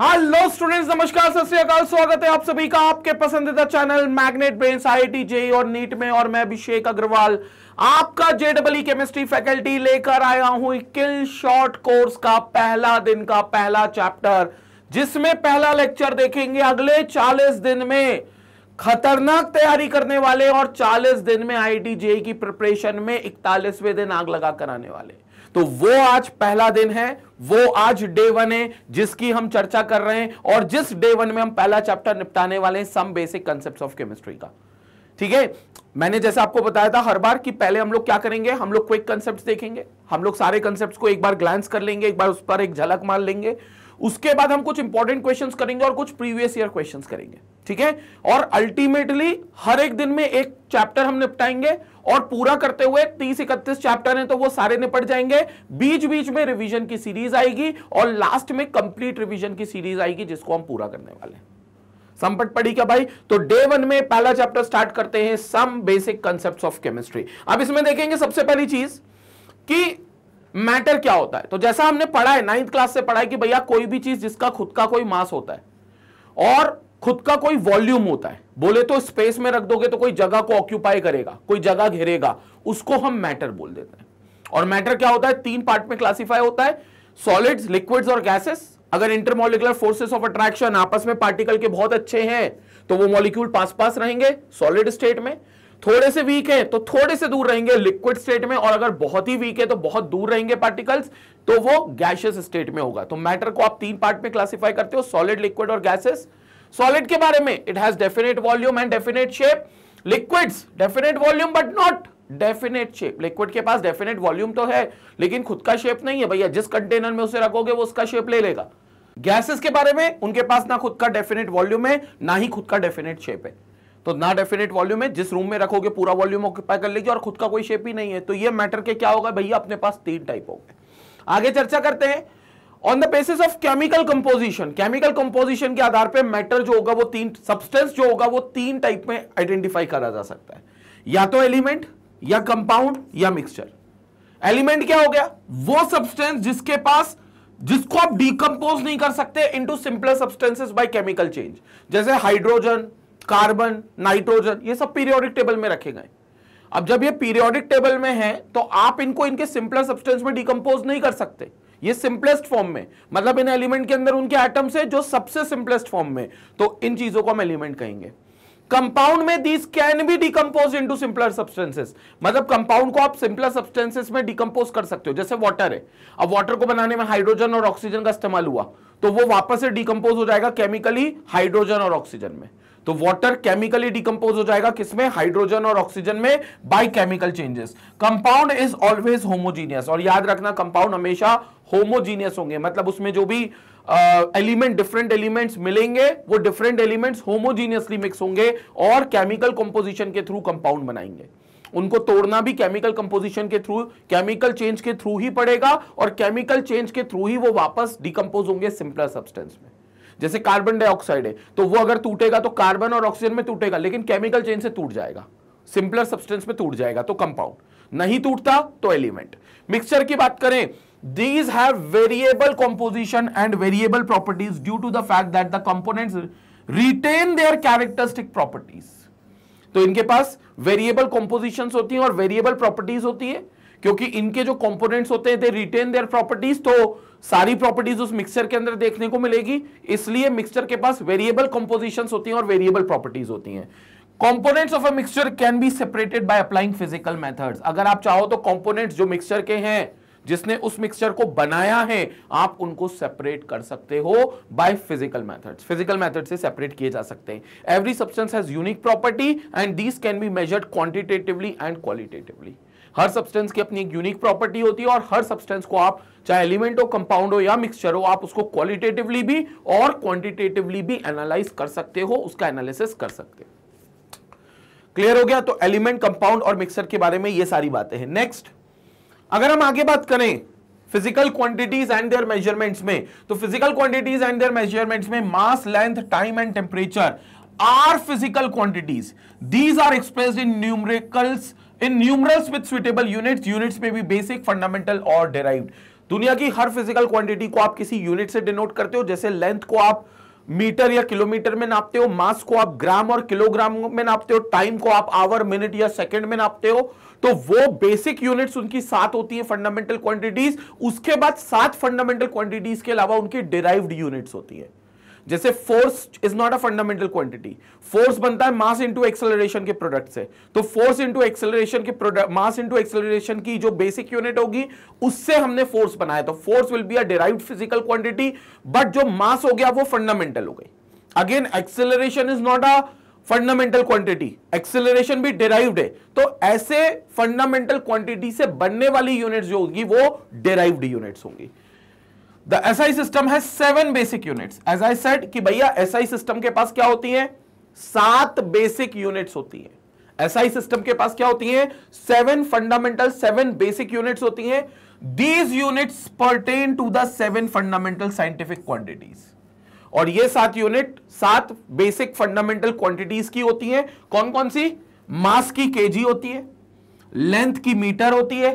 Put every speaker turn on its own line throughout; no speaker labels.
Hello students नमस्कार सत श्रीकाल स्वागत है आप सभी का आपके पसंदीदा channel Magnet Brains IIT JEE और नीट में और मैं अभिषेक अग्रवाल आपका जेडब्ल्यू केमिस्ट्री फैकल्टी लेकर आया हूं किल शॉर्ट कोर्स का पहला दिन का पहला चैप्टर जिसमें पहला लेक्चर देखेंगे अगले 40 दिन में खतरनाक तैयारी करने वाले और 40 दिन में आईआईटी जेई की प्रिपरेशन में इकतालीसवें दिन आग लगा कर आने वाले तो वो आज पहला दिन है वो आज डे वन है जिसकी हम चर्चा कर रहे हैं और जिस डे वन में हम पहला चैप्टर निपटाने वाले हैं some basic concept of chemistry का ठीक है मैंने जैसे आपको बताया था हर बार कि पहले हम लोग क्या करेंगे हम लोग क्विक कंसेप्ट देखेंगे हम लोग सारे कंसेप्ट को एक बार ग्लांस कर लेंगे एक बार उस पर एक झलक मार लेंगे उसके बाद हम कुछ इंपॉर्टेंट क्वेश्चन करेंगे और कुछ प्रीवियस ईयर क्वेश्चन करेंगे ठीक है और अल्टीमेटली हर एक दिन में एक चैप्टर हम निपटाएंगे और पूरा करते हुए तीस इकतीस चैप्टर है तो वो सारे निपट जाएंगे बीच बीच में रिविजन की सीरीज आएगी और लास्ट में कंप्लीट रिविजन की सीरीज आएगी जिसको हम पूरा करने वाले हैं संपट पड़ी क्या भाई तो डे वन में पहला चैप्टर स्टार्ट करते हैं some basic concept of chemistry अब इसमें देखेंगे सबसे पहली चीज कि मैटर क्या होता है तो जैसा हमने पढ़ा है नाइन्थ क्लास से पढ़ा है कि भैया कोई भी चीज जिसका खुद का कोई मास होता है और खुद का कोई वॉल्यूम होता है बोले तो स्पेस में रख दोगे तो कोई जगह को ऑक्यूपाई करेगा कोई जगह घेरेगा उसको हम मैटर बोल देते हैं और मैटर क्या होता है तीन पार्ट में क्लासीफाई होता है सॉलिड्स लिक्विड्स और गैसेस अगर इंटरमोलिकुलर फोर्सेस ऑफ अट्रैक्शन आपस में पार्टिकल के बहुत अच्छे हैं तो वो मॉलिक्यूल पास पास रहेंगे सॉलिड स्टेट में थोड़े से वीक है तो थोड़े से दूर रहेंगे लिक्विड स्टेट में और अगर बहुत ही वीक है तो बहुत दूर रहेंगे पार्टिकल्स तो वो गैशियस स्टेट में होगा तो मैटर को आप तीन पार्ट में क्लासिफाई करते हो सॉलिड लिक्विड और गैसेस सॉलिड के बारे में it has definite volume and definite shape liquids definite volume but not definite shape liquid के पास डेफिनेट वॉल्यूम तो है लेकिन खुद का शेप नहीं है भैया जिस कंटेनर में उसे रखोगे वो उसका शेप ले लेगा गैसेस के बारे में उनके पास ना खुद का डेफिनेट वॉल्यूम है ना ही खुद का डेफिनेट शेप है तो ना डेफिनेट वॉल्यूम है जिस रूम में रखोगे पूरा वॉल्यूम ऑक्यूपाई कर लेगी और खुद का कोई शेप ही नहीं है तो ये मैटर के क्या होगा भैया अपने पास तीन टाइप होंगे आगे चर्चा करते हैं on the basis of chemical composition chemical composition के आधार पे मैटर जो होगा वो तीन सब्सटेंस जो होगा वो तीन टाइप में आइडेंटिफाई करा जा सकता है या तो एलिमेंट या कंपाउंड या मिक्सचर एलिमेंट क्या हो गया वो सब्सटेंस जिसके पास जिसको आप डिकम्पोज नहीं कर सकते into simpler substances by chemical change जैसे हाइड्रोजन कार्बन नाइट्रोजन ये सब पीरियोडिक टेबल में रखे गए अब जब ये पीरियोडिक टेबल में है तो आप इनको इनके सिंपलर सब्सटेंस में डिकम्पोज नहीं कर सकते ये सिंपलेस्ट फॉर्म में मतलब इन एलिमेंट के अंदर उनके एटम्स है जो सबसे सिंपलेस्ट फॉर्म में तो इन चीजों को हम एलिमेंट कहेंगे कंपाउंड में these can be decompose into simpler substances मतलब कंपाउंड को आप सिंपलर सब्सटेंसेस में डिकम्पोज कर सकते हो जैसे वाटर है अब वाटर को बनाने में हाइड्रोजन और ऑक्सीजन का इस्तेमाल हुआ तो वो वापस से डिकम्पोज हो जाएगा केमिकली हाइड्रोजन और ऑक्सीजन में तो वाटर केमिकली डिकम्पोज हो जाएगा किसमें हाइड्रोजन और ऑक्सीजन में by chemical changes compound is always homogeneous और याद रखना कंपाउंड हमेशा होमोजीनियस होंगे मतलब उसमें जो भी एलिमेंट डिफरेंट एलिमेंट्स मिलेंगे वो डिफरेंट एलिमेंट्स होमोजीनियसली मिक्स होंगे और केमिकल कंपोजिशन के थ्रू कंपाउंड बनाएंगे उनको तोड़ना भी केमिकल कंपोजिशन के थ्रू केमिकल चेंज के थ्रू ही पड़ेगा और केमिकल चेंज के थ्रू ही वो वापस डिकम्पोज होंगे सिंपलर सब्सटेंस में जैसे कार्बन डाइऑक्साइड है तो वो अगर टूटेगा तो कार्बन और ऑक्सीजन में टूटेगा लेकिन केमिकल चेंज से टूट जाएगा सिंपलर सब्सटेंस में टूट जाएगा तो कंपाउंड नहीं टूटता तो एलिमेंट मिक्सचर की बात करें these have variable composition and variable properties due to the fact that the components retain their characteristic properties तो इनके पास वेरिएबल कॉम्पोजिशन होती हैं और वेरिएबल प्रॉपर्टीज होती है क्योंकि इनके जो कंपोनेंट्स होते हैं दे रिटेन देयर प्रॉपर्टीज तो सारी प्रॉपर्टीज उस मिक्सचर के अंदर देखने को मिलेगी इसलिए मिक्सचर के पास वेरिएबल कॉम्पोजिशन होती हैं और वेरिएबल प्रॉपर्टीज होती हैं components of a mixture can be separated by applying physical methods अगर आप चाहो तो कंपोनेंट्स जो मिक्सचर के हैं जिसने उस मिक्सचर को बनाया है आप उनको सेपरेट कर सकते हो by physical methods physical method से सेपरेट किए जा सकते हैं every substance has unique property and these can be measured quantitatively and qualitatively हर सब्सटेंस की अपनी एक यूनिक प्रॉपर्टी होती है और हर सब्सटेंस को आप चाहे एलिमेंट हो कंपाउंड हो या मिक्सचर हो आप उसको क्वालिटेटिवली भी और क्वांटिटेटिवली भी एनालाइज कर सकते हो उसका एनालिसिस कर सकते हो क्लियर हो गया तो एलिमेंट कंपाउंड और मिक्सचर के बारे में ये सारी बातें हैं नेक्स्ट अगर हम आगे बात करें physical quantities and their measurements में तो physical quantities and their measurements में mass length time and temperature are physical quantities these are express in numericals in numerals with suitable units units में भी बेसिक फंडामेंटल और derived दुनिया की हर physical quantity को आप किसी यूनिट से डिनोट करते हो जैसे लेंथ को आप मीटर या किलोमीटर में नापते हो मास को आप ग्राम और किलोग्राम में नापते हो टाइम को आप आवर मिनट या सेकंड में नापते हो तो वो बेसिक यूनिट्स उनकी सात होती है फंडामेंटल क्वांटिटीज उसके बाद सात फंडामेंटल क्वांटिटीज के अलावा उनकी डिराइव्ड यूनिट्स होती है जैसे force is not a fundamental quantity force बनता है मास इनटू एक्सेलरेशन के प्रोडक्ट से तो फोर्स इनटू एक्सेलरेशन के प्रोडक्ट मास इनटू एक्सेलरेशन की जो बेसिक यूनिट होगी उससे हमने फोर्स बनाया तो force will be a derived physical quantity but जो मास हो गया वो फंडामेंटल हो गई again acceleration is not a fundamental quantity acceleration भी डिराइव है तो ऐसे फंडामेंटल क्वांटिटी से बनने वाली यूनिट्स जो होगी वो डिराइव्ड यूनिट्स होंगी द एसआई सिस्टम है seven basic units as I said कि भैया एसआई सिस्टम के पास क्या होती है सात बेसिक यूनिट्स होती है एसआई सिस्टम के पास क्या होती है seven fundamental seven basic units होती है these units pertain to the seven fundamental scientific quantities और ये सात यूनिट सात बेसिक फंडामेंटल क्वांटिटीज की होती हैं कौन कौन सी मास की केजी होती है लेंथ की मीटर होती है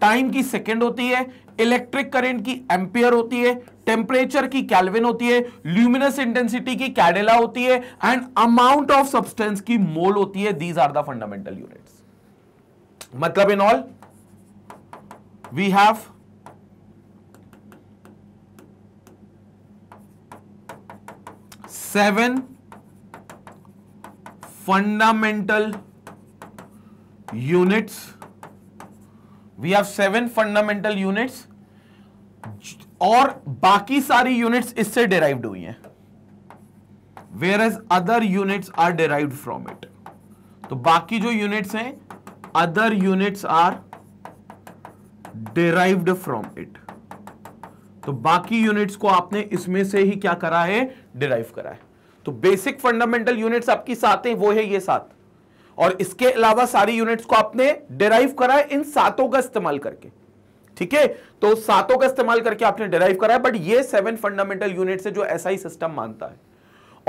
टाइम की सेकेंड होती है इलेक्ट्रिक करंट की एम्पियर होती है टेम्परेचर की कैलविन होती है ल्यूमिनस इंटेंसिटी की कैडेला होती है एंड अमाउंट ऑफ सब्सटेंस की मोल होती है these are the fundamental units मतलब in all we have seven fundamental units we have seven fundamental units और बाकी सारी यूनिट्स इससे डिराइव हुई हैं whereas other units are derived from it तो बाकी जो यूनिट्स हैं other units are derived from it तो बाकी यूनिट्स को आपने इसमें से ही क्या करा है डिराइव करा है तो बेसिक फंडामेंटल यूनिट्स आपकी सात है वो है ये सात और इसके अलावा सारी यूनिट्स को आपने डिराइव करा है इन सातों का इस्तेमाल करके ठीक है तो सातों का इस्तेमाल करके आपने डिराइव करा है बट ये सेवन फंडामेंटल यूनिट है जो ऐसा ही सिस्टम मानता है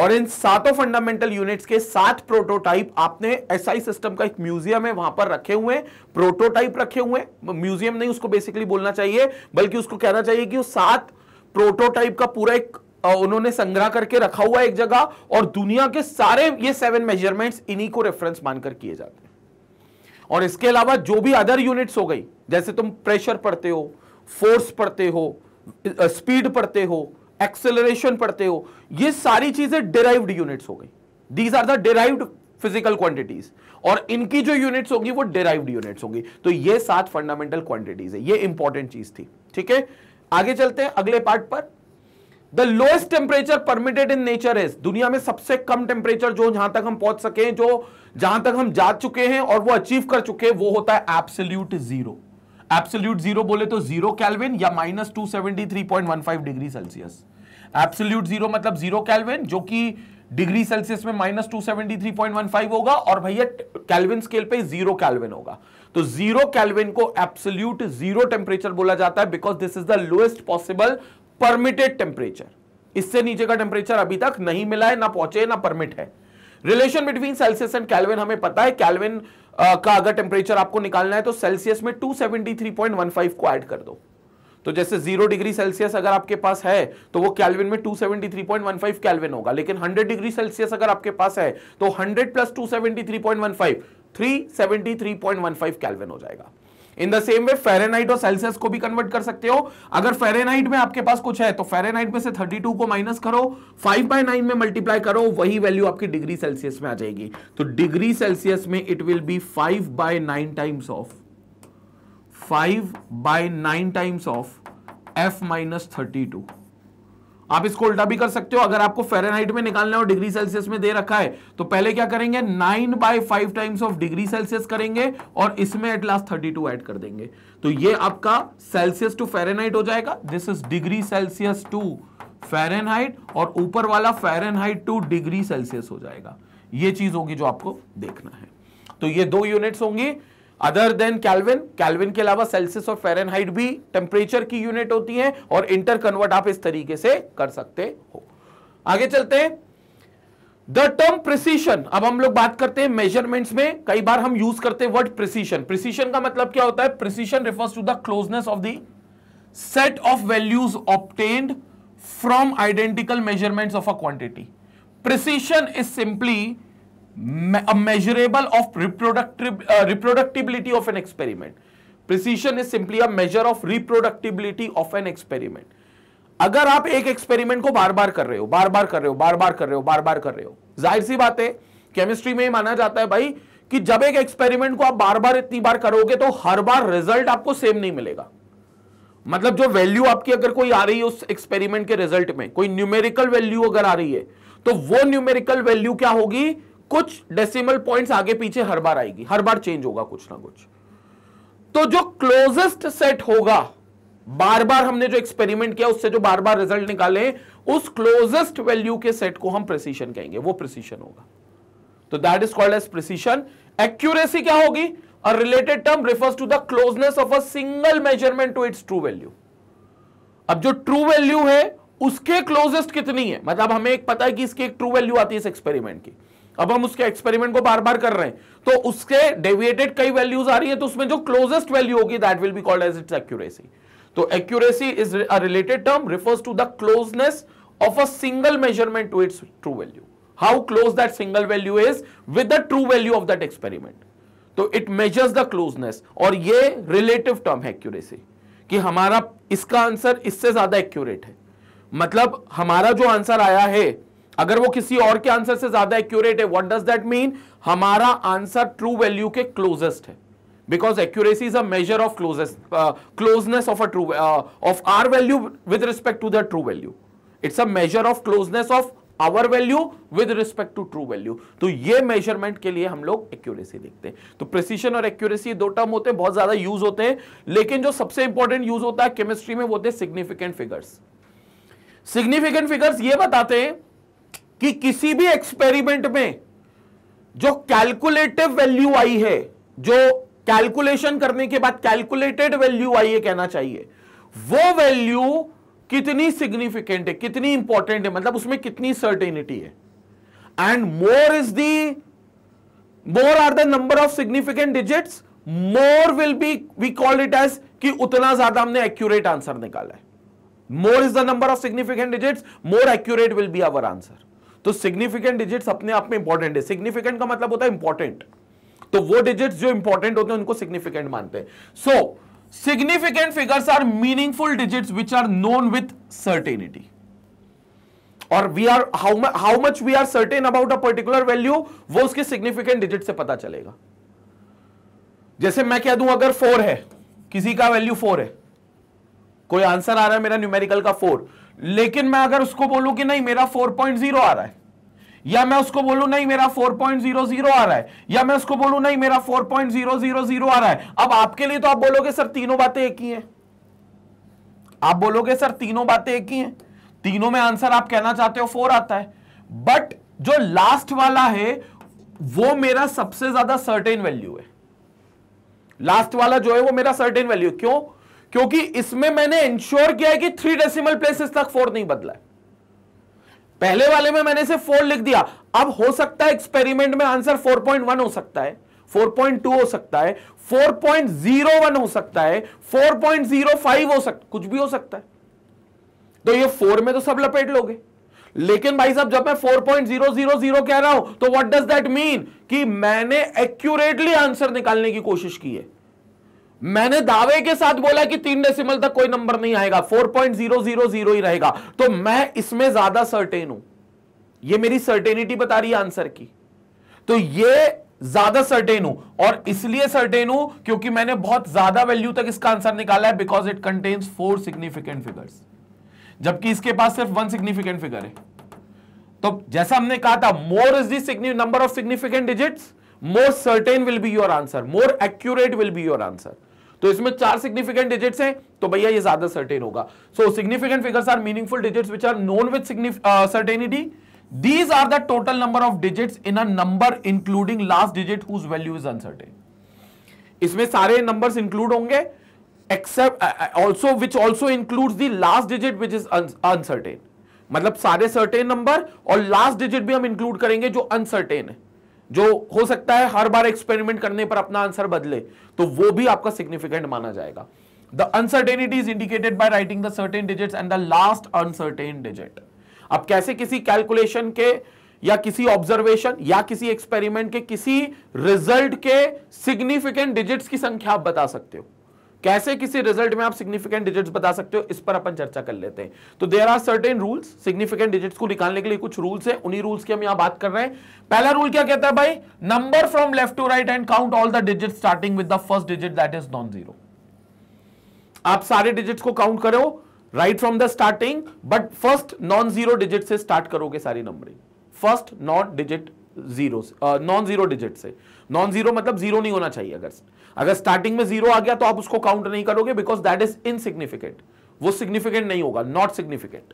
और इन सातों फंडामेंटल यूनिट्स के सात प्रोटोटाइप आपने एसआई सिस्टम का एक म्यूजियम है वहां पर रखे हुए प्रोटोटाइप रखे हुए म्यूजियम नहीं उसको बेसिकली बोलना चाहिए बल्कि उसको कहना चाहिए कि वो सात प्रोटोटाइप का पूरा एक उन्होंने संग्रह करके रखा हुआ एक जगह और दुनिया के सारे ये सेवन मेजरमेंट्स इन्हीं को रेफरेंस मानकर किए जाते हैं और इसके अलावा जो भी अदर यूनिट्स हो गई जैसे तुम प्रेशर पढ़ते हो फोर्स पढ़ते हो स्पीड पढ़ते हो एक्सेलरेशन पढ़ते हो ये सारी चीजें डिराइव्ड यूनिट्स हो गई these are the derived physical quantities और इनकी जो यूनिट्स होगी वो डिराइव्ड यूनिट्स होगी तो ये सात फंडामेंटल क्वांटिटीज है ये इंपॉर्टेंट चीज थी ठीक है आगे चलते हैं अगले पार्ट पर the lowest temperature permitted in nature is दुनिया में सबसे कम टेम्परेचर जो जहां तक हम पहुंच सके जो जहां तक हम जा चुके हैं और वो अचीव कर चुके हैं वो होता है एप्सल्यूट जीरो एप्सल्यूट जीरो बोले तो जीरो कैलविन या minus two seventy three point one five degree Celsius absolute zero मतलब जीरो कैलविन जो कि डिग्री सेल्सियस में minus two seventy three point one five होगा और भैया कैलविन स्केल पे जीरो कैलविन होगा तो जीरो कैलविन को एप्सल्यूट जीरो टेम्परेचर बोला जाता है because this is the lowest possible permitted temperature इससे नीचे का टेम्परेचर अभी तक नहीं मिला है ना पहुंचे ना परमिट है relation between Celsius and kelvin हमें पता है कैलविन का अगर टेम्परेचर आपको निकालना है तो सेल्सियस में 273.15 को ऐड कर दो तो जैसे जीरो डिग्री सेल्सियस अगर आपके पास है तो वो कैलविन में 273.15 कैलविन होगा लेकिन 100 डिग्री सेल्सियस अगर आपके पास है तो 100 प्लस 273.15 373.15 कैलविन हो जाएगा in the same way Fahrenheit और सेल्सियस को भी कन्वर्ट कर सकते हो अगर फेरेनाइट में आपके पास कुछ है तो फेरेनाइट में से 32 को माइनस करो 5 बाय 9 में मल्टीप्लाई करो वही वैल्यू आपकी डिग्री सेल्सियस में आ जाएगी तो डिग्री सेल्सियस में it will be 5 by 9 times of 5 by 9 times of F minus thirty two आप इसको उल्टा भी कर सकते हो अगर आपको फेरेनहाइट में निकालना हो डिग्री सेल्सियस में दे रखा है तो पहले क्या करेंगे nine by five times of degree Celsius करेंगे और इसमें at last thirty two add कर देंगे तो ये आपका सेल्सियस टू फेरेनहाइट हो जाएगा this is degree Celsius to Fahrenheit और ऊपर वाला फेरेनहाइट टू डिग्री सेल्सियस हो जाएगा ये चीज होगी जो आपको देखना है तो ये दो यूनिट्स होंगी अदर देन कैलविन कैलविन के अलावा सेल्सियस और फेरनहाइट भी टेम्परेचर की यूनिट होती है और इंटर कन्वर्ट आप इस तरीके से कर सकते हो आगे चलते हैं द टर्म प्रिसीशन अब हम लोग बात करते हैं मेजरमेंट्स में कई बार हम यूज करते हैं वर्ड प्रिसीशन प्रिसीशन का मतलब क्या होता है precision refers to the closeness of the set of values obtained from identical measurements of a quantity precision is simply a measurable of reproductib uh, reproductibility of an experiment precision is simply a measure of reproductibility of an experiment अगर आप एक experiment को बार बार कर रहे हो बार बार कर रहे हो बार बार कर रहे हो बार बार कर रहे हो जाहिर सी बात है केमिस्ट्री में माना जाता है भाई कि जब एक एक्सपेरिमेंट को आप बार बार इतनी बार करोगे तो हर बार रिजल्ट आपको सेम नहीं मिलेगा मतलब जो वैल्यू आपकी अगर कोई आ रही है उस एक्सपेरिमेंट के रिजल्ट में कोई न्यूमेरिकल वैल्यू अगर आ रही है तो वो न्यूमेरिकल वैल्यू क्या होगी कुछ डेसिमल पॉइंट्स आगे पीछे हर बार आएगी हर बार चेंज होगा कुछ ना कुछ तो जो क्लोजेस्ट सेट होगा बार बार हमने जो एक्सपेरिमेंट किया उससे जो बार बार रिजल्ट निकाले उस क्लोजेस्ट वैल्यू के सेट को हम प्रेसिशन कहेंगे वो प्रेसिशन होगा तो that is called as precision accuracy क्या होगी a related term refers to the closeness of a single measurement to its true value अब जो ट्रू वैल्यू है उसके क्लोजेस्ट कितनी है मतलब हमें एक पता है कि इसकी एक ट्रू वैल्यू आती है इस एक्सपेरिमेंट की अब हम उसके एक्सपेरिमेंट को बार बार कर रहे हैं तो उसके डेविएटेड कई वैल्यूज आ रही है तो उसमें जो क्लोजेस्ट वैल्यू होगी that will be called as its accuracy तो accuracy is a related term refers to the closeness of a single measurement to its true value how close that single value is with the true value of that experiment तो it measures the closeness और ये relative term है accuracy कि हमारा इसका answer इससे ज्यादा accurate है मतलब हमारा जो आंसर आया है अगर वो किसी और के आंसर से ज्यादा एक्यूरेट है व्हाट डज दैट मीन हमारा आंसर ट्रू वैल्यू के क्लोजेस्ट है because accuracy is a measure of closest closeness of a true of our value with respect to the true value it's a measure of closeness of our value with respect to true value तो ये measurement के लिए हम लोग accuracy देखते हैं तो precision और एक्यूरेसी दो टर्म होते हैं बहुत ज्यादा यूज होते हैं लेकिन जो सबसे इंपॉर्टेंट यूज होता है केमिस्ट्री में वो होते हैं सिग्निफिकेंट फिगर्स सिग्निफिकेंट फिगर्स ये बताते हैं कि किसी भी एक्सपेरिमेंट में जो कैलकुलेटिव वैल्यू आई है जो कैलकुलेशन करने के बाद कैलकुलेटेड वैल्यू आई है कहना चाहिए वो वैल्यू कितनी सिग्निफिकेंट है कितनी इंपॉर्टेंट है मतलब उसमें कितनी सर्टेनिटी है and more is the more are the number of significant digits more will be we call it as कि उतना ज्यादा हमने एक्यूरेट आंसर निकाला है more is the number of significant digits more accurate will be our answer तो significant digits अपने आप में इंपॉर्टेंट है सिग्निफिकेंट का मतलब होता है इंपॉर्टेंट तो वो डिजिट्स जो इंपॉर्टेंट होते हैं उनको सिग्निफिकेंट मानते हैं so significant figures are meaningful digits which are known with certainty और we are how much we are certain about a particular value वो उसके सिग्निफिकेंट डिजिट से पता चलेगा जैसे मैं कह दूं अगर फोर है किसी का वैल्यू फोर है कोई आंसर आ रहा है मेरा न्यूमेरिकल का फोर लेकिन मैं अगर उसको बोलूं कि नहीं मेरा 4.0 आ रहा है या मैं उसको बोलूं नहीं मेरा 4.00 आ रहा है या मैं उसको बोलूं नहीं मेरा 4.000 आ रहा है अब आपके लिए तो आप बोलोगे सर तीनों बातें एक ही हैं आप बोलोगे सर तीनों बातें एक ही हैं तीनों में आंसर आप कहना चाहते हो फोर आता है बट जो लास्ट वाला है वो मेरा सबसे ज्यादा सर्टेन वैल्यू है लास्ट वाला जो है वो मेरा सर्टेन वैल्यू क्यों क्योंकि इसमें मैंने इंश्योर किया है कि थ्री डेसिमल प्लेसेस तक फोर नहीं बदला है पहले वाले में मैंने इसे फोर लिख दिया अब हो सकता है एक्सपेरिमेंट में आंसर 4.1 हो सकता है 4.2 हो सकता है 4.01 हो सकता है 4.05 हो सकता कुछ भी हो सकता है तो ये फोर में तो सब लपेट लोगे लेकिन भाई साहब जब मैं 4.000 कह रहा हूं तो व्हाट डज दैट मीन कि मैंने एक्यूरेटली आंसर निकालने की कोशिश की है मैंने दावे के साथ बोला कि तीन डेसिमल तक कोई नंबर नहीं आएगा four point zero zero zero ही रहेगा तो मैं इसमें ज्यादा सर्टेन हूं ये मेरी सर्टेनिटी बता रही है आंसर की तो ये ज्यादा सर्टेन हूं और इसलिए सर्टेन हूं क्योंकि मैंने बहुत ज्यादा वैल्यू तक इसका आंसर निकाला है because it contains four significant figures जबकि इसके पास सिर्फ वन सिग्निफिकेंट फिगर है तो जैसा हमने कहा था more is the number of significant digits more certain will be your answer more accurate will be your answer तो इसमें चार सिग्निफिकेंट डिजिट्स हैं तो भैया ये ज्यादा सर्टेन होगा so significant figures are meaningful digits which are known with certainty these are the total number of digits in a number including last digit whose value is uncertain इसमें सारे numbers include होंगे except also which also include the last digit which is uncertain मतलब सारे certain number और last digit भी हम include करेंगे जो अनसर्टेन है जो हो सकता है हर बार एक्सपेरिमेंट करने पर अपना आंसर बदले तो वो भी आपका सिग्निफिकेंट माना जाएगा the uncertainty is indicated by writing the certain digit and the last uncertain digit अब कैसे किसी कैलकुलेशन के या किसी ऑब्जर्वेशन या किसी एक्सपेरिमेंट के किसी रिजल्ट के सिग्निफिकेंट डिजिट्स की संख्या आप बता सकते हो कैसे किसी रिजल्ट में आप सिग्निफिकेंट डिजिट्स बता सकते हो इस पर अपन चर्चा कर लेते हैं तो there are certain rules significant digits को निकालने के लिए कुछ रूल्स हैं उन्हीं रूल्स की हम यहां बात कर रहे हैं पहला रूल क्या कहता है भाई number from left to right and count all the digit starting with the first digit that is non zero आप सारे डिजिट्स को काउंट करो right from the starting but first non zero digit से start करोगे सारी numbering first non digit zero non zero digit से non zero मतलब zero नहीं होना चाहिए अगर अगर स्टार्टिंग में जीरो आ गया तो आप उसको काउंट नहीं करोगे बिकॉज दैट इज इनसिग्निफिकेंट वो सिग्निफिकेंट नहीं होगा नॉट सिग्निफिकेंट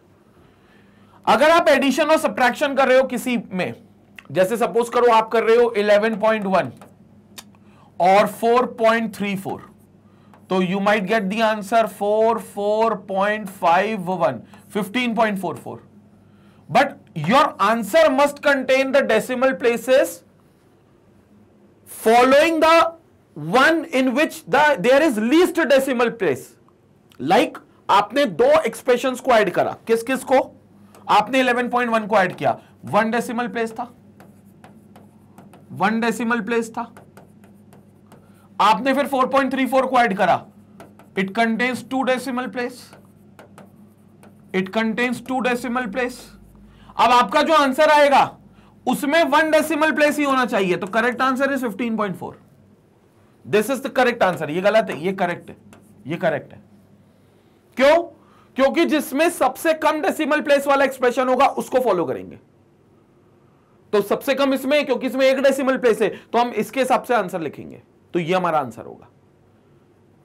अगर आप एडिशन और सब्ट्रैक्शन कर रहे हो किसी में जैसे सपोज करो आप कर रहे हो 11.1 और 4.34 तो you might get the answer 44.51 15.44 but your answer must contain the decimal places following the one in which the there is least decimal place like आपने दो एक्सप्रेशन को ऐड करा किस किस को आपने 11.1 को ऐड किया वन डेसिमल प्लेस था वन डेसिमल प्लेस था आपने फिर 4.34 को ऐड करा it contains two decimal place it contains two decimal place अब आपका जो आंसर आएगा उसमें वन डेसिमल प्लेस ही होना चाहिए तो correct answer is 15.4 this is the correct answer ये गलत है ये करेक्ट है ये करेक्ट है क्यों क्योंकि जिसमें सबसे कम डेसिमल प्लेस वाला एक्सप्रेशन होगा उसको फॉलो करेंगे तो सबसे कम इसमें क्योंकि इसमें एक डेसिमल प्लेस है तो हम इसके हिसाब से आंसर लिखेंगे तो ये हमारा आंसर होगा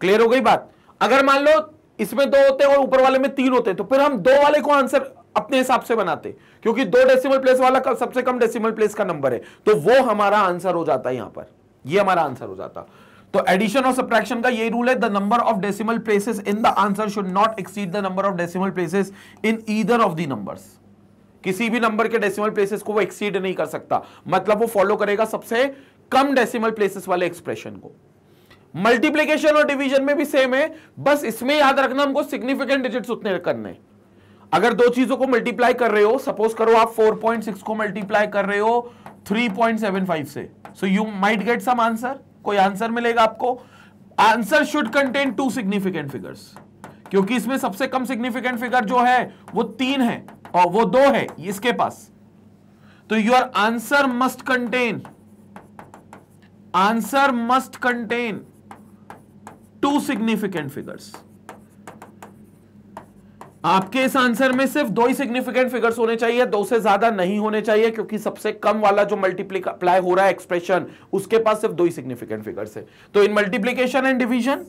क्लियर हो गई बात अगर मान लो इसमें दो होते हैं और ऊपर वाले में तीन होते हैं तो फिर हम दो वाले को आंसर अपने हिसाब से बनाते क्योंकि दो डेसिमल प्लेस वाला कम, सबसे कम डेसिमल प्लेस का नंबर है तो वो हमारा आंसर हो जाता है यहां पर ये हमारा आंसर हो जाता तो एडिशन और सब्रैक्शन का ये रूल है the number of decimal places in the answer should not exceed the number of decimal places in either of the number किसी भी नंबर के डेसिमल प्लेसेस को वो एक्सीड नहीं कर सकता मतलब वो फॉलो करेगा सबसे कम डेसिमल प्लेसेस वाले एक्सप्रेशन को मल्टीप्लीकेशन और डिवीजन में भी सेम है बस इसमें याद रखना हमको सिग्निफिकेंट डिजिट्स उतने करने हैं अगर दो चीजों को मल्टीप्लाई कर रहे हो सपोज करो आप 4.6 को मल्टीप्लाई कर रहे हो 3.75 से so you might get some answer कोई आंसर मिलेगा आपको answer should contain two significant figures क्योंकि इसमें सबसे कम सिग्निफिकेंट फिगर जो है वो तीन है और वो दो है इसके पास तो your answer must contain answer must contain two significant figures आपके इस आंसर में सिर्फ दो ही सिग्निफिकेंट फिगर्स होने चाहिए दो से ज्यादा नहीं होने चाहिए क्योंकि सबसे कम वाला जो मल्टीप्ली अप्लाई हो रहा है एक्सप्रेशन उसके पास सिर्फ दो ही सिग्निफिकेंट फिगर्स है तो in multiplication and division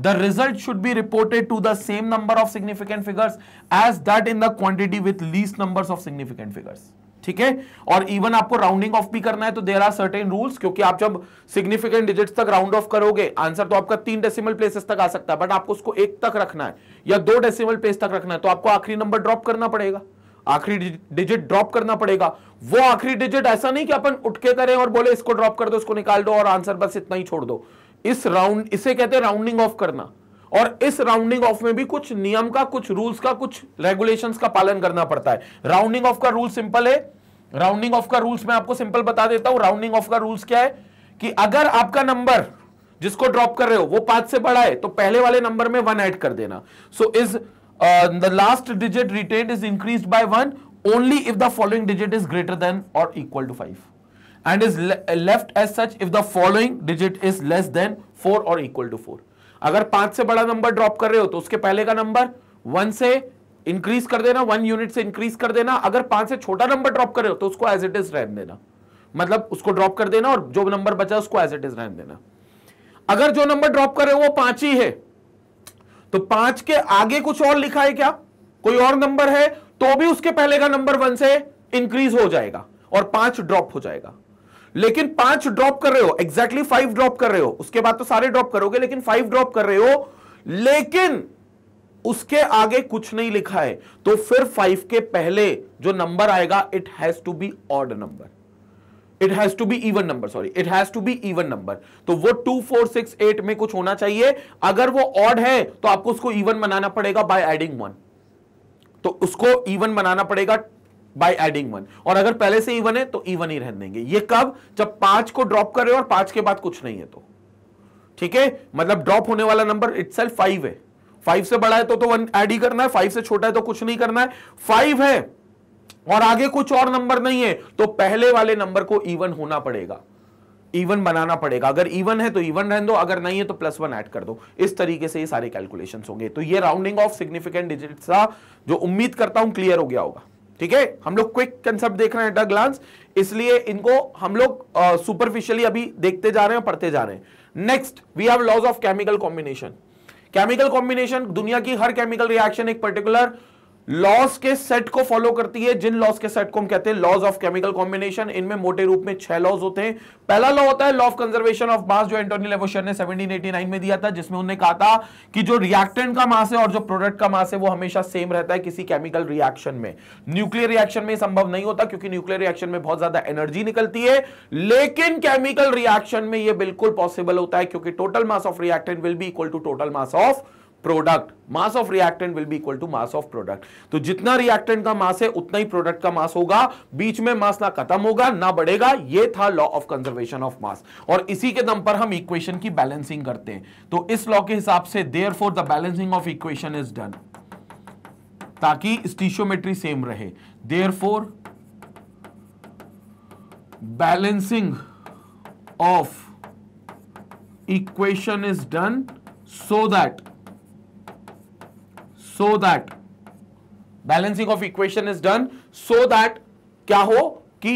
the result should be reported to the same number of significant figures as that in the quantity with least number of significant figures ठीक है और इवन आपको rounding off भी करना है तो देर आर सर्टेन रूल्स क्योंकि आप जब सिग्निफिकेंट डिजिट्स तक राउंड ऑफ करोगे आंसर तो आपका तीन डेसिमल प्लेसेस तक आ सकता है बट आपको उसको एक तक रखना है या दो डेसिमल प्लेस तक रखना है तो आपको आखिरी नंबर ड्रॉप करना पड़ेगा आखिरी डिजिट ड्रॉप करना पड़ेगा वो आखिरी डिजिट ऐसा नहीं कि अपन उठ के करें और बोले इसको ड्रॉप कर दो इसको निकाल दो और आंसर बस इतना ही छोड़ दो इस राउंड इसे कहते हैं राउंडिंग ऑफ करना और इस राउंडिंग ऑफ में भी कुछ नियम का कुछ रूल्स का कुछ रेगुलेशंस का पालन करना पड़ता है राउंडिंग ऑफ का रूल सिंपल है राउंडिंग ऑफ का रूल्स मैं आपको सिंपल बता देता हूं राउंडिंग ऑफ का रूल्स क्या है कि अगर आपका नंबर जिसको ड्रॉप कर रहे हो वो पांच से बड़ा है तो पहले वाले नंबर में वन एड कर देना so is the last digit retained is increase by one only if the following digit is greater than और equal to five and is left as such if the following digit is less than four और equal to four अगर पांच से बड़ा number drop कर रहे हो तो उसके पहले का नंबर वन से इंक्रीज कर देना वन यूनिट से इंक्रीज कर देना अगर पांच से छोटा नंबर ड्रॉप कर रहे हो तो उसको एज इट इज रहने देना मतलब उसको ड्रॉप कर देना और जो नंबर बचा उसको एज इट इज रहने देना अगर जो नंबर ड्रॉप कर रहे हो वो पांच ही है तो पांच के आगे कुछ और लिखा है क्या कोई और नंबर है तो भी उसके पहले का नंबर वन से इंक्रीज हो जाएगा और पांच ड्रॉप हो जाएगा लेकिन पांच ड्रॉप कर रहे हो एग्जैक्टली फाइव ड्रॉप कर रहे हो उसके बाद तो सारे ड्रॉप करोगे लेकिन फाइव ड्रॉप कर रहे हो लेकिन उसके आगे कुछ नहीं लिखा है तो फिर फाइव के पहले जो नंबर आएगा it has to be odd number it has to be even number sorry it has to be even number तो वो टू फोर सिक्स एट में कुछ होना चाहिए अगर वो ऑड है तो आपको उसको इवन बनाना पड़ेगा बाय एडिंग वन तो उसको इवन बनाना पड़ेगा बाय एडिंग वन और अगर पहले से इवन है तो इवन ही रहने देंगे ये कब जब पांच को ड्रॉप कर रहे हो और पांच के बाद कुछ नहीं है तो ठीक है मतलब ड्रॉप होने वाला नंबर इट सेल्फ फाइव है फाइव से बड़ा है तो तो वन एड ही करना है फाइव से छोटा है तो कुछ नहीं करना है फाइव है और आगे कुछ और नंबर नहीं है तो पहले वाले नंबर को इवन होना पड़ेगा इवन बनाना पड़ेगा अगर इवन है तो इवन रहने दो अगर नहीं है तो प्लस वन ऐड कर दो इस तरीके से ये सारे कैलकुलेशंस होंगे तो ये राउंडिंग ऑफ सिग्निफिकेंट डिजिट्स था जो उम्मीद करता हूं क्लियर हो गया होगा ठीक है हम लोग क्विक कंसेप्ट देख रहे हैं एट ग्लांस इसलिए इनको हम लोग सुपरफिशियली अभी देखते जा रहे हैं पढ़ते जा रहे हैं next we have laws of chemical combination chemical combination दुनिया की हर केमिकल रिएक्शन एक पर्टिकुलर लॉस के सेट को फॉलो करती है जिन लॉस के सेट को हम कहते हैं लॉज ऑफ केमिकल कॉम्बिनेशन इनमें मोटे रूप में छह लॉज होते हैं पहला लॉ होता है law of conservation of mass जो एंटोनी लेवोशर ने 1789 में दिया था जिसमें उन्होंने कहा था कि जो रिएक्टेंट का मास है और जो प्रोडक्ट का मास है वो हमेशा सेम रहता है किसी केमिकल रिएक्शन में न्यूक्लियर रिएक्शन में संभव नहीं होता क्योंकि न्यूक्लियर रिएक्शन में बहुत ज्यादा एनर्जी निकलती है लेकिन केमिकल रिएक्शन में यह बिल्कुल पॉसिबल होता है क्योंकि total mass of reactant will be equal to total mass of product mass of reactant will be equal to mass of product तो जितना रिएक्टेंट का मास है उतना ही प्रोडक्ट का मास होगा बीच में मास ना खत्म होगा ना बढ़ेगा ये था law of conservation of mass और इसी के दम पर हम इक्वेशन की बैलेंसिंग करते हैं तो इस लॉ के हिसाब से therefore the balancing of equation is done ताकि स्टीशियोमेट्री सेम रहे therefore balancing of equation is done so that so that balancing of equation is done so that क्या हो कि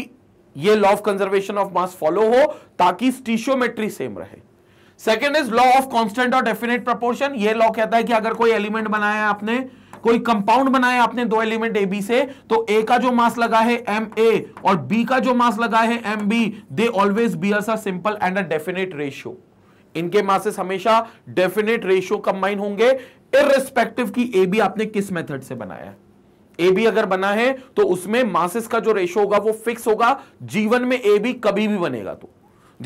ये law of conservation of mass follow हो ताकि स्टीशियोमेट्री same रहे second is law of constant और definite proportion ये लॉ कहता है कि अगर कोई एलिमेंट बनाया आपने कोई कंपाउंड बनाया आपने दो एलिमेंट ए बी से तो ए का जो मास लगा है एम ए और बी का जो मास लगा है M B they always bears are simple and a definite ratio इनके मासेस हमेशा डेफिनेट रेशियो कंबाइन होंगे इरेस्पेक्टिव की ए बी आपने किस मेथड से बनाया है ए बी अगर बना है तो उसमें मासिस का जो रेशो होगा वो फिक्स होगा जीवन में ए बी कभी भी बनेगा तो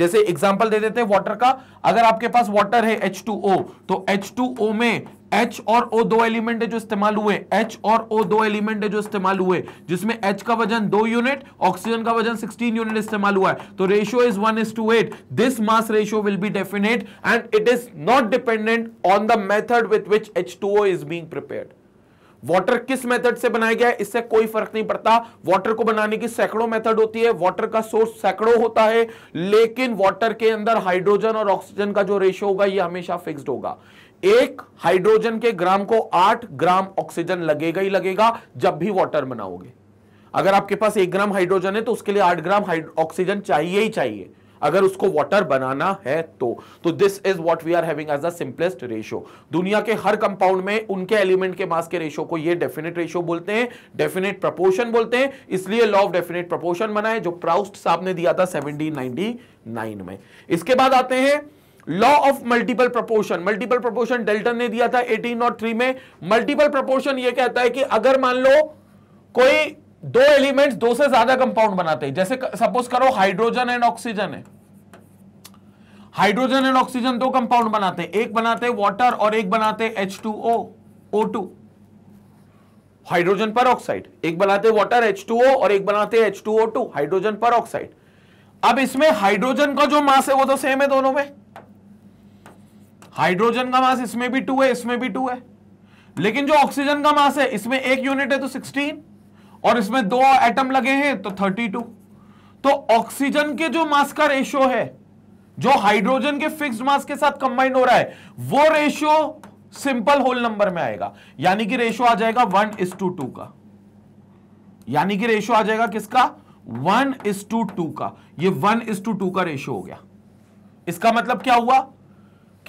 जैसे एग्जाम्पल दे देते हैं वाटर का अगर आपके पास वाटर है H2O तो H2O में एच और ओ दो एलिमेंट है जो इस्तेमाल हुए एच और ओ दो एलिमेंट है जो इस्तेमाल हुए जिसमें एच का वजन दो यूनिट ऑक्सीजन का वजन 16 यूनिट इस्तेमाल हुआ है तो ratio is one is to eight this mass ratio will be definite and it is not dependent on the method with which H two O is being prepare water किस मेथड से बनाया गया है इससे कोई फर्क नहीं पड़ता वाटर को बनाने की सैकड़ों मेथड होती है वाटर का सोर्स सैकड़ों होता है लेकिन वाटर के अंदर हाइड्रोजन और ऑक्सीजन का जो रेशियो होगा ये हमेशा फिक्स्ड होगा एक हाइड्रोजन के ग्राम को आठ ग्राम ऑक्सीजन लगेगा ही लगेगा जब भी वाटर बनाओगे अगर आपके पास एक ग्राम हाइड्रोजन है तो उसके लिए आठ ग्राम ऑक्सीजन चाहिए ही चाहिए अगर उसको वाटर बनाना है तो तो this is what we are having as the simplest ratio दुनिया के हर कंपाउंड में उनके एलिमेंट के मास के रेशियो को ये डेफिनेट रेशियो बोलते हैं डेफिनेट प्रपोर्शन बोलते हैं इसलिए लॉ ऑफ डेफिनेट प्रपोर्शन बना है जो प्राउस्ट साहब ने दिया था सेवनटीन में इसके बाद आते हैं law of multiple proportion multiple proportion Dalton ने दिया था 1803 में मल्टीपल प्रपोर्शन ये कहता है कि अगर मान लो कोई दो एलिमेंट्स दो से ज्यादा कंपाउंड बनाते हैं जैसे सपोज करो हाइड्रोजन एंड ऑक्सीजन है हाइड्रोजन एंड ऑक्सीजन दो कंपाउंड बनाते हैं एक बनाते हैं वाटर और एक बनाते हैं H two O O two hydrogen peroxide एक बनाते वाटर एच टू ओ और एक बनाते H two O two hydrogen peroxide अब इसमें हाइड्रोजन का जो मास है वो तो सेम है दोनों में हाइड्रोजन का मास इसमें भी टू है इसमें भी टू है लेकिन जो ऑक्सीजन का मास है इसमें एक यूनिट है तो सिक्सटीन और इसमें दो एटम लगे हैं तो थर्टी टू तो ऑक्सीजन के जो मास का रेशियो है जो हाइड्रोजन के फिक्स्ड मास के साथ कंबाइंड हो रहा है वो रेशियो सिंपल होल नंबर में आएगा यानी कि रेशियो आ जाएगा वन इज टू टू का यानी कि रेशियो आ जाएगा किसका वन इज टू टू का ये वन इज टू टू का रेशियो हो गया इसका मतलब क्या हुआ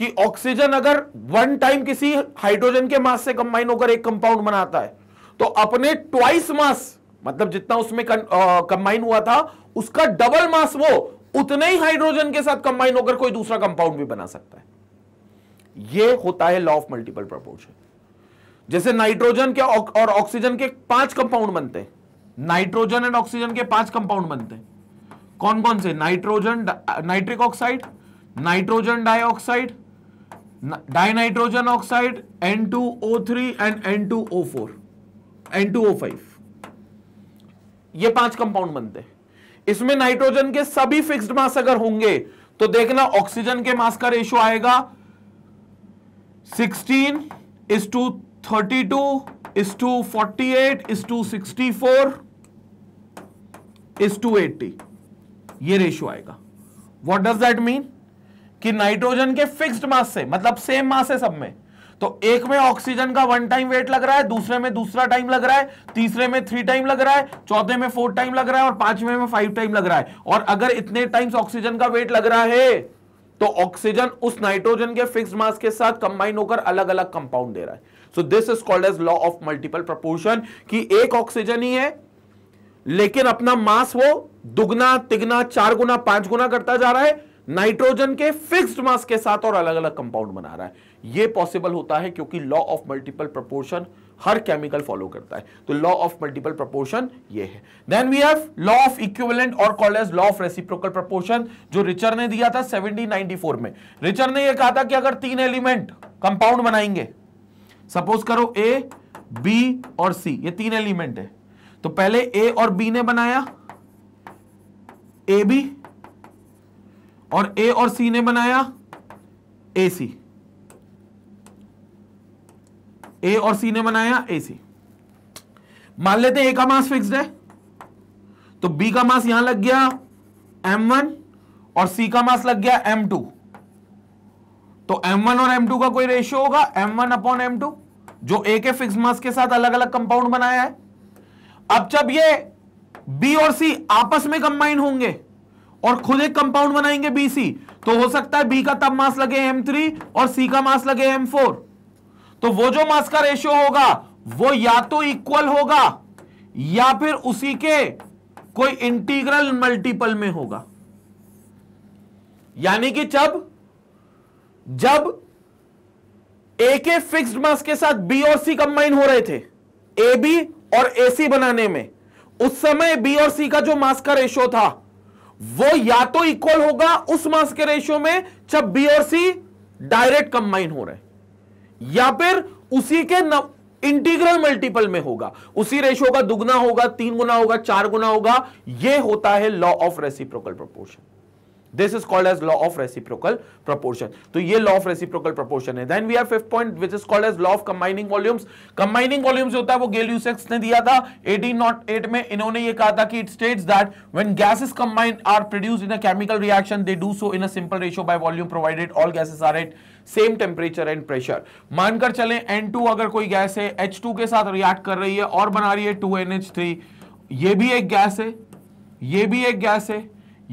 कि ऑक्सीजन अगर वन टाइम किसी हाइड्रोजन के मास से कंबाइन होकर एक कंपाउंड बनाता है तो अपने ट्वाइस मास मतलब जितना उसमें कंबाइन हुआ था उसका डबल मास वो उतने ही हाइड्रोजन के साथ कंबाइन होकर कोई दूसरा कंपाउंड भी बना सकता है ये होता है लॉ ऑफ मल्टीपल प्रपोर्शन जैसे नाइट्रोजन के और ऑक्सीजन के पांच कंपाउंड बनते हैं नाइट्रोजन एंड ऑक्सीजन के पांच कंपाउंड बनते हैं कौन कौन से nitrogen nitric oxide nitrogen dioxide dinitrogen oxide N two O three and N two O four N two O five ये पांच कंपाउंड बनते हैं इसमें नाइट्रोजन के सभी फिक्स्ड मास अगर होंगे तो देखना ऑक्सीजन के मास का रेशो आएगा sixteen is to thirty two is to eight is to four is to eighty ये रेशो आएगा व्हाट डज दैट मीन कि नाइट्रोजन के फिक्स्ड मास से मतलब सेम मास है सब में तो एक में ऑक्सीजन का वन टाइम वेट लग रहा है दूसरे में दूसरा टाइम लग रहा है तीसरे में थ्री टाइम लग रहा है चौथे में फोर टाइम लग रहा है और पांचवे में फाइव टाइम लग रहा है और अगर इतने टाइम्स ऑक्सीजन का वेट लग रहा है तो ऑक्सीजन उस नाइट्रोजन के फिक्स मास के साथ कंबाइन होकर अलग अलग कंपाउंड दे रहा है so this is called as law of multiple proportion कि एक ऑक्सीजन ही है लेकिन अपना मास वो दुगना तिगना चार गुना पांच गुना करता जा रहा है नाइट्रोजन के फिक्स्ड मास के साथ और अलग अलग कंपाउंड बना रहा है यह पॉसिबल होता है क्योंकि लॉ ऑफ मल्टीपल प्रपोर्शन हर केमिकल फॉलो करता है तो लॉ ऑफ मल्टीपल प्रपोर्शन ये है then we have law of equivalent और called as law of reciprocal proportion जो रिचर ने दिया था 1794 में रिचर ने ये कहा था कि अगर तीन एलिमेंट कंपाउंड बनाएंगे सपोज करो ए बी और सी ये तीन एलिमेंट है तो पहले ए और बी ने बनाया ए बी और ए और सी ने बनाया ए सी ए और सी ने बनाया ए सी मान लेते ए का मास फिक्स्ड है तो बी का मास यहां लग गया एम वन और सी का मास लग गया एम टू तो एम वन और एम टू का कोई रेशियो होगा M one upon M two जो ए के फिक्स मास के साथ अलग अलग कंपाउंड बनाया है अब जब ये बी और सी आपस में कंबाइन होंगे और खुद एक कंपाउंड बनाएंगे सी तो हो सकता है बी का तब मास लगे एम थ्री और सी का मास लगे एम फोर तो वो जो मास का रेशियो होगा वो या तो इक्वल होगा या फिर उसी के कोई इंटीग्रल मल्टीपल में होगा यानी कि जब जब ए के फिक्स्ड मास के साथ बी और सी कंबाइन हो रहे थे ए बी और ए सी बनाने में उस समय बी और सी का जो मास का रेशियो था वो या तो इक्वल होगा उस मास के रेशियो में जब बी और सी डायरेक्ट कंबाइन हो रहे हैं या फिर उसी के न, इंटीग्रल मल्टीपल में होगा उसी रेशियो का दुगना होगा तीन गुना होगा चार गुना होगा यह होता है law of reciprocal proportion this is called as law of reciprocal proportion तो ये लॉ ऑफ रेसिप्रोकल प्रपोर्शन है then we have fifth point which is called as law of combining volumes combining volumes होता है वो गेलियुसेक्स ने दिया था 1808 में इन्होंने ये कहा था कि it states that when gases combined are produced in a chemical reaction they do so in a simple ratio by volume provided all gases are at same temperature and pressure मानकर चले N2 अगर कोई gas है H2 के साथ react कर रही है और बना रही है 2NH3 ये भी एक गैस है ये भी एक गैस है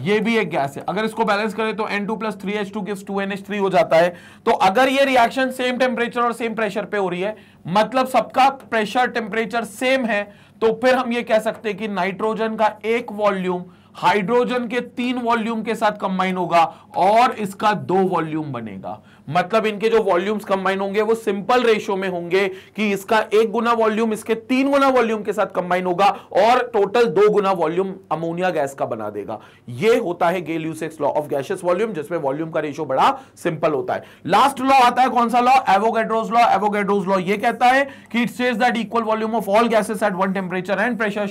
ये भी एक गैस है अगर इसको बैलेंस करें तो N two plus three H two two N H three हो जाता है तो अगर ये रिएक्शन सेम टेम्परेचर और सेम प्रेशर पे हो रही है मतलब सबका प्रेशर टेम्परेचर सेम है तो फिर हम ये कह सकते हैं कि नाइट्रोजन का एक वॉल्यूम हाइड्रोजन के तीन वॉल्यूम के साथ कंबाइन होगा और इसका दो वॉल्यूम बनेगा मतलब इनके जो वॉल्यूम्स कंबाइन होंगे वो सिंपल रेशियो में होंगे कि इसका एक गुना वॉल्यूम इसके तीन गुना वॉल्यूम के साथ कंबाइन होगा और टोटल दो गुना वॉल्यूम अमोनिया गैस का बना देगा ये होता है Gay Lussac's law of gaseous volume जिसमें वॉल्यूम का रेशियो बड़ा सिंपल होता है लास्ट लॉ आता है कौन सा law Avogadro's law Avogadro's law ये कहता है कि it says that equal volume of all gases at one temperature and pressure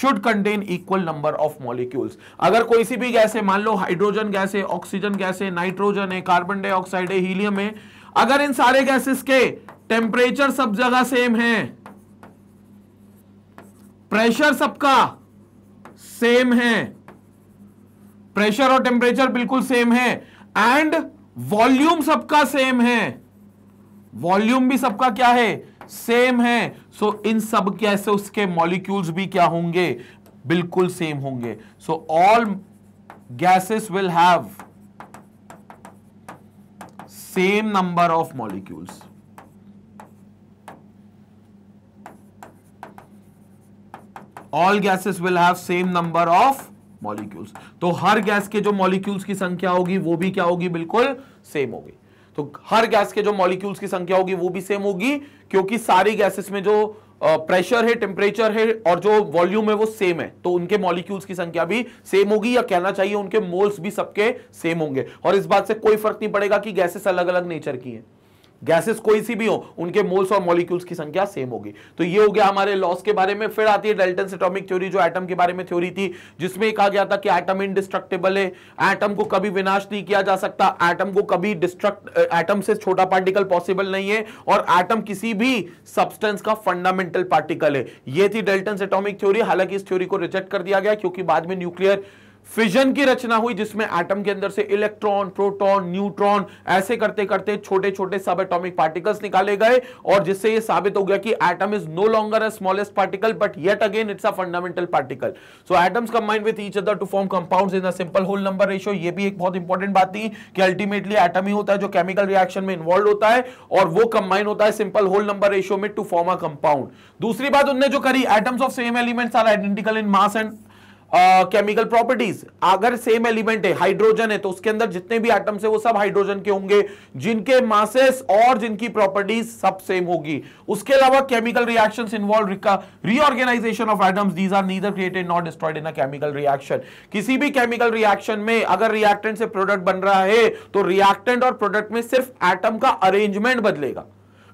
should contain equal number of molecules अगर कोई सी भी गैस है मान लो हाइड्रोजन गैस है ऑक्सीजन गैस है नाइट्रोजन है कार्बन डाइऑक्साइड है हीलियम है अगर इन सारे गैसेस के टेम्परेचर सब जगह सेम है प्रेशर सबका सेम है प्रेशर और टेम्परेचर बिल्कुल सेम है एंड वॉल्यूम सबका सेम है वॉल्यूम भी सबका क्या है सेम है सो so, इन सब कैसे उसके मॉलिक्यूल्स भी क्या होंगे बिल्कुल सेम होंगे so all gases will have same number of molecules all gases will have same number of molecules तो हर गैस के जो मॉलिक्यूल्स की संख्या होगी वो भी क्या होगी बिल्कुल सेम होगी तो हर गैस के जो मॉलिक्यूल्स की संख्या होगी वो भी सेम होगी क्योंकि सारी गैसेस में जो प्रेशर है टेम्परेचर है और जो वॉल्यूम है वो सेम है तो उनके मॉलिक्यूल्स की संख्या भी सेम होगी या कहना चाहिए उनके मोल्स भी सबके सेम होंगे और इस बात से कोई फर्क नहीं पड़ेगा कि गैसेस अलग अलग नेचर की है गैसेस कोई सी भी हो उनके मोल्स और मॉलिक्यूल्स की संख्या सेम होगी तो ये हो गया हमारे लॉस के बारे में फिर आती है डेल्टन एटॉमिक थ्योरी जो एटम के बारे में थ्योरी थी जिसमें कहा गया था कि एटम इनडिस्ट्रक्टेबल है एटम को कभी विनाश नहीं किया जा सकता एटम को कभी डिस्ट्रक्ट एटम से छोटा पार्टिकल पॉसिबल नहीं है और एटम किसी भी सब्सटेंस का फंडामेंटल पार्टिकल है यह थी डेल्टन एटॉमिक थ्योरी हालांकि इस थ्योरी को रिजेक्ट कर दिया गया क्योंकि बाद में न्यूक्लियर फिजन की रचना हुई जिसमें एटम के अंदर से इलेक्ट्रॉन प्रोटॉन न्यूट्रॉन ऐसे करते करते छोटे छोटे सब एटॉमिक पार्टिकल्स निकाले गए और जिससे ये साबित हो गया कि atom is no longer a smallest particle but yet again it's a fundamental particle so atoms combine with each other to form compound in a simple whole number ratio ये भी एक बहुत इंपॉर्टेंट बात थी कि अल्टीमेटली एटम ही होता है जो केमिकल रिएक्शन में इन्वॉल्व होता है और वो कंबाइन होता है सिंपल होल नंबर रेशियो में टू फॉर्म अ कंपाउंड दूसरी बात उनने जो करी atoms of same elements are identical in mass and chemical properties अगर सेम एलिमेंट है हाइड्रोजन है तो उसके अंदर जितने भी आइटम्स है वो सब हाइड्रोजन के होंगे जिनके मासेस और जिनकी प्रॉपर्टीज सब सेम होगी उसके अलावा chemical reaction involve reorganization of atoms these are neither created not destroyed in a chemical reaction किसी भी केमिकल रिएक्शन में अगर रिएक्टेंट से प्रोडक्ट बन रहा है तो रिएक्टेंट और प्रोडक्ट में सिर्फ एटम का अरेंजमेंट बदलेगा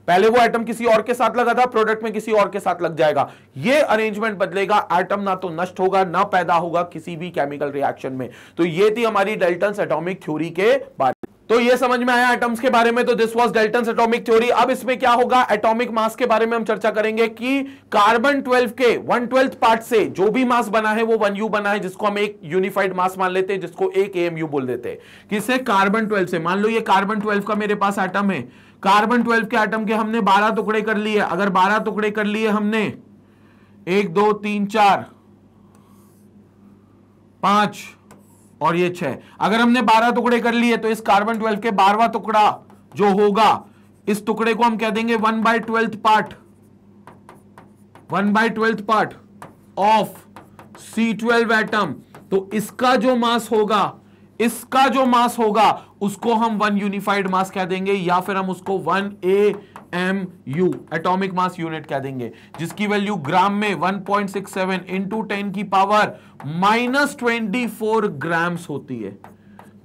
पहले वो एटम किसी और के साथ लगा था प्रोडक्ट में किसी और के साथ लग जाएगा ये अरेंजमेंट बदलेगा एटम ना तो नष्ट होगा ना पैदा होगा किसी भी केमिकल रिएक्शन में तो ये थी हमारी डेल्टन एटॉमिक थ्योरी के बारे तो ये समझ में आया एटम्स के बारे में तो this was Dalton atomic theory अब इसमें क्या होगा एटॉमिक मास के बारे में हम चर्चा करेंगे कि कार्बन 12 के वन ट्वेल्थ पार्ट से जो भी मास बना है वो वन यू बना है जिसको हम एक यूनिफाइड मास मान लेते हैं जिसको एक एएमयू बोल देते हैं किसे कार्बन ट्वेल्व से मान लो ये कार्बन ट्वेल्व का मेरे पास आइटम है कार्बन ट्वेल्व के आइटम के हमने बारह टुकड़े कर लिए अगर बारह टुकड़े कर लिए हमने एक दो तीन चार पांच और ये छह अगर हमने बारह टुकड़े कर लिए तो इस कार्बन ट्वेल्व के बारहवा टुकड़ा जो होगा इस टुकड़े को हम कह देंगे one by twelfth part one by twelfth part of C twelve atom तो इसका जो मास होगा इसका जो मास होगा उसको हम वन यूनिफाइड मास कह देंगे या फिर हम उसको one A M U atomic mass unit क्या देंगे जिसकी वैल्यू ग्राम में 1.67 point six seven into ten की power minus twenty four grams होती है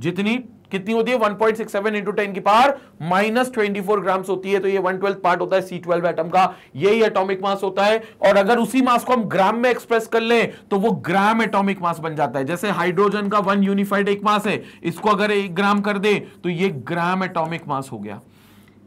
जितनी कितनी होती है 1.67 point six seven into ten की power minus twenty four grams होती है तो ये वन ट्वेल्थ पार्ट होता है सी ट्वेल्व एटम का यही एटॉमिक मास होता है और अगर उसी मास को हम ग्राम में एक्सप्रेस कर लें तो वो ग्राम एटॉमिक मास बन जाता है जैसे हाइड्रोजन का वन यूनिफाइड एक मास है इसको अगर एक ग्राम कर दे तो ये ग्राम एटोमिक मास हो गया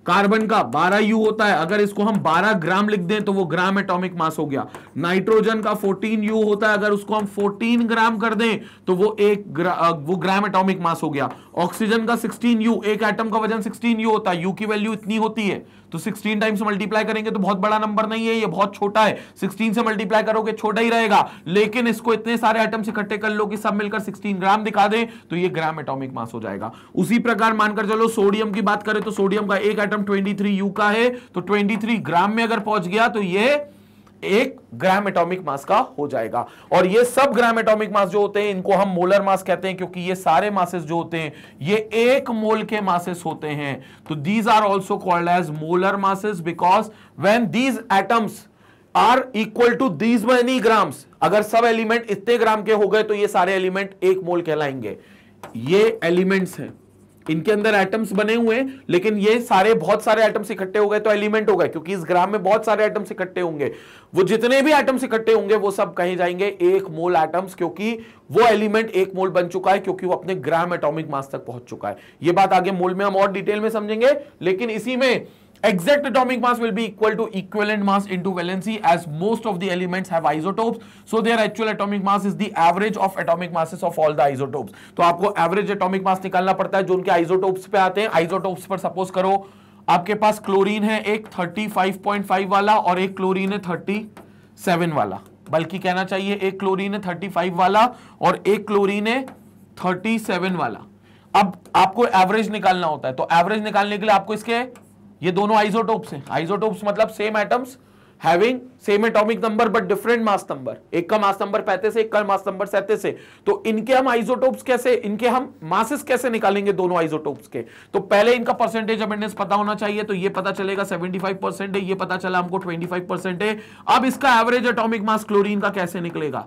कार्बन का 12 यू होता है अगर इसको हम 12 ग्राम लिख दें तो वो ग्राम एटॉमिक मास हो गया नाइट्रोजन का 14 यू होता है अगर उसको हम 14 ग्राम कर दें तो वो एक ग्रा, वो ग्राम एटॉमिक मास हो गया ऑक्सीजन का 16 यू एक एटम का वजन 16 यू होता है यू की वैल्यू इतनी होती है तो 16 टाइम्स मल्टीप्लाई करेंगे तो बहुत बड़ा नंबर नहीं है ये बहुत छोटा है 16 से मल्टीप्लाई करोगे छोटा ही रहेगा लेकिन इसको इतने सारे आइटम्स इकट्ठे कर लो कि सब मिलकर 16 ग्राम दिखा दें तो ये ग्राम एटॉमिक मास हो जाएगा उसी प्रकार मानकर चलो सोडियम की बात करें तो सोडियम का एक आइटम ट्वेंटी का है तो ट्वेंटी ग्राम में अगर पहुंच गया तो ये एक ग्राम एटॉमिक मास का हो जाएगा और ये सब ग्राम एटॉमिक मास जो होते हैं इनको हम मोलर मास कहते हैं क्योंकि ये सारे मासेस जो होते हैं ये एक मोल के मासेस होते हैं तो these are also called as molar masses because when these atoms are equal to these many grams अगर सब एलिमेंट इतने ग्राम के हो गए तो ये सारे एलिमेंट एक मोल कहलाएंगे ये एलिमेंट्स हैं इनके अंदर एटम्स बने हुए हैं लेकिन ये सारे बहुत सारे एटम्स इकट्ठे हो गए तो एलिमेंट हो गए क्योंकि इस ग्राम में बहुत सारे एटम्स इकट्ठे होंगे वो जितने भी एटम्स इकट्ठे होंगे वो सब कहे जाएंगे एक मोल एटम्स क्योंकि वो एलिमेंट एक मोल बन चुका है क्योंकि वो अपने ग्राम एटॉमिक मास तक पहुंच चुका है ये बात आगे मोल में हम और डिटेल में समझेंगे लेकिन इसी में exact atomic mass will be equal to equivalent mass into valency as most of the elements have isotopes so their actual atomic mass is the average of atomic masses of all the isotopes तो आपको average atomic mass निकालना पड़ता है जो उनके isotopes pe aate हैं isotopes पर suppose karo aapke paas chlorine hai ek 35.5 wala aur ek chlorine hai 37 wala balki kehna chahiye ek chlorine hai 35 wala aur ek chlorine hai 37 wala अब आपको average निकालना होता है तो एवरेज निकालने के लिए आपको इसके ये दोनों आइसोटोप्स हैं आइसोटोप्स मतलब same atoms having same atomic number but different mass number एक का मास नंबर पैंतीस एक का मास नंबर सैंतीस है तो इनके हम आइसोटोप्स कैसे इनके हम मासेस कैसे निकालेंगे दोनों आइसोटोप्स के तो पहले इनका परसेंटेज अबेंडेंस पता होना चाहिए तो ये पता चलेगा 75 परसेंट है ये पता चला हमको 25 परसेंट है अब इसका एवरेज अटोमिक मास क्लोरीन का कैसे निकलेगा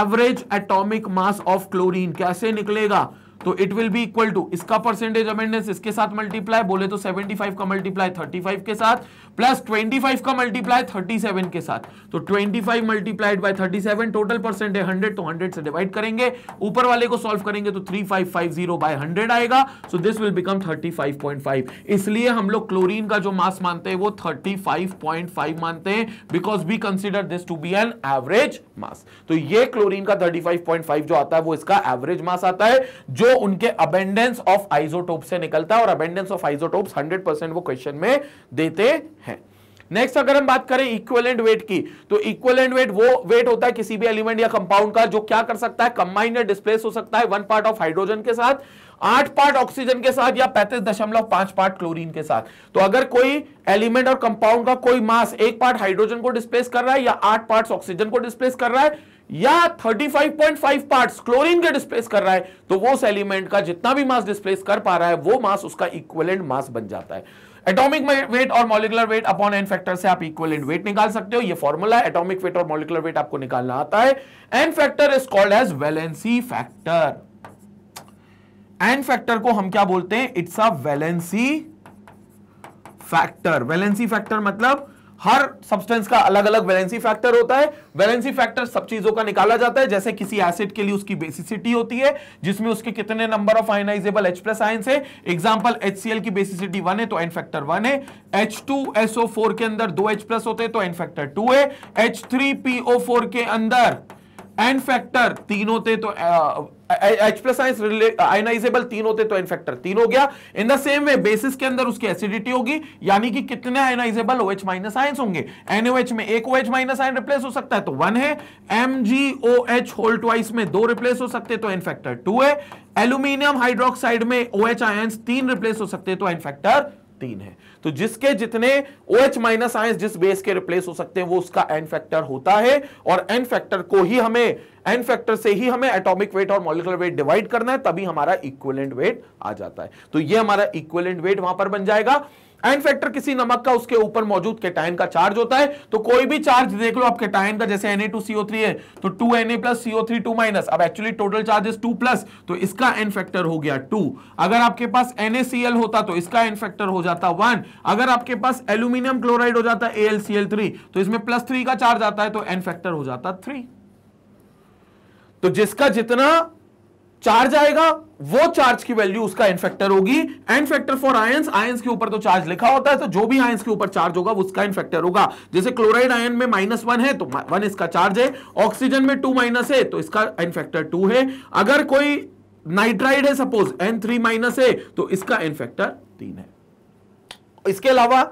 average atomic mass of chlorine कैसे निकलेगा तो it will be equal to इसका परसेंटेज अमेंडेंस इसके साथ मल्टीप्लाई बोले तो 75 का मल्टीप्लाई 35 के साथ प्लस 25 का मल्टीप्लाई 37 के साथ तो 25 five multiplied by thirty total percent है 100 तो 100 से डिवाइड करेंगे ऊपर वाले को सॉल्व करेंगे तो 3550 बाय हंड्रेड आएगा सो दिस विल बिकम 35.5 इसलिए हम लोग क्लोरीन का जो मास मानते हैं वो 35.5 मानते हैं because we consider this to be an average mass तो ये क्लोरीन का 35.5 जो आता है वो इसका एवरेज मास आता है जो उनके अबेंडेंस ऑफ आइजोटोप से निकलता है और अबेंडेंस ऑफ आइसोटोप्स 100 वो क्वेश्चन में देते हैं नेक्स्ट अगर हम बात करें इक्वलेंट वेट की तो इक्वलेंट वेट वो वेट होता है किसी भी एलिमेंट या कंपाउंड का जो क्या कर सकता है कंबाइंड या डिस्प्लेस हो सकता है वन पार्ट ऑफ हाइड्रोजन के साथ आठ पार्ट ऑक्सीजन के साथ या पैंतीस दशमलव पांच पार्ट क्लोरीन के साथ तो अगर कोई एलिमेंट और कंपाउंड का कोई मास एक पार्ट हाइड्रोजन को डिस्प्लेस कर रहा है या आठ पार्ट ऑक्सीजन को डिस्प्लेस कर रहा है या 35.5 पार्ट्स क्लोरीन के डिस्प्लेस कर रहा है तो वो उस एलिमेंट का जितना भी मास डिस्प्लेस कर पा रहा है वो मास उसका इक्वलेंट मास बन जाता है एटॉमिक वेट और molecular weight upon N factor से आप इक्वल इक्वलेंट वेट निकाल सकते हो ये फॉर्मूला एटॉमिक वेट और मॉलिकुलर वेट आपको निकालना आता है N factor is called as valency factor N factor को हम क्या बोलते हैं it's a valency factor valency factor मतलब हर सब्सटेंस का अलग अलग वैलेंसी फैक्टर होता है वैलेंसी फैक्टर सब चीजों का निकाला जाता है जैसे किसी एसिड के लिए उसकी बेसिसिटी होती है जिसमें उसके कितने number of ionizable H plus ions है एग्जांपल HCl की बेसिसिटी वन है तो एन फैक्टर वन है H2SO4 के अंदर दो H प्लस होते हैं तो एन फैक्टर टू है H3PO4 के अंदर एन फैक्टर तीन होते तो एच प्लस ionizable तीन होते तो infector तीन हो गया in the same way basis के अंदर उसकी acidity होगी यानी कि कितने ionizable OH minus ions होंगे एनओएच में एक OH minus ion replace हो सकता है तो one है MgOH whole twice में दो रिप्लेस हो सकते तो infector two है aluminium hydroxide में OH ions तीन replace हो सकते तो infector तीन है तो जिसके जितने ओ एच माइनस आयंस जिस बेस के रिप्लेस हो सकते हैं वो उसका एन फैक्टर होता है और एन फैक्टर को ही हमें एन फैक्टर से ही हमें एटॉमिक वेट और मॉलिकुलर वेट डिवाइड करना है तभी हमारा इक्वलेंट वेट आ जाता है तो ये हमारा इक्वलेंट वेट वहां पर बन जाएगा एन फैक्टर किसी नमक का उसके ऊपर मौजूद केटाइन का चार्ज होता है तो कोई भी चार्ज देख लो आप केटाइन का जैसे N A two CO three है तो two N A plus CO three two minus अब actually total charges two plus तो इसका एन फैक्टर हो गया टू अगर आपके पास एन ए सी एल होता तो इसका एन फैक्टर हो जाता वन अगर आपके पास एल्यूमिनियम क्लोराइड हो जाता A L C L three तो इसमें प्लस थ्री का चार्ज आता है तो एन फैक्टर हो जाता थ्री तो जिसका जितना चार्ज आएगा वो चार्ज की वैल्यू उसका एन फैक्टर होगी एन फैक्टर फॉर आयन आय के ऊपर तो चार्ज लिखा होता है तो जो भी आयन के ऊपर चार्ज होगा उसका इन फैक्टर होगा जैसे क्लोराइड आयन में माइनस वन है तो वन इसका चार्ज है ऑक्सीजन में टू माइनस है तो इसका एन फैक्टर टू है अगर कोई नाइट्राइड है सपोज एन थ्री माइनस है तो इसका एन फैक्टर तीन है इसके अलावा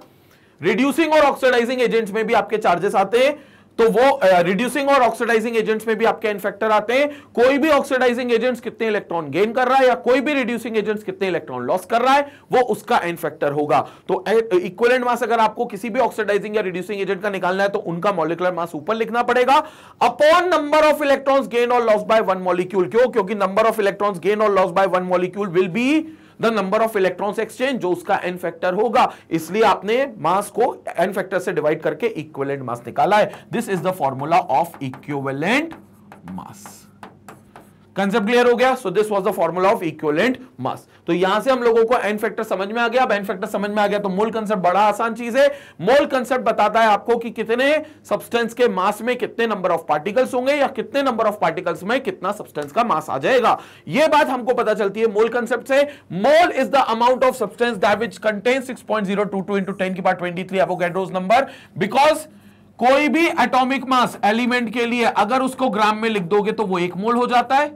रिड्यूसिंग और ऑक्सीडाइजिंग एजेंट्स में भी आपके चार्जेस आते हैं तो वो रिड्यूसिंग और ऑक्सीडाइजिंग एजेंट्स में भी आपके इनफेक्टर आते हैं कोई भी ऑक्सीडाइजिंग एजेंट्स कितने इलेक्ट्रॉन गेन कर रहा है या कोई भी रिड्यूसिंग एजेंट्स कितने इलेक्ट्रॉन लॉस कर रहा है वो उसका इनफेक्टर होगा तो इक्वलेंट मास अगर आपको किसी भी ऑक्सीडाइजिंग या रिड्यूसिंग एजेंट का निकालना है तो उनका मॉलिकुलर मास ऊपर लिखना पड़ेगा upon number of electron gain और लॉस बाय वन मॉलिक्यूल क्यों क्योंकि नंबर ऑफ इलेक्ट्रॉन गेन और loss by one molecule will be the number of electron exchange जो उसका एन फैक्टर होगा इसलिए आपने मास को एन फैक्टर से डिवाइड करके इक्वेलेंट मास निकाला है this is the formula of equivalent mass concept clear हो गया so this was the formula of equivalent mass तो यहां से हम लोगों को एन फैक्टर समझ में आ गया अब एन फैक्टर समझ में आ गया तो मोल कंसेप्ट बड़ा आसान चीज है मोल कंसेप्ट बताता है आपको कि कितने सब्सटेंस के मास में कितने नंबर ऑफ पार्टिकल्स होंगे या कितने नंबर ऑफ पार्टिकल्स में कितना सब्सटेंस का मास आ जाएगा यह बात हमको पता चलती है मोल कंसेप्ट से mole is the amount of substance that which contain six point zero two two into ten की पावर 23 एवोगैड्रोस नंबर बिकॉज़ कोई भी एटॉमिक मास एलिमेंट के लिए अगर उसको ग्राम में लिख दोगे तो वो एक मोल हो जाता है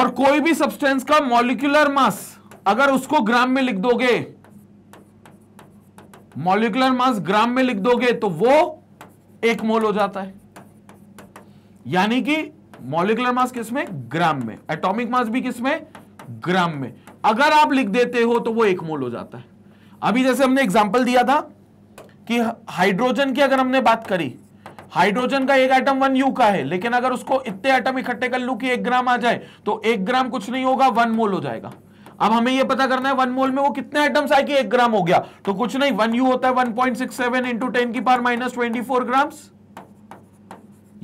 और कोई भी सब्सटेंस का मॉलिकुलर मास अगर उसको ग्राम में लिख दोगे मॉलिकुलर मास ग्राम में लिख दोगे तो वो एक मोल हो जाता है यानी कि मॉलिकुलर मास किसमें ग्राम में एटॉमिक मास भी किसमें ग्राम में अगर आप लिख देते हो तो वो एक मोल हो जाता है अभी जैसे हमने एग्जांपल दिया था कि हाइड्रोजन की अगर हमने बात करी हाइड्रोजन का एक आइटम वन यू का है लेकिन अगर उसको इतने आइटम इकट्ठे कर लू कि एक ग्राम आ जाए तो एक ग्राम कुछ नहीं होगा वन मोल हो जाएगा अब हमें यह पता करना है वन मोल में वो कितने आइटम्स आए कि एक ग्राम हो गया तो कुछ नहीं वन यू होता है one point six seven into ten की power minus twenty four grams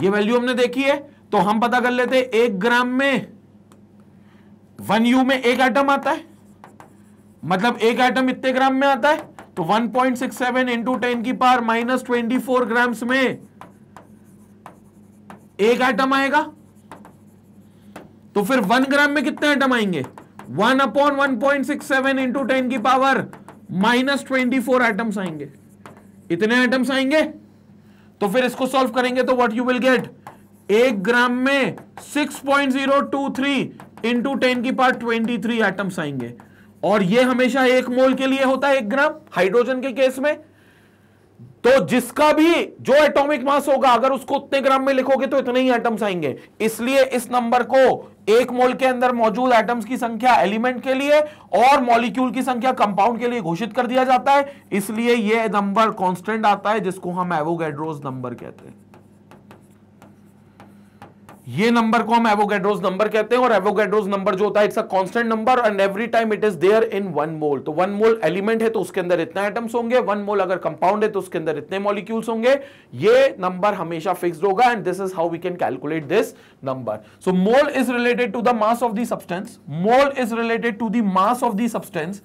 ये वैल्यू हमने देखी है तो हम पता कर लेते हैं एक ग्राम में वन यू में एक आइटम आता है मतलब एक आइटम इतने ग्राम में आता है तो 1.67 point six seven into ten की power minus twenty four grams में एक आइटम आएगा तो फिर वन ग्राम में कितने आइटम आएंगे one upon one point six seven into ten की power minus twenty four atoms आएंगे इतने आइटम्स आएंगे तो फिर इसको सॉल्व करेंगे तो व्हाट यू विल गेट एक ग्राम में 6.023 point zero two three into ten की पार ट्वेंटी थ्री आइटम्स आएंगे और ये हमेशा एक मोल के लिए होता है एक ग्राम हाइड्रोजन के केस में तो जिसका भी जो एटॉमिक मास होगा अगर उसको उतने ग्राम में लिखोगे तो इतने ही एटम्स आएंगे इसलिए इस नंबर को एक मोल के अंदर मौजूद एटम्स की संख्या एलिमेंट के लिए और मॉलिक्यूल की संख्या कंपाउंड के लिए घोषित कर दिया जाता है इसलिए यह नंबर कॉन्स्टेंट आता है जिसको हम एवोगेड्रोज नंबर कहते हैं ये नंबर को हम एवोगेड्रोज नंबर कहते हैं और एवोगेड्रोज नंबर जो होता है it's a constant number and every time it is there in one mole तो वन मोल एलिमेंट है तो उसके अंदर इतने एटम्स होंगे वन मोल अगर कंपाउंड है तो उसके अंदर इतने मॉलिक्यूल्स होंगे ये नंबर हमेशा फिक्स्ड होगा and this is how we can calculate this number so mole is related to the mass of the substance mole is related to the mass of the substance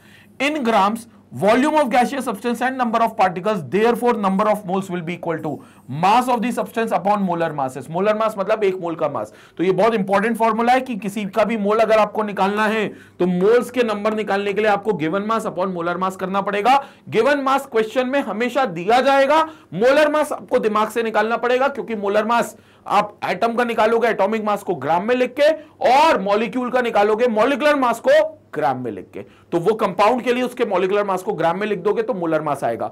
in grams volume of gaseous substance and number of particles therefore number of moles will be equal to mass of the substance upon molar masses molar mass मतलब एक mole का मास तो ये बहुत important formula है कि किसी का भी मोल अगर आपको निकालना है तो मोल्स के नंबर निकालने के लिए आपको given mass upon molar mass करना पड़ेगा गिवन मास क्वेश्चन में हमेशा दिया जाएगा मोलर मास आपको दिमाग से निकालना पड़ेगा क्योंकि मोलर मास आप एटम का निकालोगे एटॉमिक मास को ग्राम में लिख के और मॉलिक्यूल का निकालोगे मॉलिकुलर मास को ग्राम में लिख के तो वो कंपाउंड के लिए उसके मोलिकुलर मास को ग्राम में लिख दोगे तो मोलर मास आएगा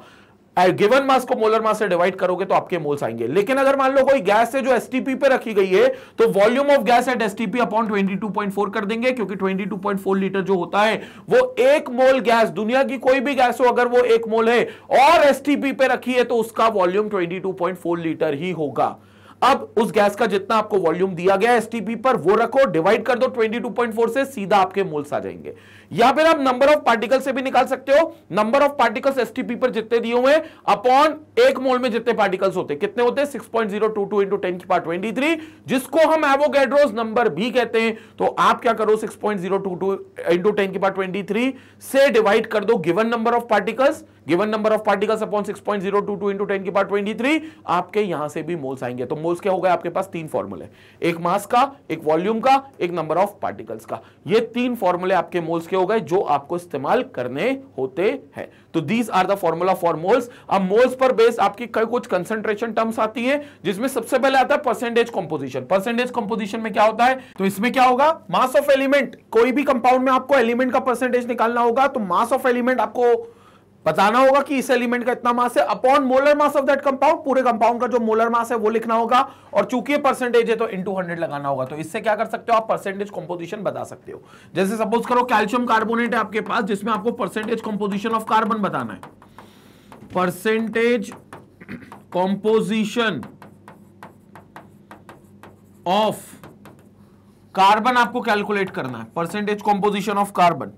गिवन मास को मोलर मास से डिवाइड करोगे तो आपके मोल्स आएंगे लेकिन अगर मान लो कोई गैस है जो एसटीपी पे रखी गई है तो volume of gas at STP upon 22.4 कर देंगे क्योंकि 22.4 लीटर जो होता है वो एक मोल गैस दुनिया की कोई भी गैस हो अगर वो एक मोल है और एसटीपी पे रखी है तो उसका वॉल्यूम ट्वेंटी लीटर ही होगा अब उस गैस का जितना आपको वॉल्यूम दिया गया एसटीपी पर वो रखो डिवाइड कर दो 22.4 से सीधा आपके मोल्स आ जाएंगे या फिर आप नंबर ऑफ पार्टिकल से भी निकाल सकते हो नंबर ऑफ पार्टिकल्स एसटीपी पर जितने दिए हुए अपॉन एक मोल में जितने पार्टिकल्स होते कितने होते six point zero two two into ten की पार्ट ट्वेंटी थ्री जिसको हम एवोगेड्रोज नंबर भी कहते हैं तो आप क्या करो six point zero two two into ten की पार्ट ट्वेंटी थ्री से डिवाइड कर दो given number of particles given number of particles upon 6.022 into 10 की पावर 23 आपके यहां से भी मोल्स आएंगे तो मोल्स क्या हो गए आपके पास तीन फॉर्मूले एक मास का एक वॉल्यूम का एक नंबर ऑफ पार्टिकल्स का ये तीन फॉर्मूले आपके मोल्स के हो गए जो आपको इस्तेमाल करने होते हैं तो these are the formula for moles अब मोल्स पर बेस आपकी कुछ कंसेंट्रेशन टर्म्स आती है जिसमें सबसे पहले आता है परसेंटेज कॉम्पोजिशन परसेंटेज कॉम्पोजिशन में क्या होता है तो इसमें क्या होगा मास ऑफ एलिमेंट कोई भी कंपाउंड में आपको एलिमेंट का परसेंटेज निकालना होगा तो मास ऑफ एलिमेंट आपको बताना होगा कि इस एलिमेंट का इतना मास है upon molar mass of that compound पूरे कंपाउंड का जो मोलर मास है वो लिखना होगा और चूंकि परसेंटेज है तो इंटू हंड्रेड लगाना होगा तो इससे क्या कर सकते हो आप परसेंटेज कंपोजिशन बता सकते हो जैसे सपोज करो कैल्शियम कार्बोनेट है आपके पास जिसमें आपको परसेंटेज कॉम्पोजिशन ऑफ कार्बन बताना है परसेंटेज कॉम्पोजिशन ऑफ कार्बन आपको कैलकुलेट करना है परसेंटेज कॉम्पोजिशन ऑफ कार्बन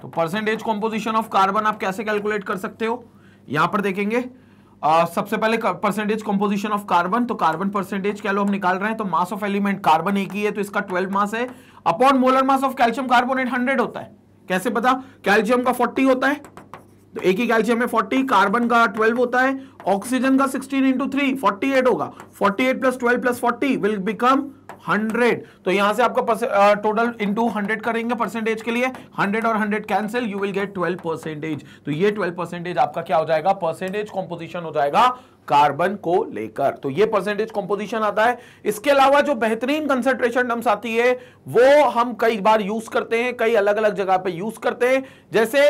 तो परसेंटेज कॉम्पोजिशन ऑफ कार्बन आप कैसे कैलकुलेट कर सकते हो यहां पर देखेंगे आ, सबसे पहले परसेंटेज कॉम्पोजिशन ऑफ कार्बन तो कार्बन परसेंटेज क्या लो हम निकाल रहे हैं तो मास ऑफ एलिमेंट कार्बन एक ही है तो इसका ट्वेल्व मास है upon molar mass of calcium carbonate hundred होता है कैसे पता कैल्शियम का फोर्टी होता है तो एक ही कैल्शियम है फोर्टी कार्बन का ट्वेल्व होता है ऑक्सीजन का सिक्सटीन इंटू थ्री फोर्टी होगा forty eight plus twelve plus forty will become hundred तो यहां से आपका टोटल इंटू हंड्रेड करेंगे परसेंटेज के लिए हंड्रेड और hundred cancel you will get twelve percentage तो ये ट्वेल्व परसेंटेज आपका क्या हो जाएगा परसेंटेज कॉम्पोजिशन हो जाएगा कार्बन को लेकर तो ये परसेंटेज कंपोजिशन आता है इसके अलावा जो बेहतरीन कंसेंट्रेशन टर्म्स आती है वो हम कई बार यूज करते हैं कई अलग अलग जगह पे यूज करते हैं जैसे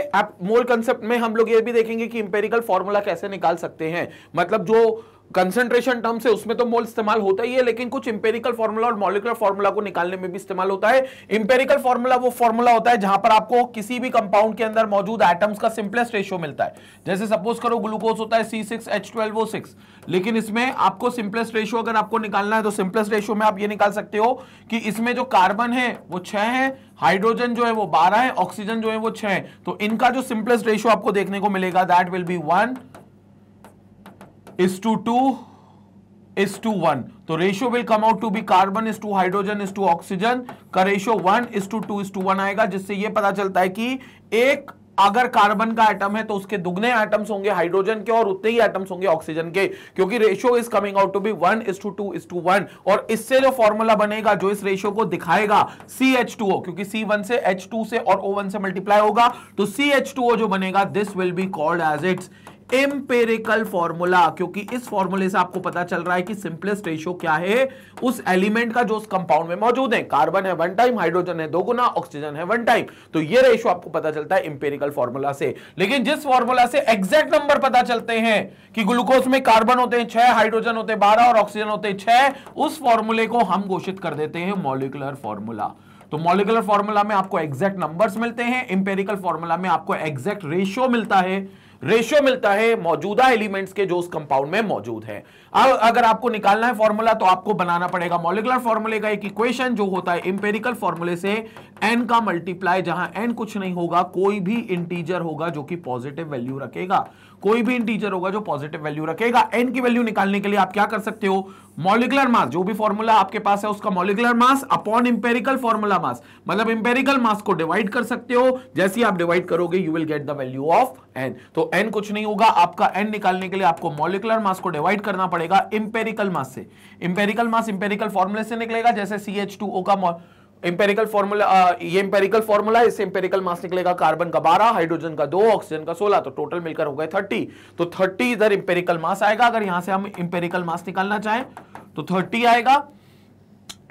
मोल कंसेप्ट में हम लोग ये भी देखेंगे कि इंपेरिकल फॉर्मूला कैसे निकाल सकते हैं मतलब जो कंसेंट्रेशन टर्म से उसमें तो मोल इस्तेमाल होता ही है लेकिन कुछ इंपेरिकल फॉर्मूला और मॉलिकुलर फॉर्मूला को निकालने में भी इस्तेमाल होता है इंपेरिकल फॉर्मूला वो फॉर्मूला होता है जहां पर आपको किसी भी कंपाउंड के अंदर मौजूद एटम्स का सिंपलेस्ट रेशियो मिलता है जैसे सपोज करो ग्लूकोज होता है C six H twelve O six लेकिन इसमें आपको सिंपलेस्ट रेशियो अगर आपको निकालना है तो सिंपलेस्ट रेशियो में आप ये निकाल सकते हो कि इसमें जो कार्बन है वो छह है हाइड्रोजन जो है वो बारह है ऑक्सीजन जो है वो छह है तो इनका जो सिंपलेस्ट रेशियो आपको देखने को मिलेगा that will be one is to 2 is to 1. So तो ratio will come out to be carbon is to hydrogen is to oxygen का ratio 1 is to 2 is to 1 आएगा जिससे यह पता चलता है कि एक अगर कार्बन का एटम है तो उसके दुगने एटम्स होंगे हाइड्रोजन के और उतने ही एटम्स होंगे ऑक्सीजन के क्योंकि ratio is coming out to be one is to two is to to one इससे जो फॉर्मूला बनेगा जो इस रेशियो को दिखाएगा सी एच टू ओ क्योंकि सी वन से एच टू से और ओ वन से मल्टीप्लाई होगा तो सी एच टू ओ जो बनेगा this will be called as its empirical formula क्योंकि इस फॉर्मूले से आपको पता चल रहा है कि सिंपलेस्ट रेशियो क्या है उस एलिमेंट का जो उस कंपाउंड में मौजूद है कार्बन है वन टाइम हाइड्रोजन है दो गुना ऑक्सीजन है वन टाइम तो ये रेशियो आपको पता चलता है एम्पेरिकल फॉर्मूला से लेकिन जिस फॉर्मूला से एग्जैक्ट नंबर पता चलते हैं कि ग्लूकोज में कार्बन होते हैं छह हाइड्रोजन होते हैं बारह और ऑक्सीजन होते हैं छह उस फॉर्मूले को हम घोषित कर देते हैं मॉलिकुलर फॉर्मूला तो मॉलिकुलर फॉर्मूला में आपको एग्जैक्ट नंबर्स मिलते हैं इंपेरिकल फॉर्मूला में आपको एग्जैक्ट रेशियो मिलता है रेशियो मिलता है मौजूदा एलिमेंट्स के जो उस कंपाउंड में मौजूद है अब अगर आपको निकालना है फॉर्मूला तो आपको बनाना पड़ेगा मॉलिकुलर फॉर्मूले का एक इक्वेशन जो होता है इंपेरिकल फॉर्मूले से एन का मल्टीप्लाई जहां एन कुछ नहीं होगा कोई भी इंटीजर होगा जो कि पॉजिटिव वैल्यू रखेगा कोई भी इंटीजर होगा जो पॉजिटिव वैल्यू रखेगा एन की वैल्यू निकालने के लिए आप क्या कर सकते हो मॉलिकुलर मास जो भी फॉर्मूला आपके पास है उसका molecular mass upon empirical formula mass मतलब इंपेरिकल मास को डिवाइड कर सकते हो जैसे आप डिवाइड करोगे you will get the value of N तो एन कुछ नहीं होगा आपका एन निकालने के लिए आपको मॉलिकुलर मास को डिवाइड करना पड़ेगा इंपेरिकल मास से इंपेरिकल मास इंपेरिकल फॉर्मूले से निकलेगा जैसे सी एच टू ओ का इंपेरिकल फॉर्मूला uh, ये इंपेरिकल फॉर्मूला है इससे इंपेरिकल मास निकलेगा कार्बन का बारह हाइड्रोजन का दो ऑक्सीजन का सोलह तो टोटल मिलकर हो गए थर्टी तो थर्टी इधर इंपेरिकल मास आएगा अगर यहां से हम इंपेरिकल मास निकालना चाहें तो थर्टी आएगा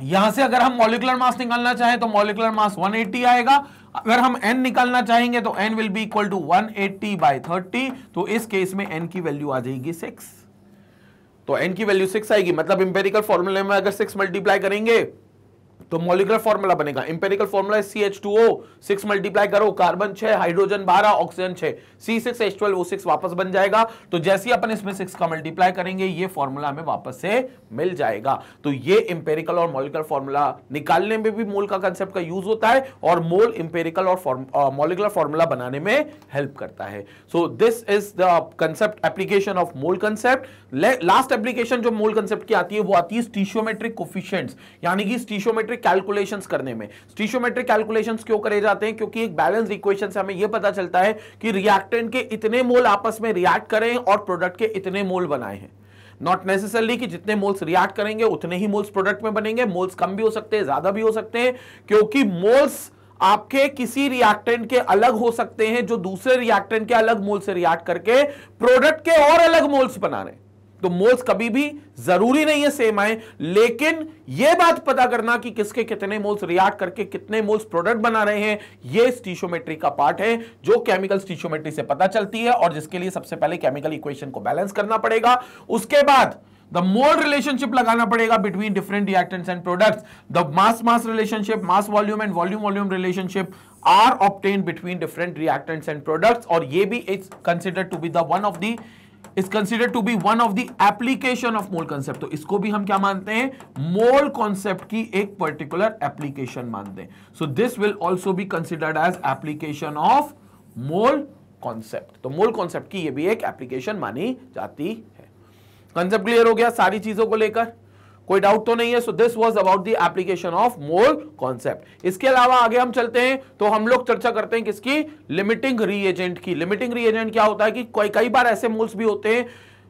यहां से अगर हम मॉलिकुलर मास निकालना चाहें तो मॉलिकुलर मास 180 आएगा अगर हम n निकालना चाहेंगे तो n will be equal to 180 eighty by thirty तो इस केस में n की वैल्यू आ जाएगी 6 तो n की वैल्यू 6 आएगी मतलब इंपेरिकल फॉर्मूले में अगर 6 मल्टीप्लाई करेंगे तो मोलिकुलर फॉर्मूला बनेगा empirical formula C H two O six multiply करो कार्बन छह हाइड्रोजन बारह ऑक्सीजन छह C six H twelve six वापस बन जाएगा तो जैसे ही अपन इसमें सिक्स का मल्टीप्लाई करेंगे ये फॉर्मूला हमें वापस से मिल जाएगा तो ये इंपेरिकल और मोलिकुलर फॉर्मूला निकालने में भी मोल का कंसेप्ट का यूज होता है और मोल इंपेरिकल और मोलिकुलर फॉर्मूला बनाने में हेल्प करता है so this is the concept application of mole concept last application जो मोल कंसेप्ट की आती है वो आती है स्टीशियोमेट्रिक कोफिशियंट यानी कि स्टीशियोमेट्रिक स्टीशियोमेट्रिक कैलकुलेशन करने में स्टीशियोमेट्रिक कैलकुलेशन क्यों करे जाते हैं क्योंकि एक बैलेंस इक्वेशन से हमें यह पता चलता है कि रिएक्टेंट के इतने मोल आपस में रिएक्ट करें और प्रोडक्ट के इतने मोल बनाए हैं नॉट नेसेसरली कि जितने मोल्स रिएक्ट करेंगे उतने ही मोल्स प्रोडक्ट में बनेंगे मोल्स कम भी हो सकते हैं ज्यादा भी हो सकते हैं क्योंकि मोल्स आपके किसी रिएक्टेंट के अलग हो सकते हैं जो दूसरे रिएक्टेंट के अलग मोल से रिएक्ट करके प्रोडक्ट के और अलग मोल्स बना रहे हैं तो मोल्स कभी भी जरूरी नहीं है सेम आए लेकिन यह बात पता करना कि किसके कितने मोल्स रिएक्ट करके कितने मोल्स प्रोडक्ट बना रहे हैं यह स्टीशोमेट्री का पार्ट है जो केमिकल स्टीशोमेट्री से पता चलती है और जिसके लिए सबसे पहले केमिकल इक्वेशन को बैलेंस करना पड़ेगा उसके बाद द मोल रिलेशनशिप लगाना पड़ेगा between different reactants and products the mass mass relationship mass volume and volume volume relationship are obtain between different reactants and products और ये भी it's considered to be the one of the is consider to be one of the application of mole concept तो इसको भी हम क्या मानते हैं मोल कॉन्सेप्ट की एक पर्टिकुलर एप्लीकेशन मानते हैं so this will also be considered as application of mole concept तो मोल कॉन्सेप्ट की ये भी एक एप्लीकेशन मानी जाती है कंसेप्ट क्लियर हो गया सारी चीजों को लेकर कोई डाउट तो नहीं है so this was about the application of mole concept इसके अलावा आगे हम चलते हैं तो हम लोग चर्चा करते हैं किसकी लिमिटिंग रीएजेंट की लिमिटिंग रीएजेंट क्या होता है कि कई बार ऐसे मोल्स भी होते हैं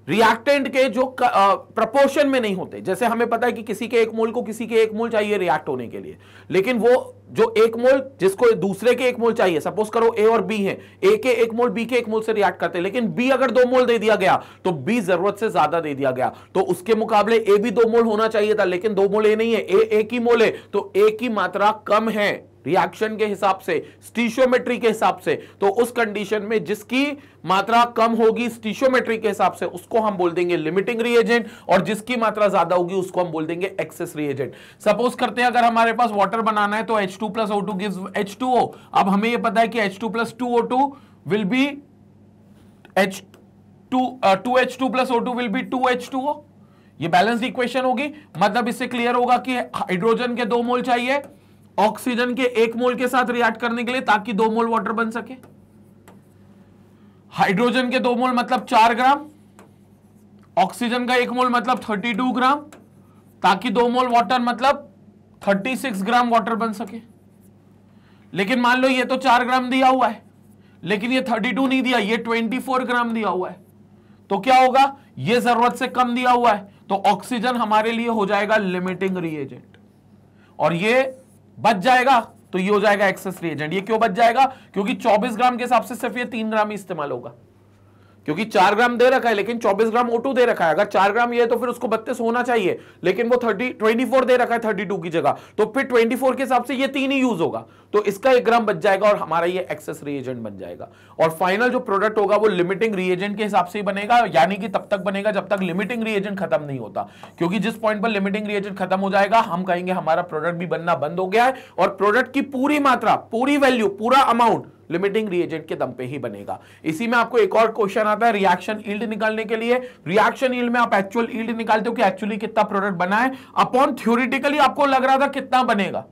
रिएक्टेंट के जो प्रपोर्शन में नहीं होते जैसे हमें पता है कि किसी के एक मोल को किसी के एक मोल चाहिए रिएक्ट होने के लिए लेकिन वो जो एक मोल जिसको दूसरे के एक मोल चाहिए सपोज करो ए और बी है ए के एक मोल बी के एक मोल से रिएक्ट करते हैं लेकिन बी अगर दो मोल दे दिया गया तो बी जरूरत से ज्यादा दे दिया गया तो उसके मुकाबले ए भी दो मोल होना चाहिए था लेकिन दो मोल ए नहीं है ए एक ही मोल है तो ए की मात्रा कम है रिएक्शन के हिसाब से स्टीशोमेट्री के हिसाब से तो उस कंडीशन में जिसकी मात्रा कम होगी स्टीशोमेट्री के हिसाब से उसको हम बोल देंगे लिमिटिंग रिएजेंट और जिसकी मात्रा ज्यादा होगी उसको हम बोल देंगे एक्सेस रिएजेंट सपोज करते हैं अगर हमारे पास वाटर बनाना है तो H two plus O two give H two O अब हमें यह पता है कि H two plus two O two will be H two two H two plus O two will be two H two O ये balance equation होगी मतलब इससे क्लियर होगा कि हाइड्रोजन के दो मोल चाहिए ऑक्सीजन के एक मोल के साथ रिएक्ट करने के लिए ताकि दो मोल वाटर बन सके हाइड्रोजन के दो मोल मतलब चार ग्राम ऑक्सीजन का एक मोल मतलब थर्टी टू ग्राम ताकि दो मोल वाटर मतलब थर्टी सिक्स ग्राम वाटर बन सके लेकिन मान लो ये तो चार ग्राम दिया हुआ है लेकिन ये थर्टी टू नहीं दिया ये ट्वेंटी फोर ग्राम दिया हुआ है तो क्या होगा ये जरूरत से कम दिया हुआ है तो ऑक्सीजन हमारे लिए हो जाएगा लिमिटिंग रिएजेंट और ये बच जाएगा तो ये हो जाएगा एक्सेस रिएजेंट ये क्यों बच जाएगा क्योंकि 24 ग्राम के हिसाब से सिर्फ ये तीन ग्राम ही इस्तेमाल होगा क्योंकि चार ग्राम दे रखा है लेकिन चौबीस ग्राम ओ दे रखा है अगर चार ग्राम ये है तो फिर उसको बत्तीस होना चाहिए लेकिन वो थर्टी ट्वेंटी फोर दे रखा है थर्टी टू की जगह तो फिर ट्वेंटी फोर के हिसाब से ये तीन ही यूज होगा तो इसका एक ग्राम बच जाएगा और हमारा ये एक्सेस रिएजेंट बन जाएगा और फाइनल जो प्रोडक्ट होगा वो लिमिटिंग रिएजेंट के हिसाब से ही बनेगा यानी कि तब तक बनेगा जब तक लिमिटिंग रिएजेंट खत्म नहीं होता क्योंकि जिस पॉइंट पर लिमिटिंग रिएजेंट खत्म हो जाएगा हम कहेंगे हमारा प्रोडक्ट भी बनना बंद हो गया है और प्रोडक्ट की पूरी मात्रा पूरी वैल्यू पूरा अमाउंट लिमिटिंग रिएजेंट के दम पे ही बनेगा इसी में आपको एक और क्वेश्चन आता है रिएक्शन ईल्ड निकालने के लिए रिएक्शन ईल्ड में आप एक्चुअल ईल्ड निकालते हो कि एक्चुअली कितना प्रोडक्ट बना है अपॉन थ्योरिटिकली आपको लग रहा था कितना बनेगा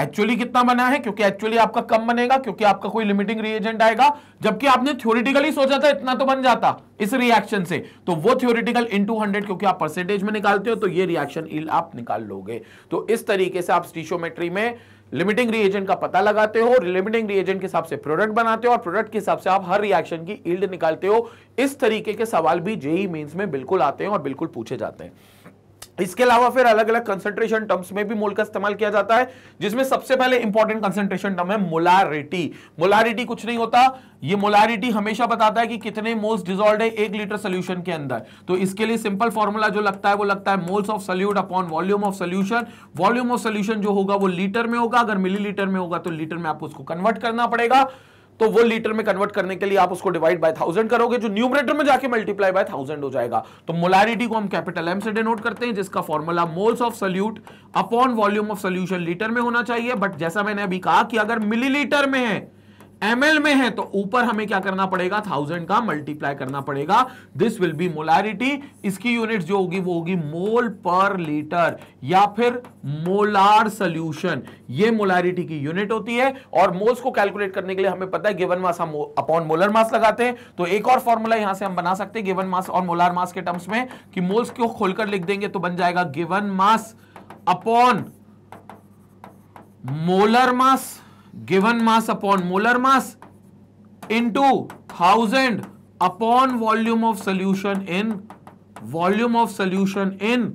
एक्चुअली कितना बना है क्योंकि एक्चुअली आपका कम बनेगा क्योंकि आपका कोई लिमिटिंग रिएजेंट आएगा जबकि आपने थ्योरिटिकली सोचा था इतना तो बन जाता इस रिएक्शन से तो वो थ्योरिटिकल इन टू हंड्रेड क्योंकि आप परसेंटेज में निकालते हो तो ये रिएक्शन आप निकाल लोगे तो इस तरीके से आप स्टीशोमेट्री में लिमिटिंग रिएजेंट का पता लगाते हो लिमिटिंग रिएजेंट के हिसाब से प्रोडक्ट बनाते हो और प्रोडक्ट के हिसाब से आप हर रिएक्शन की ईल्ड निकालते हो इस तरीके के सवाल भी जेई मेंस e में बिल्कुल आते हैं और बिल्कुल पूछे जाते हैं इसके अलावा फिर अलग अलग कंसंट्रेशन टर्म्स में भी मोल का इस्तेमाल किया जाता है जिसमें सबसे पहले इंपॉर्टेंट कंसंट्रेशन टर्म है मोलारिटी मोलारिटी कुछ नहीं होता ये मोलारिटी हमेशा बताता है कि कितने मोल्स डिजॉल्व है एक लीटर सोल्यूशन के अंदर तो इसके लिए सिंपल फॉर्मूला जो लगता है वो लगता है moles of solute upon volume of solution volume of solution जो होगा वो लीटर में होगा अगर मिली में होगा तो लीटर में आपको उसको कन्वर्ट करना पड़ेगा तो वो लीटर में कन्वर्ट करने के लिए आप उसको डिवाइड बाय थाउजेंड करोगे जो न्यूमरेटर में जाके मल्टीप्लाई बाय थाउजेंड हो जाएगा तो मोलारिटी को हम कैपिटल एम से डिनोट करते हैं जिसका formula moles of solute upon volume of solution litre में होना चाहिए बट जैसा मैंने अभी कहा कि अगर मिलीलीटर में है एमएल में है तो ऊपर हमें क्या करना पड़ेगा थाउजेंड का मल्टीप्लाई करना पड़ेगा दिस विल बी मोलैरिटी इसकी यूनिट जो होगी वो होगी मोल पर लीटर या फिर मोलार सोल्यूशन ये मोलैरिटी की यूनिट होती है और मोल्स को कैलकुलेट करने के लिए हमें पता है गिवन मास हम अपॉन मोलर मास लगाते हैं तो एक और फॉर्मूला यहां से हम बना सकते हैं गिवन मास और मोलार मास के टर्म्स में कि मोल्स को खोलकर लिख देंगे तो बन जाएगा given mass upon molar mass given mass upon molar mass into thousand upon volume of solution in volume of solution in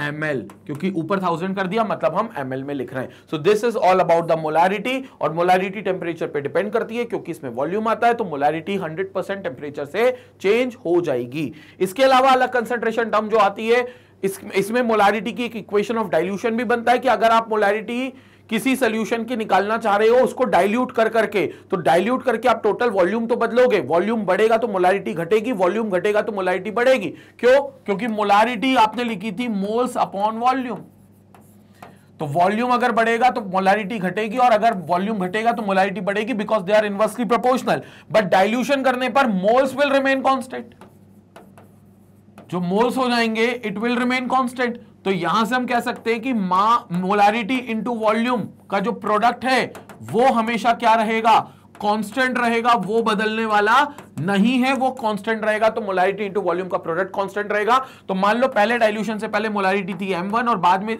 M क्योंकि ऊपर थाउजेंड कर दिया मतलब हम एम में लिख रहे हैं so this is all about the molarity और मोलारिटी टेम्परेचर पे डिपेंड करती है क्योंकि इसमें वॉल्यूम आता है तो मोलारिटी 100 परसेंट टेम्परेचर से चेंज हो जाएगी इसके अलावा अलग कंसेंट्रेशन टर्म जो आती है इस, इसमें मोलारिटी की एक इक्वेशन ऑफ डाइल्यूशन भी बनता है कि अगर आप मोलारिटी किसी सोल्यूशन की निकालना चाह रहे हो उसको डाइल्यूट कर करके तो डाइल्यूट करके आप टोटल वॉल्यूम तो बदलोगे वॉल्यूम बढ़ेगा तो मोलारिटी घटेगी वॉल्यूम घटेगा तो मोलारिटी बढ़ेगी क्यों क्योंकि मोलारिटी आपने लिखी थी मोल्स अपॉन वॉल्यूम तो वॉल्यूम अगर बढ़ेगा तो मोलारिटी घटेगी और अगर वॉल्यूम घटेगा तो मोलारिटी बढ़ेगी because they are inversely proportional but dilution करने पर मोल्स विल रिमेन कॉन्स्टेंट जो मोल्स हो जाएंगे इट विल रिमेन कॉन्स्टेंट तो यहां से हम कह सकते हैं कि मा मोलारिटी इंटू वॉल्यूम का जो प्रोडक्ट है वो हमेशा क्या रहेगा कांस्टेंट रहेगा वो बदलने वाला नहीं है वो कांस्टेंट रहेगा तो मोलारिटी इंटू वॉल्यूम का प्रोडक्ट कांस्टेंट रहेगा तो मान लो पहले डाइल्यूशन से पहले मोलारिटी थी M1 और बाद में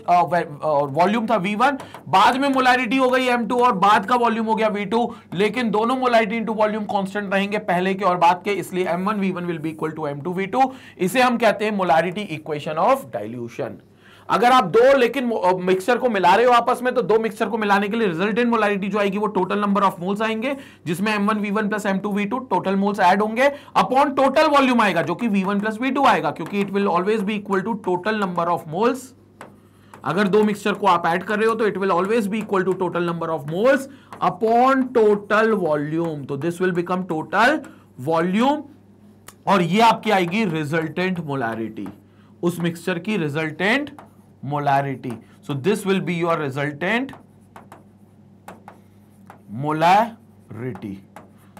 वॉल्यूम था V1 बाद में मोलारिटी हो गई M2 और बाद का वॉल्यूम हो गया V2 लेकिन दोनों मोलारिटी इंटू वॉल्यूम कांस्टेंट रहेंगे पहले के और बाद के इसलिए V one will be equal to V two इसे हम कहते हैं मोलारिटी इक्वेशन ऑफ डाइल्यूशन अगर आप दो लेकिन मिक्सर को मिला रहे हो आपस में तो दो मिक्सर को मिलाने के लिए रिजल्टेंट मोलारिटी जो आएगी वो टोटल नंबर ऑफ मोल्स आएंगे जिसमें M one V one plus M two V two total moles add होंगे अपॉन टोटल वॉल्यूम आएगा जो कि V one plus V two आएगा क्योंकि it will always be equal to total number of moles अगर दो मिक्सचर को आप ऐड कर रहे हो तो it will always be equal to total number of moles upon total volume so this will become total volume और ये आपकी आएगी रिजल्टेंट मोलारिटी उस मिक्सचर की resultant molarity. So this will be your resultant molarity.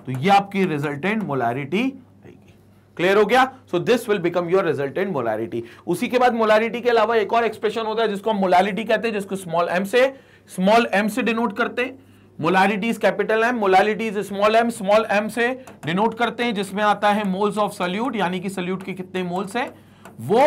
तो ये आपकी resultant molarity आएगी क्लियर हो गया so this will become your resultant molarity उसी के बाद मोलारिटी के अलावा एक और एक्सप्रेशन होता है जिसको हम मोलालिटी कहते हैं जिसको स्मॉल एम से स्मॉल एम से डिनोट करते हैं molarity is capital M molarity is small M small M से डिनोट करते हैं जिसमें आता है मोल्स ऑफ सल्यूट यानी कि सल्यूट के कितने मोल्स हैं वो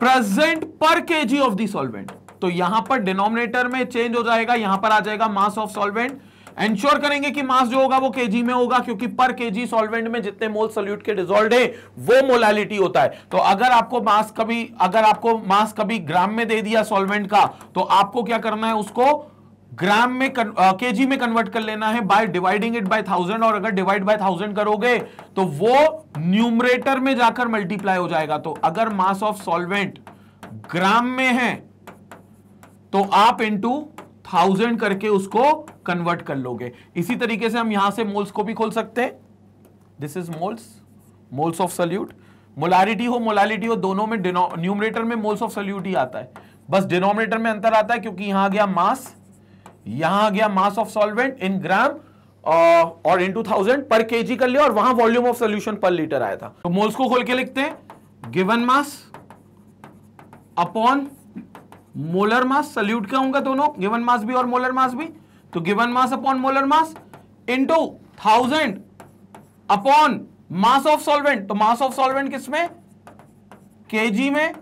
प्रेजेंट तो पर केजी ऑफ दी सॉल्वेंट तो यहां पर डिनोमिनेटर में चेंज हो जाएगा यहां पर आ जाएगा मास ऑफ सॉल्वेंट एंश्योर करेंगे कि मास जो होगा वो केजी में होगा क्योंकि पर केजी सॉल्वेंट में जितने मोल सोल्यूट के डिजोल्व है वो मोलालिटी होता है तो अगर आपको मास कभी अगर आपको मास कभी ग्राम में दे दिया सॉल्वेंट का तो आपको क्या करना है उसको ग्राम में के जी में कन्वर्ट कर लेना है by dividing it by thousand और अगर डिवाइड बाय थाउजेंड करोगे तो वो न्यूमरेटर में जाकर मल्टीप्लाई हो जाएगा तो अगर मास ऑफ सॉल्वेंट ग्राम में है तो आप इनटू थाउजेंड करके उसको कन्वर्ट कर लोगे इसी तरीके से हम यहां से मोल्स को भी खोल सकते हैं this is moles moles of solute molarity हो मोलालिटी हो दोनों में न्यूमरेटर में मोल्स ऑफ सल्यूट ही आता है बस डिनोमिनेटर में अंतर आता है क्योंकि यहां आ गया मास यहां आ गया मास ऑफ सॉल्वेंट इन ग्राम और इन टू थाउजेंड पर के जी कर लिया और वहां वॉल्यूम ऑफ सोल्यूशन पर लीटर आया था तो मोल्स को खोल के लिखते हैं given mass upon molar mass solute क्या होगा दोनों गिवन मास भी और मोलर मास भी तो given mass upon molar mass into thousand upon mass of solvent तो मास ऑफ सॉल्वेंट किसमें केजी में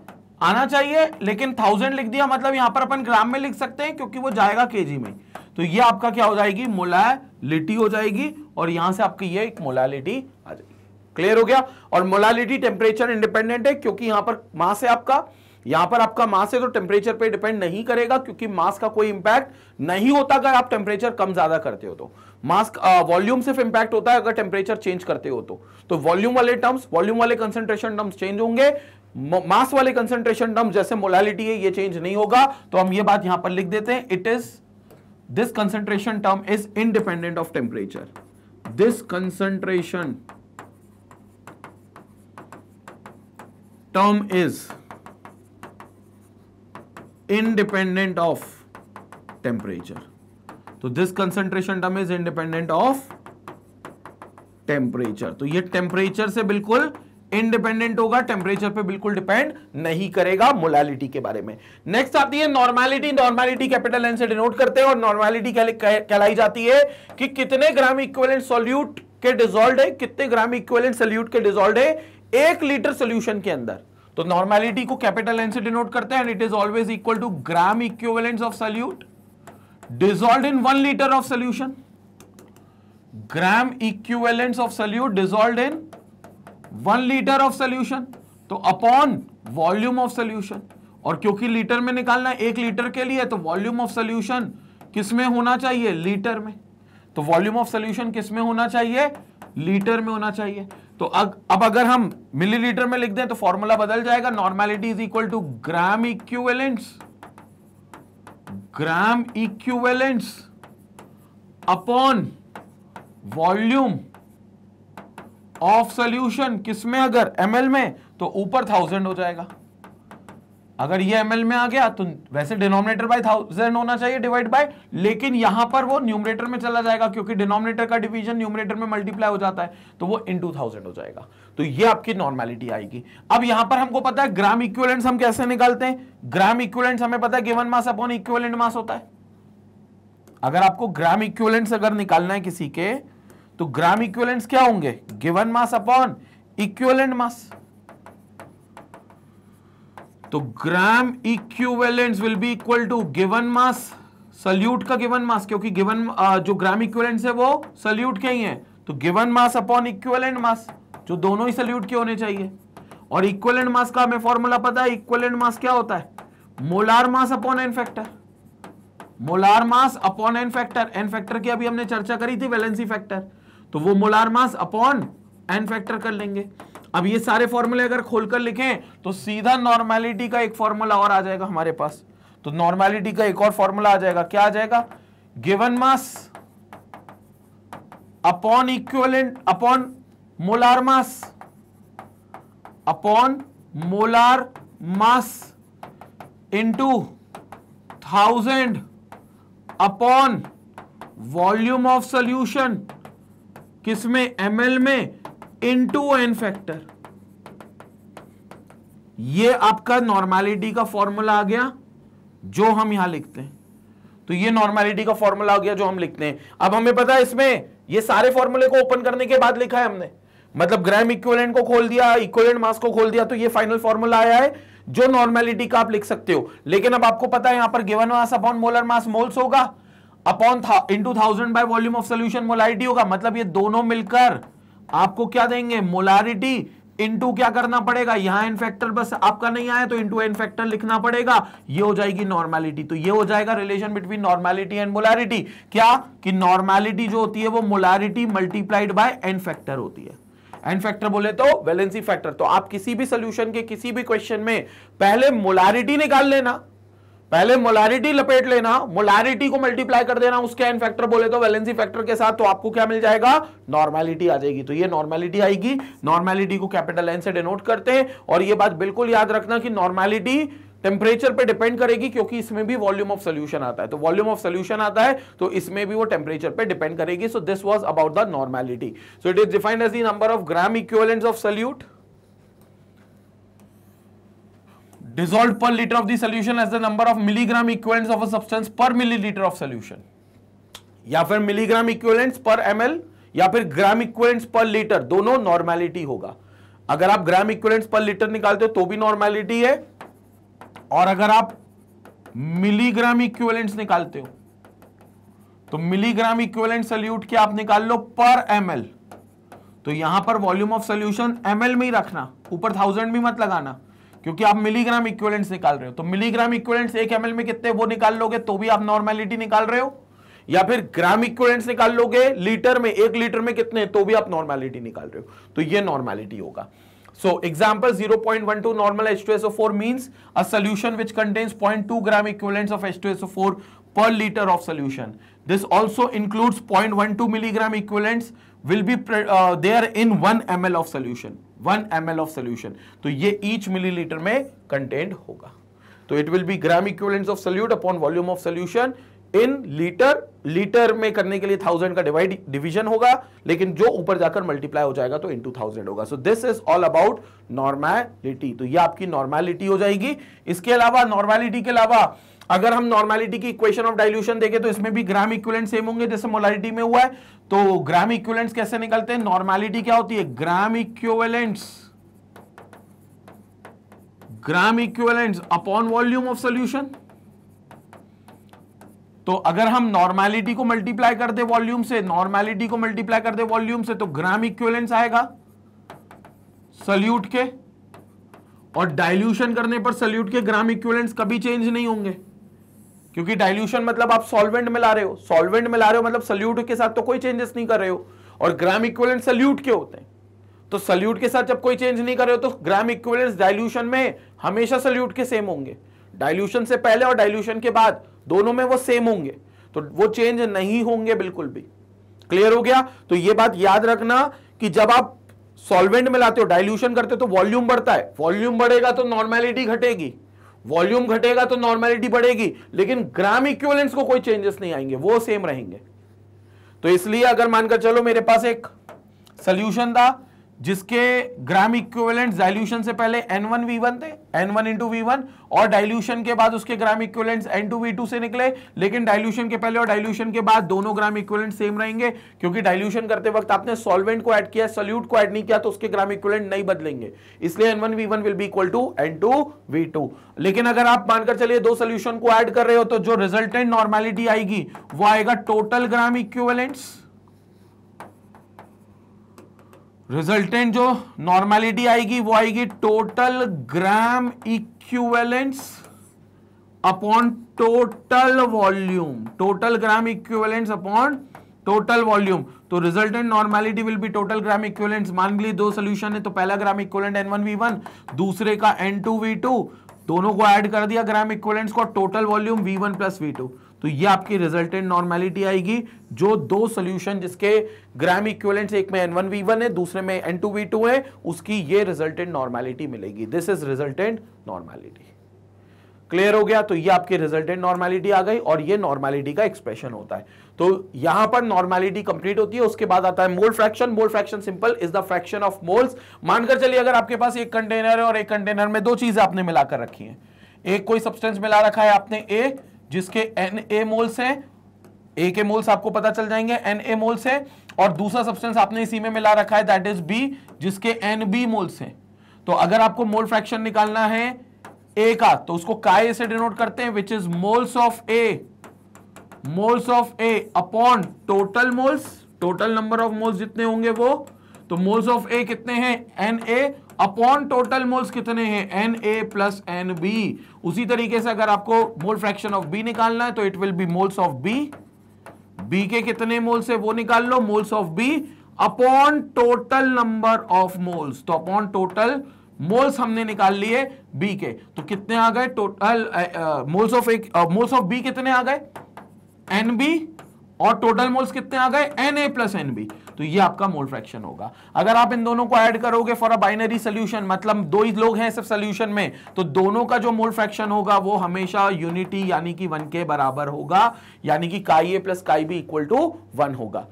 आना चाहिए लेकिन थाउजेंड लिख दिया मतलब यहां पर अपन ग्राम में लिख सकते हैं क्योंकि वो जाएगा केजी में तो ये आपका क्या हो जाएगी मोलालिटी हो जाएगी और यहां से आपकी ये एक मोलालिटी आ जाएगी क्लियर हो गया और मोलालिटी टेम्परेचर इंडिपेंडेंट है क्योंकि यहां पर मास है आपका यहां पर आपका मास है तो टेम्परेचर पे डिपेंड नहीं करेगा क्योंकि मास का कोई इंपैक्ट नहीं होता अगर आप टेम्परेचर कम ज्यादा करते हो तो मास वॉल्यूम सिर्फ इंपैक्ट होता है अगर टेम्परेचर चेंज करते हो तो तो वॉल्यूम वाले टर्म्स वॉल्यूम वाले कंसेंट्रेशन टर्म्स चेंज होंगे मास वाले कंसेंट्रेशन टर्म जैसे मोलालिटी है ये चेंज नहीं होगा तो हम ये बात यहां पर लिख देते हैं it is this concentration term is independent of temperature this concentration term is independent of temperature तो this concentration term is independent of temperature तो ये टेम्परेचर से बिल्कुल इंडिपेंडेंट होगा टेम्परेचर पे बिल्कुल डिपेंड नहीं करेगा मोलालिटी के बारे में नेक्स्ट आती है नॉर्मैलिटी नॉर्मैलिटी कैपिटल एन से डिनोट करते हैं और नॉर्मैलिटी कहलाई जाती है कि कितने ग्राम इक्वेलेंट सोल्यूट के डिजोल्ड है कितने ग्राम इक्वेलेंट सोल्यूट के डिजोल्ड है एक लीटर सोल्यूशन के अंदर तो नॉर्मैलिटी को कैपिटल एन से डिनोट करते हैं and it is always equal to gram equivalent of solute dissolved in one litre of solution gram equivalent of solute dissolved in one litre of solution तो upon volume of solution और क्योंकि litre में निकालना है एक litre के लिए तो वॉल्यूम ऑफ सोल्यूशन किसमें होना चाहिए लीटर में तो वॉल्यूम ऑफ सोल्यूशन किसमें होना चाहिए लीटर में होना चाहिए तो अग, अब अगर हम मिलीलीटर में लिख दें तो फॉर्मूला बदल जाएगा normality is equal to gram equivalents gram equivalents upon volume of solution किसमें अगर एम में तो ऊपर थाउजेंड हो जाएगा अगर ये एम में आ गया तो वैसे डिनोमिनेटर बाय थाउजेंड होना चाहिए डिवाइड बाय लेकिन यहां पर वो न्यूमरेटर में चला जाएगा क्योंकि डिनोमिनेटर का डिवीजन न्यूमरेटर में मल्टीप्लाई हो जाता है तो वो इन टू थाउजेंड हो जाएगा तो ये आपकी नॉर्मेलिटी आएगी अब यहां पर हमको पता है ग्राम इक्वलेंट हम कैसे निकालते हैं ग्राम इक्वलेंट हमें पता है given mass upon equivalent mass होता है अगर आपको ग्राम इक्वलेंट अगर निकालना है किसी के तो ग्राम इक्विवेलेंट्स क्या होंगे given mass upon equivalent mass तो gram equivalents will be equal to given mass solute का गिवन मास क्योंकि गिवन जो ग्राम इक्विवेलेंट्स है वो सल्यूट के ही है तो given mass upon equivalent mass जो दोनों ही सल्यूट के होने चाहिए और इक्वलेंट मास का हमें फॉर्मूला पता है इक्वलेंट मास क्या होता है molar mass upon N factor molar mass upon N factor N factor की अभी हमने चर्चा करी थी वैलेंसी फैक्टर तो वो molar mass upon N factor कर लेंगे अब ये सारे फॉर्मूले अगर खोलकर लिखें तो सीधा नॉर्मैलिटी का एक फॉर्मूला और आ जाएगा हमारे पास तो नॉर्मैलिटी का एक और फॉर्मूला आ जाएगा क्या आ जाएगा given mass upon equivalent upon molar mass upon molar mass into thousand upon volume of solution किसमें में एल में इंटू एन फैक्टर ये आपका नॉर्मैलिटी का फॉर्मूला आ गया जो हम यहां लिखते हैं तो ये नॉर्मैलिटी का फॉर्मूला आ गया जो हम लिखते हैं अब हमें पता है इसमें ये सारे फॉर्मूले को ओपन करने के बाद लिखा है हमने मतलब ग्राम इक्विवेलेंट को खोल दिया इक्विवेलेंट मास को खोल दिया तो ये फाइनल फॉर्मूला आया है जो नॉर्मैलिटी का आप लिख सकते हो लेकिन अब आपको पता है यहां पर given mass upon molar mass moles होगा अपॉन था into thousand by volume of solution molarity होगा मतलब ये दोनों मिलकर आपको क्या देंगे मोलारिटी इंटू क्या करना पड़ेगा यहां एन फैक्टर बस आपका नहीं आया तो इंटू एन फैक्टर लिखना पड़ेगा ये हो जाएगी नॉर्मैलिटी तो ये हो जाएगा relation between normality and molarity क्या कि नॉर्मैलिटी जो होती है वो molarity multiplied by N factor होती है एन फैक्टर बोले तो वैलेंसी फैक्टर तो आप किसी भी सोल्यूशन के किसी भी क्वेश्चन में पहले मोलारिटी निकाल लेना पहले मोलारिटी लपेट लेना मोलारिटी को मल्टीप्लाई कर देना उसके एन फैक्टर बोले तो वैलेंसी फैक्टर के साथ तो आपको क्या मिल जाएगा नॉर्मैलिटी आ जाएगी तो ये नॉर्मैलिटी आएगी नॉर्मैलिटी को कैपिटल एन से डिनोट करते हैं और ये बात बिल्कुल याद रखना कि नॉर्मैलिटी टेम्परेचर पे डिपेंड करेगी क्योंकि इसमें भी वॉल्यूम ऑफ सोल्यूशन आता है तो वॉल्यूम ऑफ सोल्यूशन आता है तो इसमें भी वो टेम्परेचर पे डिपेंड करेगी so this was about the normality so it is defined as the number of gram equivalent of solute dissolved per liter of the solution as the number of milligram equivalents of a substance per milliliter of solution या फिर milligram equivalents पर mL या फिर gram equivalents per litre दोनों normality होगा अगर आप ग्राम equivalents per litre निकालते हो तो भी नॉर्मेलिटी है और अगर आप मिलीग्राम इक्वेलेंट निकालते हो तो मिलीग्राम इक्विवेलेंट सल्यूट के आप निकाल लो तो पर एमएल तो यहां पर वॉल्यूम ऑफ सोल्यूशन एमएल में ही रखना ऊपर थाउजेंड भी मत लगाना क्योंकि आप मिलीग्राम इक्विवेलेंट्स निकाल रहे हो तो मिलीग्राम इक्विवेलेंट्स एक एमएल में कितने वो निकाल लोगे तो भी आप नॉर्मेलिटी निकाल रहे हो या फिर ग्राम इक्विवेलेंट्स निकाल लोगे लीटर में एक लीटर में कितने तो भी आप नॉर्मेलिटी निकाल रहे हो तो ये नॉर्मेलिटी होगा So example 0.12 normal H2SO4 means a solution which contains 0.2 gram equivalents of H2SO4 per liter of solution. This also includes 0.12 milligram equivalents will be uh, there in 1 ml of solution. One M of solution तो ये each millilitre में content होगा तो it will be gram equivalents of solute upon volume of solution in litre litre में करने के लिए thousand का डिवाइड डिवीजन होगा लेकिन जो ऊपर जाकर मल्टीप्लाई हो जाएगा तो इन टू थाउजेंड होगा so this is all about normality तो ये आपकी नॉर्मैलिटी हो जाएगी इसके अलावा नॉर्मैलिटी के अलावा अगर हम नॉर्मैलिटी की इक्वेशन ऑफ डाइल्यूशन देखें तो इसमें भी ग्राम इक्वलेंट सेम होंगे जैसे मोलारिटी में हुआ है तो ग्राम इक्विवेलेंट्स कैसे निकलते हैं नॉर्मैलिटी क्या होती है gram equivalents gram equivalents upon volume of solution तो अगर हम नॉर्मैलिटी को मल्टीप्लाई कर दे वॉल्यूम से नॉर्मैलिटी को मल्टीप्लाई कर दे वॉल्यूम से तो ग्राम इक्विवेलेंस आएगा सल्यूट के और डाइल्यूशन करने पर सल्यूट के ग्राम इक्विवेलेंट्स कभी चेंज नहीं होंगे क्योंकि डाइल्यूशन मतलब आप सॉल्वेंट में ला रहे हो सॉल्वेंट में ला रहे हो मतलब सल्यूट के साथ तो कोई चेंजेस नहीं कर रहे हो और ग्राम इक्वेलेंट सल्यूट के होते हैं तो सल्यूट के साथ जब कोई चेंज नहीं कर रहे हो तो ग्राम इक्वेलेंट डाइल्यूशन में हमेशा सल्यूट के सेम होंगे डाइल्यूशन से पहले और डाइल्यूशन के बाद दोनों में वो सेम होंगे तो वो चेंज नहीं होंगे बिल्कुल भी क्लियर हो गया तो ये बात याद रखना कि जब आप सॉल्वेंट में लाते हो डाइल्यूशन करते हो तो वॉल्यूम बढ़ता है वॉल्यूम बढ़ेगा तो नॉर्मेलिटी घटेगी वॉल्यूम घटेगा तो नॉर्मेलिटी बढ़ेगी लेकिन ग्राम इक्विवेलेंस को कोई चेंजेस नहीं आएंगे वो सेम रहेंगे तो इसलिए अगर मानकर चलो मेरे पास एक सोल्यूशन था जिसके ग्राम इक्विवेलेंट डाइल्यूशन से पहले एन वन वी वन थे N one into V one और डाइल्यूशन के बाद उसके gram equivalent N two V two से निकले लेकिन डाइल्यूशन के पहले और डाइल्यूशन के बाद दोनों ग्राम इक्विवेलेंट सेम रहेंगे क्योंकि डाइल्यूशन करते वक्त आपने सॉल्वेंट को ऐड किया सोल्यूट को ऐड नहीं किया तो उसके ग्राम इक्विवेलेंट नहीं बदलेंगे इसलिए N one V one will be equal to N two V two लेकिन अगर आप मानकर चलिए दो सोल्यूशन को ऐड कर रहे हो तो जो रिजल्टेंट नॉर्मेलिटी आएगी वो आएगा टोटल ग्राम इक्विवेलेंट्स रिजल्टेंट जो नॉर्मेलिटी आएगी वो आएगी total gram equivalents upon total volume total gram equivalents upon total volume तो resultant normality will be total gram equivalents मान ली दो सोल्यूशन है तो पहला gram equivalent N one V one दूसरे का एन टू वी टू दोनों को ऐड कर दिया ग्राम इक्विवेलेंस को total volume V one plus V two तो ये आपकी रिजल्टेंट नॉर्मैलिटी आएगी जो दो सोल्यूशन जिसके ग्राम इक्वलेंट एक में एन वन वी वन है दूसरे में एन टू वी टू है उसकी ये रिजल्टेंट नॉर्मैलिटी मिलेगी this is resultant normality clear हो गया तो ये आपकी रिजल्टेंट नॉर्मैलिटी आ गई और ये नॉर्मैलिटी का एक्सप्रेशन होता है तो यहां पर नॉर्मैलिटी कंप्लीट होती है उसके बाद आता है mole fraction mole fraction simple is the fraction of moles मानकर चलिए अगर आपके पास एक कंटेनर है और एक कंटेनर में दो चीजें आपने मिलाकर रखी है एक कोई सब्सटेंस मिला रखा है आपने ए जिसके एन ए मोल्स हैं ए के मोल्स आपको पता चल जाएंगे एन ए मोल्स है और दूसरा सब्सटेंस आपने इसी में मिला रखा है दैट इज बी जिसके एन बी मोल्स हैं तो अगर आपको मोल फ्रैक्शन निकालना है ए का तो उसको काय से डिनोट करते हैं which is moles of A moles of A upon total moles total number of moles जितने होंगे वो तो मोल्स ऑफ ए कितने हैं N A upon total moles कितने हैं N A plus N B उसी तरीके से अगर आपको मोल फ्रैक्शन ऑफ बी निकालना है तो it will be moles of B B के कितने मोल्स है वो निकाल लो moles of B upon total number of moles तो अपॉन टोटल मोल्स हमने निकाल लिए बी के तो कितने आ गए टोटल मोल्स ऑफ एक मोल्स ऑफ बी कितने आ गए एन बी और टोटल मोल्स कितने आ गए N A plus N B तो ये आपका मोल फ्रैक्शन होगा अगर आप इन दोनों को ऐड करोगे फॉर अ बाइनरी सोल्यूशन मतलब दो ही लोग हैं सिर्फ सोल्यूशन में तो दोनों का जो मोल फ्रैक्शन होगा वो हमेशा यूनिटी यानी कि वन के बराबर होगा यानी कि chi A plus chi B equal to one होगा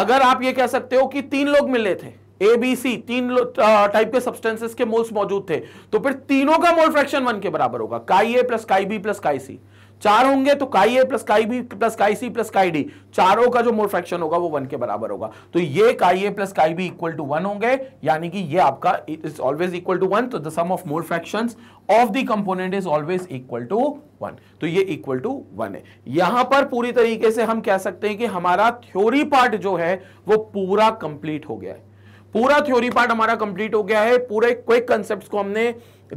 अगर आप ये कह सकते हो कि तीन लोग मिले थे ए बी सी तीन टाइप के सब्सटेंसेस के मोल्स मौजूद थे तो फिर तीनों का मोल फ्रैक्शन वन के बराबर होगा chi A plus chi B plus chi C चार होंगे तो chi A plus chi B plus chi C plus chi D चारों का जो मोर फ्रैक्शन होगा वो वन के बराबर होगा तो ये chi A plus chi B equal to one होंगे यानी कि ये आपका it is always equal to one तो the sum of mole fractions of the component is always equal to one तो ये इक्वल टू वन है यहां पर पूरी तरीके से हम कह सकते हैं कि हमारा थ्योरी पार्ट जो है वो पूरा कंप्लीट हो गया है पूरा थ्योरी पार्ट हमारा कंप्लीट हो गया है पूरे क्विक कंसेप्ट को हमने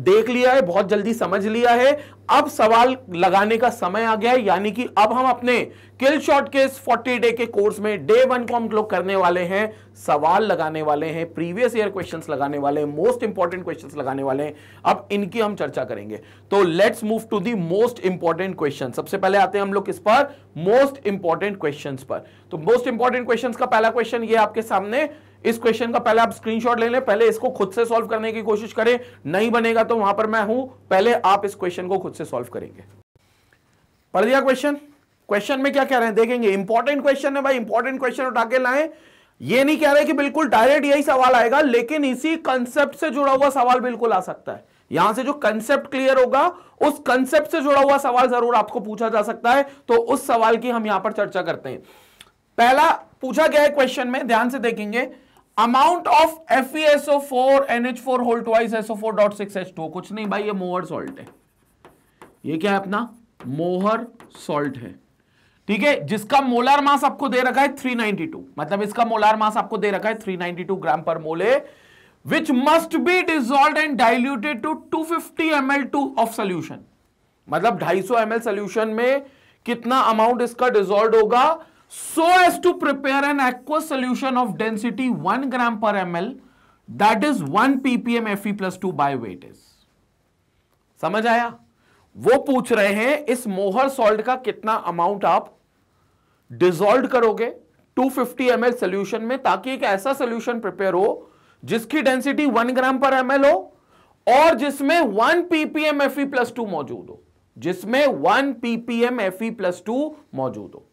देख लिया है बहुत जल्दी समझ लिया है अब सवाल लगाने का समय आ गया है यानी कि अब हम अपने किल शॉट के 40 डे के कोर्स में डे वन को हम लोग करने वाले हैं सवाल लगाने वाले हैं प्रीवियस ईयर क्वेश्चंस लगाने वाले हैं मोस्ट इंपॉर्टेंट क्वेश्चंस लगाने वाले हैं अब इनकी हम चर्चा करेंगे तो let's move to the most important question सबसे पहले आते हैं हम लोग किस पर मोस्ट इंपॉर्टेंट क्वेश्चन पर तो मोस्ट इंपॉर्टेंट क्वेश्चन का पहला क्वेश्चन ये आपके सामने इस क्वेश्चन का पहले आप स्क्रीनशॉट ले लें पहले इसको खुद से सॉल्व करने की कोशिश करें नहीं बनेगा तो वहां पर मैं हूं पहले आप इस क्वेश्चन को खुद से सॉल्व करेंगे पढ़ दिया क्वेश्चन क्वेश्चन में क्या कह रहे हैं देखेंगे इंपॉर्टेंट क्वेश्चन है भाई इंपॉर्टेंट क्वेश्चन उठा के लाए ये नहीं कह रहे कि बिल्कुल डायरेक्ट यही सवाल आएगा लेकिन इसी कंसेप्ट से जुड़ा हुआ सवाल बिल्कुल आ सकता है यहां से जो कंसेप्ट क्लियर होगा उस कंसेप्ट से जुड़ा हुआ सवाल जरूर आपको पूछा जा सकता है तो उस सवाल की हम यहां पर चर्चा करते हैं पहला पूछा गया है क्वेश्चन में ध्यान से देखेंगे amount of F E S four N H four whole twice SO four dot six H two कुछ नहीं भाई ये मोहर सॉल्ट है ये क्या है अपना मोहर सॉल्ट है ठीक है जिसका मोलार मास आपको दे रखा है 392 मतलब इसका मोलार मास आपको दे रखा है 392 gram per mole which must be dissolve and diluted to 250 fifty M L to of solution मतलब 250 सौ एम एल सोल्यूशन में कितना अमाउंट इसका डिजोल्व होगा so as to prepare an aqueous solution of density 1 gram per ml that is 1 ppm Fe plus 2 by weight is. समझ आया वो पूछ रहे हैं इस मोहर सॉल्ट का कितना अमाउंट आप डिजोल्व करोगे 250 ml सोल्यूशन में ताकि एक ऐसा सोल्यूशन प्रिपेयर हो जिसकी डेंसिटी 1 ग्राम पर एमएल हो और जिसमें 1 ppm एफ प्लस टू मौजूद हो जिसमें 1 ppm एफ प्लस टू मौजूद हो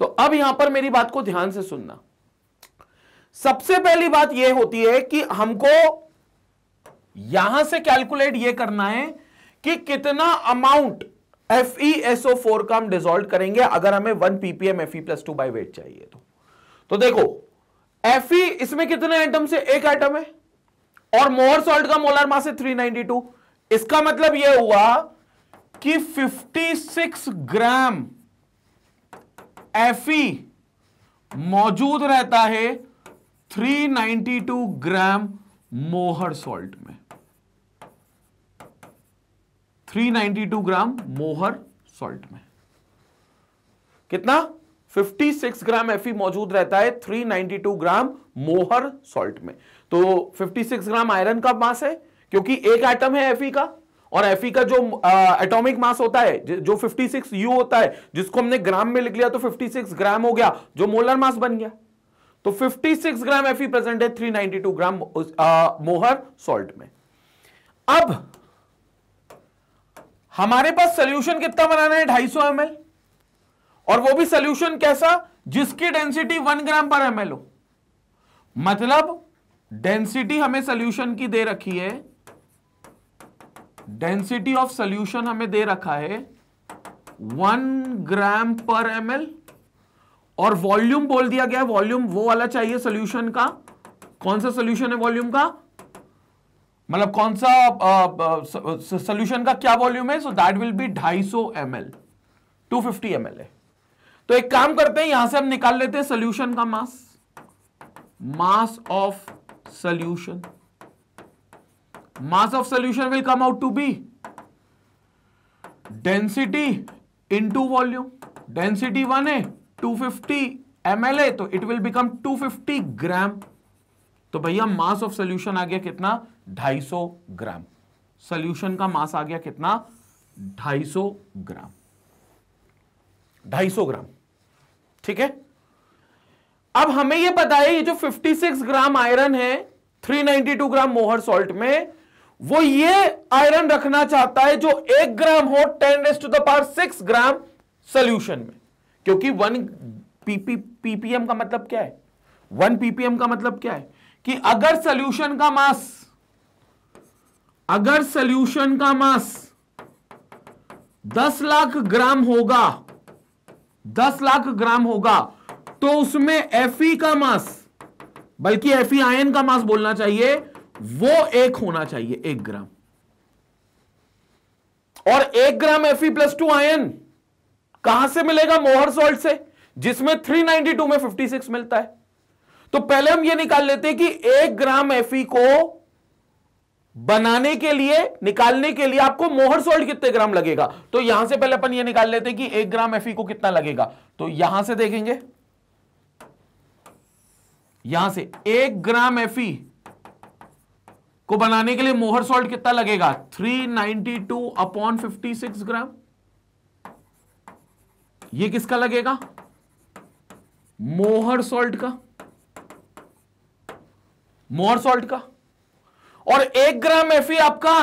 तो अब यहां पर मेरी बात को ध्यान से सुनना सबसे पहली बात यह होती है कि हमको यहां से कैलकुलेट यह करना है कि कितना amount F E S O four का हम डिजोल्व करेंगे अगर हमें one ppm F E plus two by weight चाहिए तो तो देखो एफ ई e इसमें कितने आइटम से एक आइटम है और मोहर सॉल्ट का मोलर मास है टू इसका मतलब यह हुआ कि 56 ग्राम एफी मौजूद रहता है 392 ग्राम मोहर सॉल्ट में 392 ग्राम मोहर सॉल्ट में कितना 56 ग्राम एफ मौजूद रहता है 392 ग्राम मोहर सॉल्ट में तो 56 ग्राम आयरन का मास है क्योंकि एक आइटम है एफ का और एफ का जो एटॉमिक मास होता है जो 56 यू होता है जिसको हमने ग्राम में लिख लिया तो 56 ग्राम हो गया जो मोलर मास बन गया तो 56 ग्राम एफ प्रेजेंट है 392 ग्राम आ, मोहर सॉल्ट में अब हमारे पास सोल्यूशन कितना बनाना है 250 सौ और वो भी सोल्यूशन कैसा जिसकी density one gram per M हो मतलब डेंसिटी हमें सोल्यूशन की दे रखी है डेंसिटी ऑफ सोल्यूशन हमें दे रखा है वन ग्राम पर एम और वॉल्यूम बोल दिया गया है वॉल्यूम वो वाला चाहिए सोल्यूशन का कौन सा सोल्यूशन है वॉल्यूम का मतलब कौन सा सोल्यूशन का क्या वॉल्यूम है सो दैट विल बी 250 सौ M L two fifty M है तो एक काम करते हैं यहां से हम निकाल लेते हैं सोल्यूशन का mass mass of solution of solution will come out to be density into volume density one है 250 एल है तो इट विल बिकम 250 ग्राम तो भैया मास ऑफ सोल्यूशन आ गया कितना 250 ग्राम सोल्यूशन का मास आ गया कितना 250 ग्राम 250 ग्राम ठीक है अब हमें यह बताया ये जो 56 ग्राम आयरन है 392 ग्राम मोहर सॉल्ट में वो ये आयरन रखना चाहता है जो एक ग्राम हो ten raise to the power six gram solution में क्योंकि वन पीपी पीपीएम का मतलब क्या है वन पीपीएम का मतलब क्या है कि अगर सोल्यूशन का मास अगर सोल्यूशन का मास दस लाख ग्राम होगा दस लाख ग्राम होगा तो उसमें एफ का मास बल्कि एफ आयन का मास बोलना चाहिए वो एक होना चाहिए एक ग्राम और एक gram F plus two ion कहां से मिलेगा मोहर सॉल्ट से जिसमें 392 में 56 मिलता है तो पहले हम ये निकाल लेते हैं कि एक ग्राम एफ को बनाने के लिए निकालने के लिए आपको मोहर सोल्ट कितने ग्राम लगेगा तो यहां से पहले अपन ये निकाल लेते हैं कि एक ग्राम एफ को कितना लगेगा तो यहां से देखेंगे यहां से एक ग्राम एफ को बनाने के लिए मोहर सॉल्ट कितना लगेगा 392 अपॉन फिफ्टी ग्राम ये किसका लगेगा मोहर सॉल्ट का मोहर सॉल्ट का और एक ग्राम एफ आपका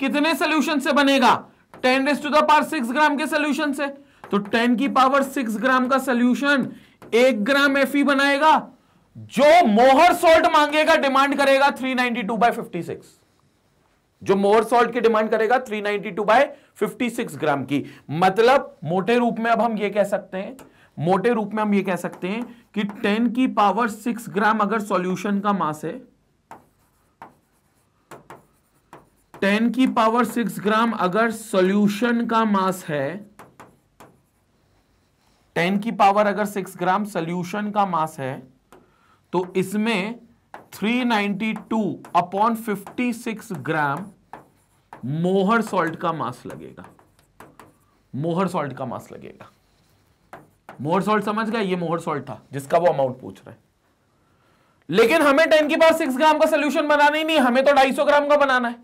कितने सोल्यूशन से बनेगा ten raise to the power six gram के सोल्यूशन से तो टेन की पावर सिक्स ग्राम का सोल्यूशन एक ग्राम एफ बनाएगा जो मोहर सॉल्ट मांगेगा डिमांड करेगा 392 बाय 56 जो मोहर सॉल्ट की डिमांड करेगा 392 बाय 56 ग्राम की मतलब मोटे रूप में अब हम यह कह सकते हैं मोटे रूप में हम यह कह सकते हैं कि 10 की पावर 6 ग्राम अगर सॉल्यूशन का मास है 10 की पावर 6 ग्राम अगर सॉल्यूशन का मास है 10 की पावर अगर 6 ग्राम सॉल्यूशन का मास है तो इसमें 392 अपॉन 56 ग्राम मोहर सॉल्ट का मास लगेगा मोहर सॉल्ट का मास लगेगा मोहर सॉल्ट समझ गया ये मोहर सॉल्ट था जिसका वो अमाउंट पूछ रहे हैं लेकिन हमें टेन की पास सिक्स ग्राम का सोल्यूशन बनाना ही नहीं हमें तो ढाई ग्राम का बनाना है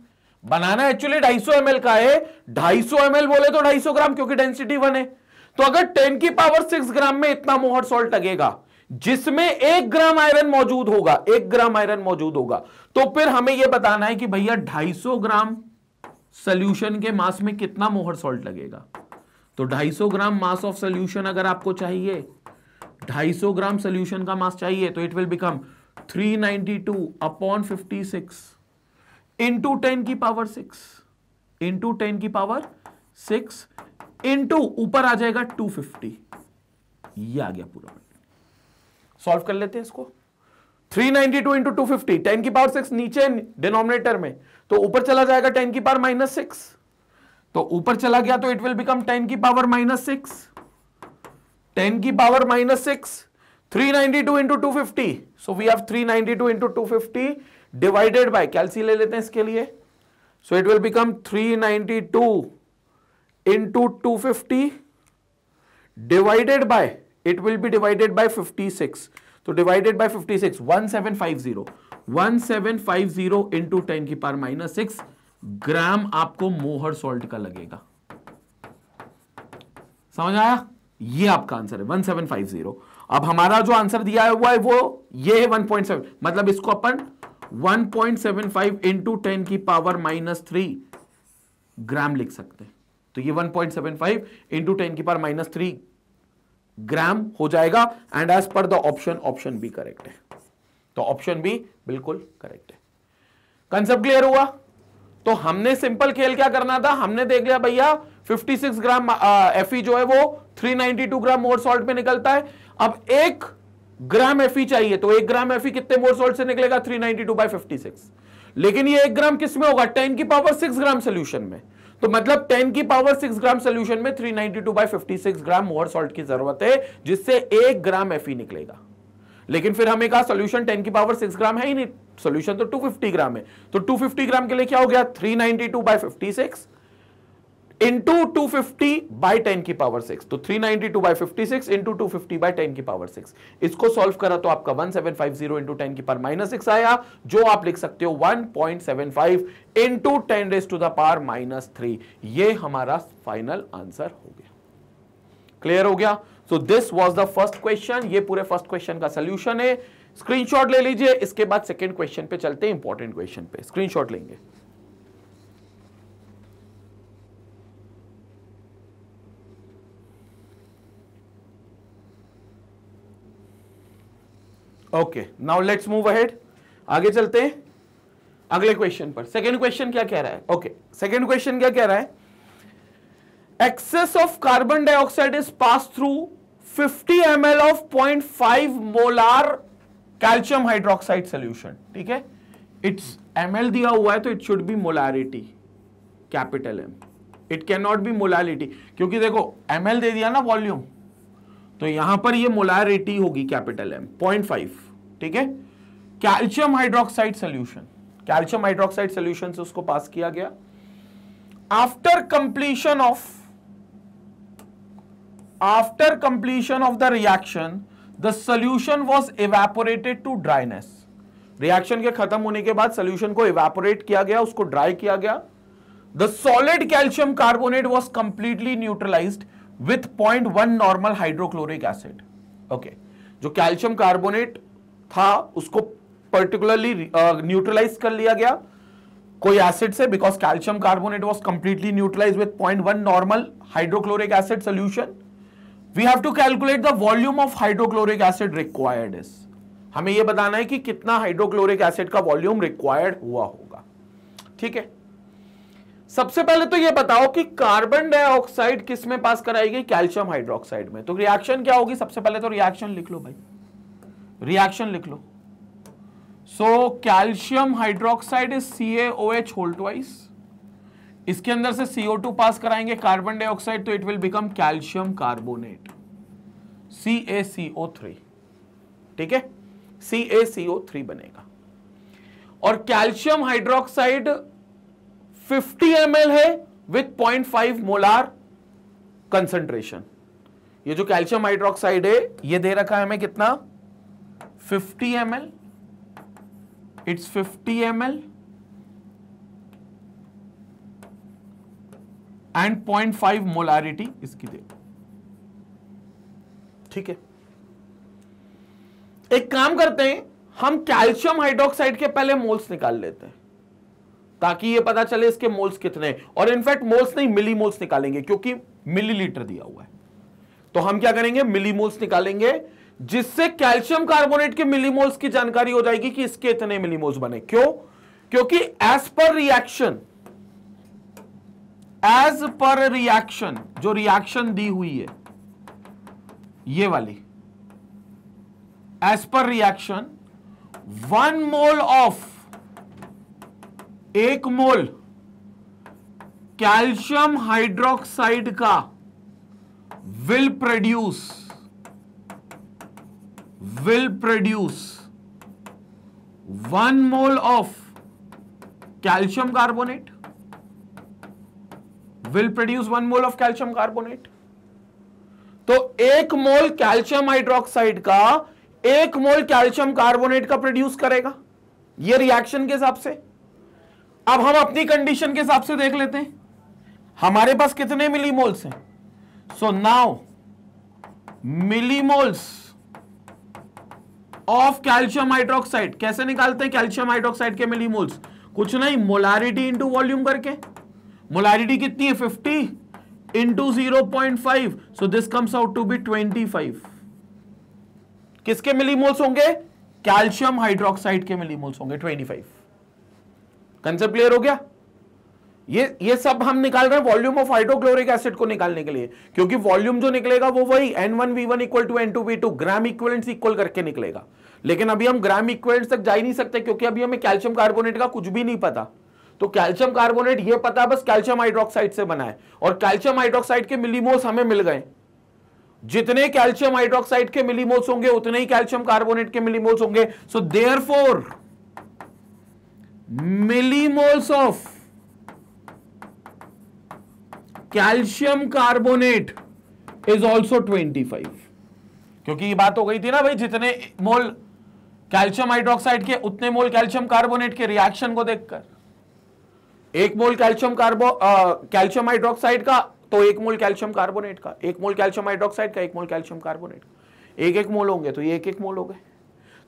बनाना एक्चुअली ढाई सौ का है ढाई सौ बोले तो ढाई ग्राम क्योंकि डेंसिटी वन है तो अगर टेन की पावर सिक्स ग्राम में इतना मोहर सॉल्ट लगेगा जिसमें एक ग्राम आयरन मौजूद होगा एक ग्राम आयरन मौजूद होगा तो फिर हमें यह बताना है कि भैया 250 ग्राम सोल्यूशन के मास में कितना मोहर सॉल्ट लगेगा तो 250 ग्राम मास ऑफ सोल्यूशन अगर आपको चाहिए 250 ग्राम सोल्यूशन का मास चाहिए तो it will become 392 ninety two upon fifty six into ten की पावर सिक्स इंटू टेन की पावर सिक्स इंटू ऊपर आ जाएगा 250 ये आ गया पूरा सॉल्व कर लेते हैं इसको 392 ninety two into two fifty ten की पावर सिक्स नीचे डिनोमिनेटर में तो ऊपर चला जाएगा टेन की पावर माइनस सिक्स तो ऊपर चला गया तो इट विल बिकम टेन की पावर माइनस सिक्स टेन की power minus six three ninety two into two fifty so we have three ninety two into two fifty divided by कैलसी ले लेते हैं इसके लिए so it will become three ninety two into two fifty divided by it will be divided by 56 तो divided by 56 1750 1750 into 10 की power minus six gram आपको मोहर सॉल्ट का लगेगा समझ आया ये आपका आंसर है 1750 अब हमारा जो आंसर दिया हुआ है वो ये है 1.7 मतलब इसको अपन 1.75 पॉइंट सेवन फाइव की पावर माइनस थ्री ग्राम लिख सकते हैं तो ये 1.75 पॉइंट सेवन फाइव की पावर माइनस थ्री ग्राम हो जाएगा and as per the option option B correct है तो ऑप्शन बी बिल्कुल करेक्ट है कंसेप्ट क्लियर हुआ तो हमने सिंपल खेल क्या करना था हमने देख लिया भैया 56 ग्राम एफ जो है वो 392 ग्राम मोर सॉल्ट में निकलता है अब एक ग्राम एफ चाहिए तो एक ग्राम एफ कितने मोर सॉल्ट से निकलेगा 392 बाय 56 लेकिन ये एक ग्राम किसमें होगा 10 की पावर 6 ग्राम सोल्यूशन में तो मतलब 10 की पावर 6 ग्राम सोल्यूशन में 392 ninety two by fifty gram Mohr salt की जरूरत है जिससे एक ग्राम एफ निकलेगा लेकिन फिर हमें कहा सोल्यूशन 10 की पावर 6 ग्राम है ही नहीं सोल्यूशन तो 250 ग्राम है तो 250 ग्राम के लिए क्या हो गया 392 ninety two by fifty six into two fifty by ten की पावर सिक्स तो three ninety two by fifty six into two fifty by ten की पावर सिक्स इसको सॉल्व करा तो आपका one seven five zero into ten की power minus six आया जो आप लिख सकते हो one point seven five into ten raise to the power minus three ये हमारा फाइनल आंसर हो गया क्लियर हो गया so this was the first question ये पूरे फर्स्ट क्वेश्चन का सोल्यूशन है स्क्रीनशॉट ले लीजिए इसके बाद सेकेंड क्वेश्चन पे चलते हैं इंपॉर्टेंट क्वेश्चन पे स्क्रीनशॉट लेंगे okay now let's move ahead आगे चलते हैं अगले क्वेश्चन पर सेकेंड क्वेश्चन क्या कह रहा है ओके सेकेंड क्वेश्चन क्या कह रहा है excess of carbon dioxide is pass through 50 of point 0.5 molar calcium hydroxide solution ठीक है इट्स एल दिया हुआ है तो it should be molarity capital M it can not be molarity क्योंकि देखो एल दे दिया ना वॉल्यूम तो यहां पर ये मोलारिटी होगी कैपिटल एम पॉइंट फाइव ठीक है calcium hydroxide solution calcium hydroxide solution से उसको पास किया गया after completion of after completion of the reaction the solution was evaporated to dryness reaction के खत्म होने के बाद सोल्यूशन को इवेपोरेट किया गया उसको ड्राई किया गया the solid calcium carbonate was completely neutralized with point one normal hydrochloric acid okay जो कैल्शियम कार्बोनेट था उसको पर्टिकुलरली न्यूट्रलाइज uh, कर लिया गया कोई एसिड से because calcium carbonate was completely neutralize with point one normal hydrochloric acid solution we have to calculate the volume of hydrochloric acid required is हमें यह बताना है कि कितना हाइड्रोक्लोरिक एसिड का वॉल्यूम रिक्वायर्ड हुआ होगा ठीक है सबसे पहले तो यह बताओ कि कार्बन डाइऑक्साइड किस में पास कराई गई कैल्शियम हाइड्रोक्साइड में तो रिएक्शन क्या होगी सबसे पहले तो रिएक्शन लिख लो भाई रिएक्शन लिख लो so calcium hydroxide is C H whole twice इसके अंदर से CO2 पास कराएंगे कार्बन डाइऑक्साइड तो it will become calcium carbonate C three ठीक है थ्री बनेगा और कैल्शियम हाइड्रोक्साइड फिफ्टी एम है with point five molar concentration ये जो कैल्शियम हाइड्रोक्साइड है ये दे रखा है हमें कितना 50 M it's 50 M and 0.5 molarity इसकी दे ठीक है एक काम करते हैं हम कैल्शियम हाइड्रोक्साइड के पहले मोल्स निकाल लेते हैं ताकि ये पता चले इसके मोल्स कितने और इनफैक्ट मोल्स नहीं मिली मोल्स निकालेंगे क्योंकि मिलीलीटर दिया हुआ है तो हम क्या करेंगे मिली मोल्स निकालेंगे जिससे कैल्शियम कार्बोनेट के मिलीमोल्स की जानकारी हो जाएगी कि इसके इतने मिलीमोल्स बने क्यों क्योंकि as per reaction as per reaction जो रिएक्शन दी हुई है ये वाली as per reaction one mole of एक मोल कैल्शियम हाइड्रोक्साइड का will produce will produce one mole of calcium carbonate will produce one mole of calcium carbonate तो एक मोल कैल्शियम हाइड्रोक्साइड का एक मोल कैल्शियम कार्बोनेट का produce करेगा यह reaction के हिसाब से अब हम अपनी कंडीशन के हिसाब से देख लेते हैं हमारे पास कितने मिलीमोल्स हैं so now millimoles of calcium hydroxide कैसे निकालते हैं कैल्शियम हाइड्रोक्साइड के मिलीमोल्स कुछ नहीं मोलारिटी इंटू वॉल्यूम करके मोलारिटी कितनी है 50 into zero point five so this comes out to be 25 किसके मिलीमोल्स होंगे कैल्शियम हाइड्रोक्साइड के मिलीमोल्स होंगे 25 कंसेप्ट क्लियर हो गया ये ये सब हम निकाल रहे हैं वॉल्यूम ऑफ हाइड्रोक्लोरिक एसिड को निकालने के लिए क्योंकि वॉल्यूम जो निकलेगा वो वही N one V one equal to N two V two gram equivalent equal करके निकलेगा लेकिन अभी हम ग्राम इक्वलेंट तक जा ही नहीं सकते क्योंकि अभी हमें कैल्शियम कार्बोनेट का कुछ भी नहीं पता तो कैल्शियम कार्बोनेट ये पता बस कैल्शियम हाइड्रोक्साइड से बना है और कैल्शियम हाइड्रोक्साइड के मिलीमोस हमें मिल गए जितने कैल्शियम हाइड्रोक्साइड के मिलीमोस होंगे उतने ही कैल्शियम कार्बोनेट के मिलीमोस होंगे so therefore for millimoles of calcium carbonate is also 25 क्योंकि ये बात हो गई थी ना भाई जितने मोल कैल्शियम हाइड्रोक्साइड के उतने मोल कैल्शियम कार्बोनेट के रिएक्शन को देखकर एक mole calcium carbo calcium hydroxide का तो एक मोल कैल्शियम कार्बोनेट का एक मोल कैल्शियम हाइड्रोक्साइड का एक मोल कैल्शियम कार्बोनेट का एक एक मोल होंगे तो ये एक एक मोल हो गए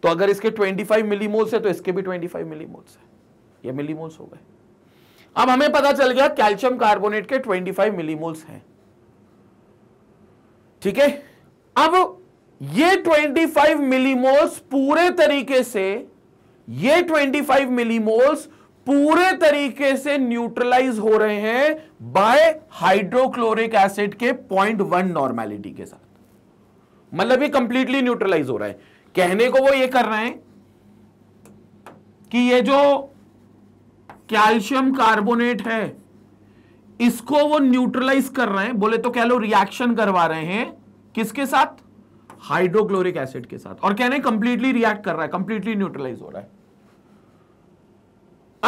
तो अगर इसके 25 मिलीमोल्स है तो इसके भी 25 मिलीमोल्स है ये मिलीमोल्स हो गए अब हमें पता चल गया कैल्शियम कार्बोनेट के 25 मिलीमोल्स हैं ठीक है अब ये 25 मिलीमोल्स पूरे तरीके से ये 25 मिलीमोल्स पूरे तरीके से न्यूट्रलाइज हो रहे हैं बाय हाइड्रोक्लोरिक एसिड के 0.1 नॉर्मेलिटी के साथ मतलब ये कंप्लीटली न्यूट्रलाइज हो रहा है कहने को वो ये कर रहे हैं कि ये जो कैल्शियम कार्बोनेट है इसको वो न्यूट्रलाइज कर रहे हैं बोले तो कह लो रिएक्शन करवा रहे हैं किसके साथ हाइड्रोक्लोरिक एसिड के साथ और कहने कंप्लीटली रिएक्ट कर रहा है कंप्लीटली न्यूट्रलाइज हो रहा है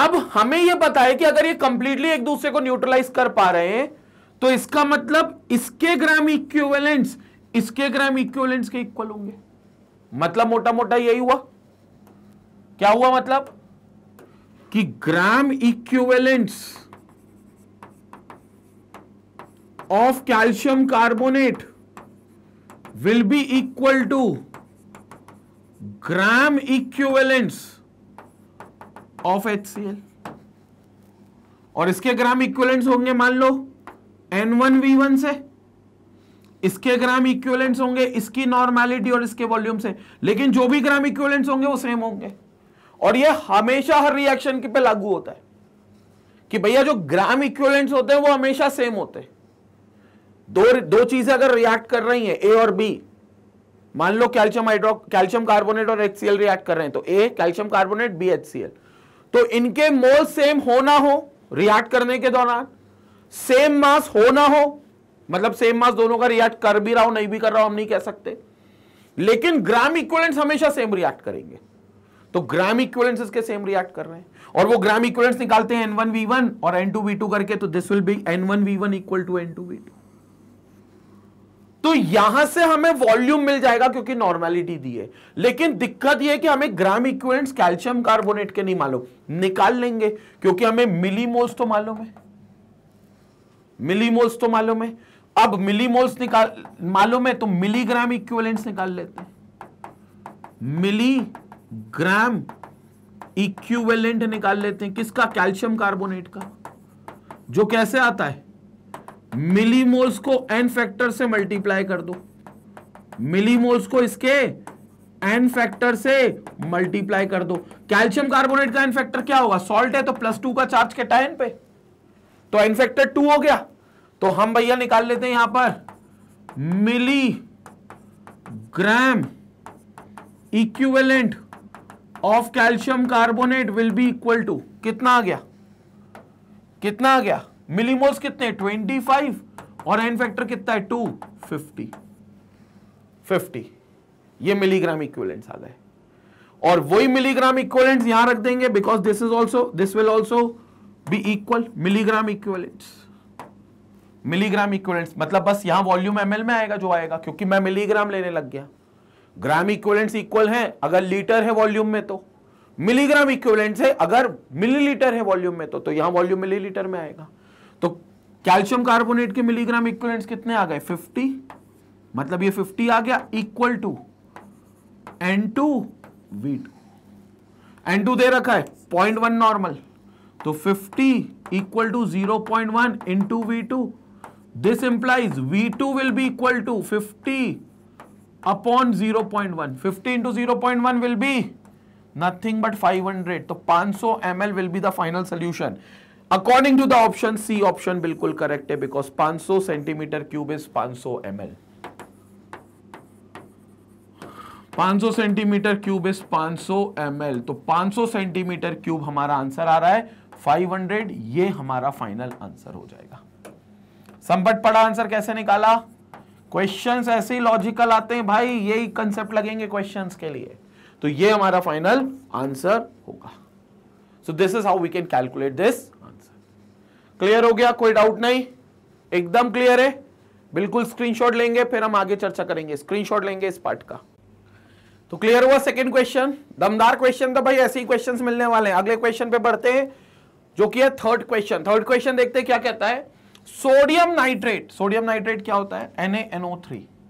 अब हमें यह पता है कि अगर ये कंप्लीटली एक दूसरे को न्यूट्रलाइज कर पा रहे हैं तो इसका मतलब इसके ग्राम इक्विवेलेंट्स इसके ग्राम इक्विवेलेंट्स के इक्वल होंगे मतलब मोटा मोटा यही हुआ क्या हुआ मतलब कि gram equivalents of calcium carbonate will be equal to gram equivalents of HCl और इसके ग्राम इक्विवेलेंट्स होंगे मान लो एन वन वी वन से इसके ग्राम इक्विवेलेंट्स होंगे इसकी नॉर्मैलिटी और इसके वॉल्यूम से लेकिन जो भी ग्राम इक्विवेलेंट्स होंगे वो सेम होंगे और ये हमेशा हर रिएक्शन के पे लागू होता है कि भैया जो ग्राम इक्विवेलेंट्स होते हैं वो हमेशा सेम होते हैं दो दो चीजें अगर रिएक्ट कर रही हैं ए और बी मान लो कैल्शियम हाइड्रो कैल्शियम कार्बोनेट और एचसीएल रिएक्ट कर रहे हैं तो A calcium carbonate B HCl तो इनके मोल सेम हो ना हो रिएक्ट करने के दौरान सेम मास हो ना हो मतलब सेम मास दोनों का रिएक्ट कर भी रहा हो नहीं भी कर रहा हो हम नहीं कह सकते लेकिन ग्राम इक्वलेंट्स हमेशा सेम रिएक्ट करेंगे तो ग्राम इक्वलेंसेस के सेम रिएक्ट कर रहे हैं और वो ग्राम इक्वलेंस निकालते हैं N1V1 और N2V2 करके तो this will be N1V1 equal to N2V2 तो यहां से हमें वॉल्यूम मिल जाएगा क्योंकि नॉर्मेलिटी दी है लेकिन दिक्कत यह कि हमें ग्राम इक्वलेंस कैल्शियम कार्बोनेट के नहीं मालूम निकाल लेंगे क्योंकि हमें मिलीमोल्स तो मालूम है मिलीमोल्स तो मालूम है अब मिलीमोल्स निकाल मालूम है तो मिलीग्राम इक्वलेंस निकाल लेते हैं मिली ग्राम इक्विवेलेंट निकाल लेते हैं किसका कैल्शियम कार्बोनेट का जो कैसे आता है मिलीमोल्स को एन फैक्टर से मल्टीप्लाई कर दो मिलीमोल्स को इसके एन फैक्टर से मल्टीप्लाई कर दो कैल्शियम कार्बोनेट का एन फैक्टर क्या होगा सॉल्ट है तो प्लस टू का चार्ज कैटायन पे तो एन फैक्टर टू हो गया तो हम भैया निकाल लेते हैं यहां पर milligram equivalent of calcium carbonate will be equal to कितना आ गया कितना आ गया मिलीमोल्स कितने 25 और एन फैक्टर कितना है 250 50 ये मिलीग्राम इक्वलेंट्स आ गए और वही मिलीग्राम इक्वलेंट्स यहां रख देंगे because this is also this will also be equal milligram equivalents milligram equivalents मतलब बस यहां वॉल्यूम एमएल में आएगा जो आएगा क्योंकि मैं मिलीग्राम लेने लग गया ग्राम इक्वलेंट्स इक्वल तो। है अगर लीटर है वॉल्यूम में तो मिलीग्राम इक्वलेंट है अगर मिलीलीटर है वॉल्यूम में तो तो यहां वॉल्यूम मिलीलीटर में आएगा तो कैल्शियम कार्बोनेट के मिलीग्राम इक्वलेंट्स कितने आ गए 50 मतलब ये 50 आ गया equal to N two V two N two दे रखा है पॉइंट वन नॉर्मल तो 50 equal to zero point one into V two this implies V two will be equal to fifty upon zero point one fifty into zero point one will be nothing but five hundred तो पांच सौ M L will be the final solution according to the option C option बिल्कुल correct है because सौ centimetre cube is पांच सौ M सौ centimetre cube is पांच सौ तो सौ सेंटीमीटर क्यूब हमारा आंसर आ रहा है फाइव हंड्रेड ये हमारा फाइनल आंसर हो जाएगा संपट पड़ा आंसर कैसे निकाला क्वेश्चंस ऐसे ही लॉजिकल आते हैं भाई यही कंसेप्ट लगेंगे क्वेश्चंस के लिए तो ये हमारा फाइनल आंसर होगा so this is how we can calculate this answer clear हो गया कोई डाउट नहीं एकदम क्लियर है बिल्कुल स्क्रीनशॉट लेंगे फिर हम आगे चर्चा करेंगे स्क्रीनशॉट लेंगे इस पार्ट का तो क्लियर हुआ सेकंड क्वेश्चन दमदार क्वेश्चन तो भाई ऐसे ही क्वेश्चन मिलने वाले हैं अगले क्वेश्चन पे बढ़ते हैं जो कि है थर्ड क्वेश्चन थर्ड क्वेश्चन देखते हैं क्या कहता है सोडियम नाइट्रेट सोडियम नाइट्रेट क्या होता है एन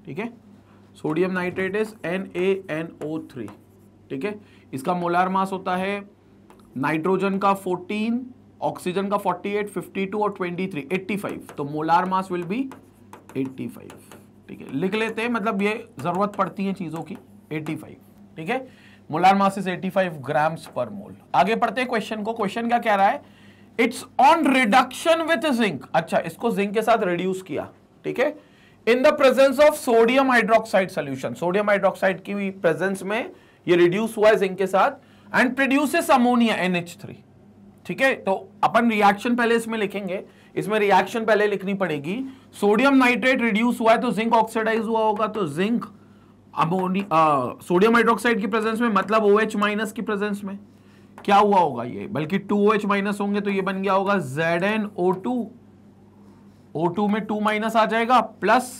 ठीक है सोडियम नाइट्रेट इज एन ठीक है इसका मोलार मास होता है नाइट्रोजन का 14 ऑक्सीजन का 48 52 और 23 85 तो मोलार मास विल बी 85 ठीक है लिख लेते हैं मतलब ये जरूरत पड़ती है चीजों की 85 ठीक है मोलार मास इज 85 ग्राम्स पर मोल आगे पढ़ते हैं क्वेश्चन को क्वेश्चन क्या कह रहा है it's on reduction with zinc अच्छा इसको जिंक के साथ रिड्यूस किया ठीक है in the presence of sodium hydroxide solution sodium hydroxide की प्रेजेंस में ये रिड्यूस हुआ है जिंक के साथ एंड प्रोड्यूसेस अमोनिया NH3 ठीक है तो अपन रिएक्शन पहले इसमें लिखेंगे इसमें रिएक्शन पहले लिखनी पड़ेगी सोडियम नाइट्रेट रिड्यूस हुआ है तो जिंक ऑक्सीडाइज हुआ होगा तो जिंक अमोनिया सोडियम हाइड्रोक्साइड की प्रेजेंस में मतलब ओ OH माइनस की प्रेजेंस में क्या हुआ होगा ये बल्कि टू एच माइनस होंगे तो ये बन गया होगा Z N O two O two में टू माइनस आ जाएगा plus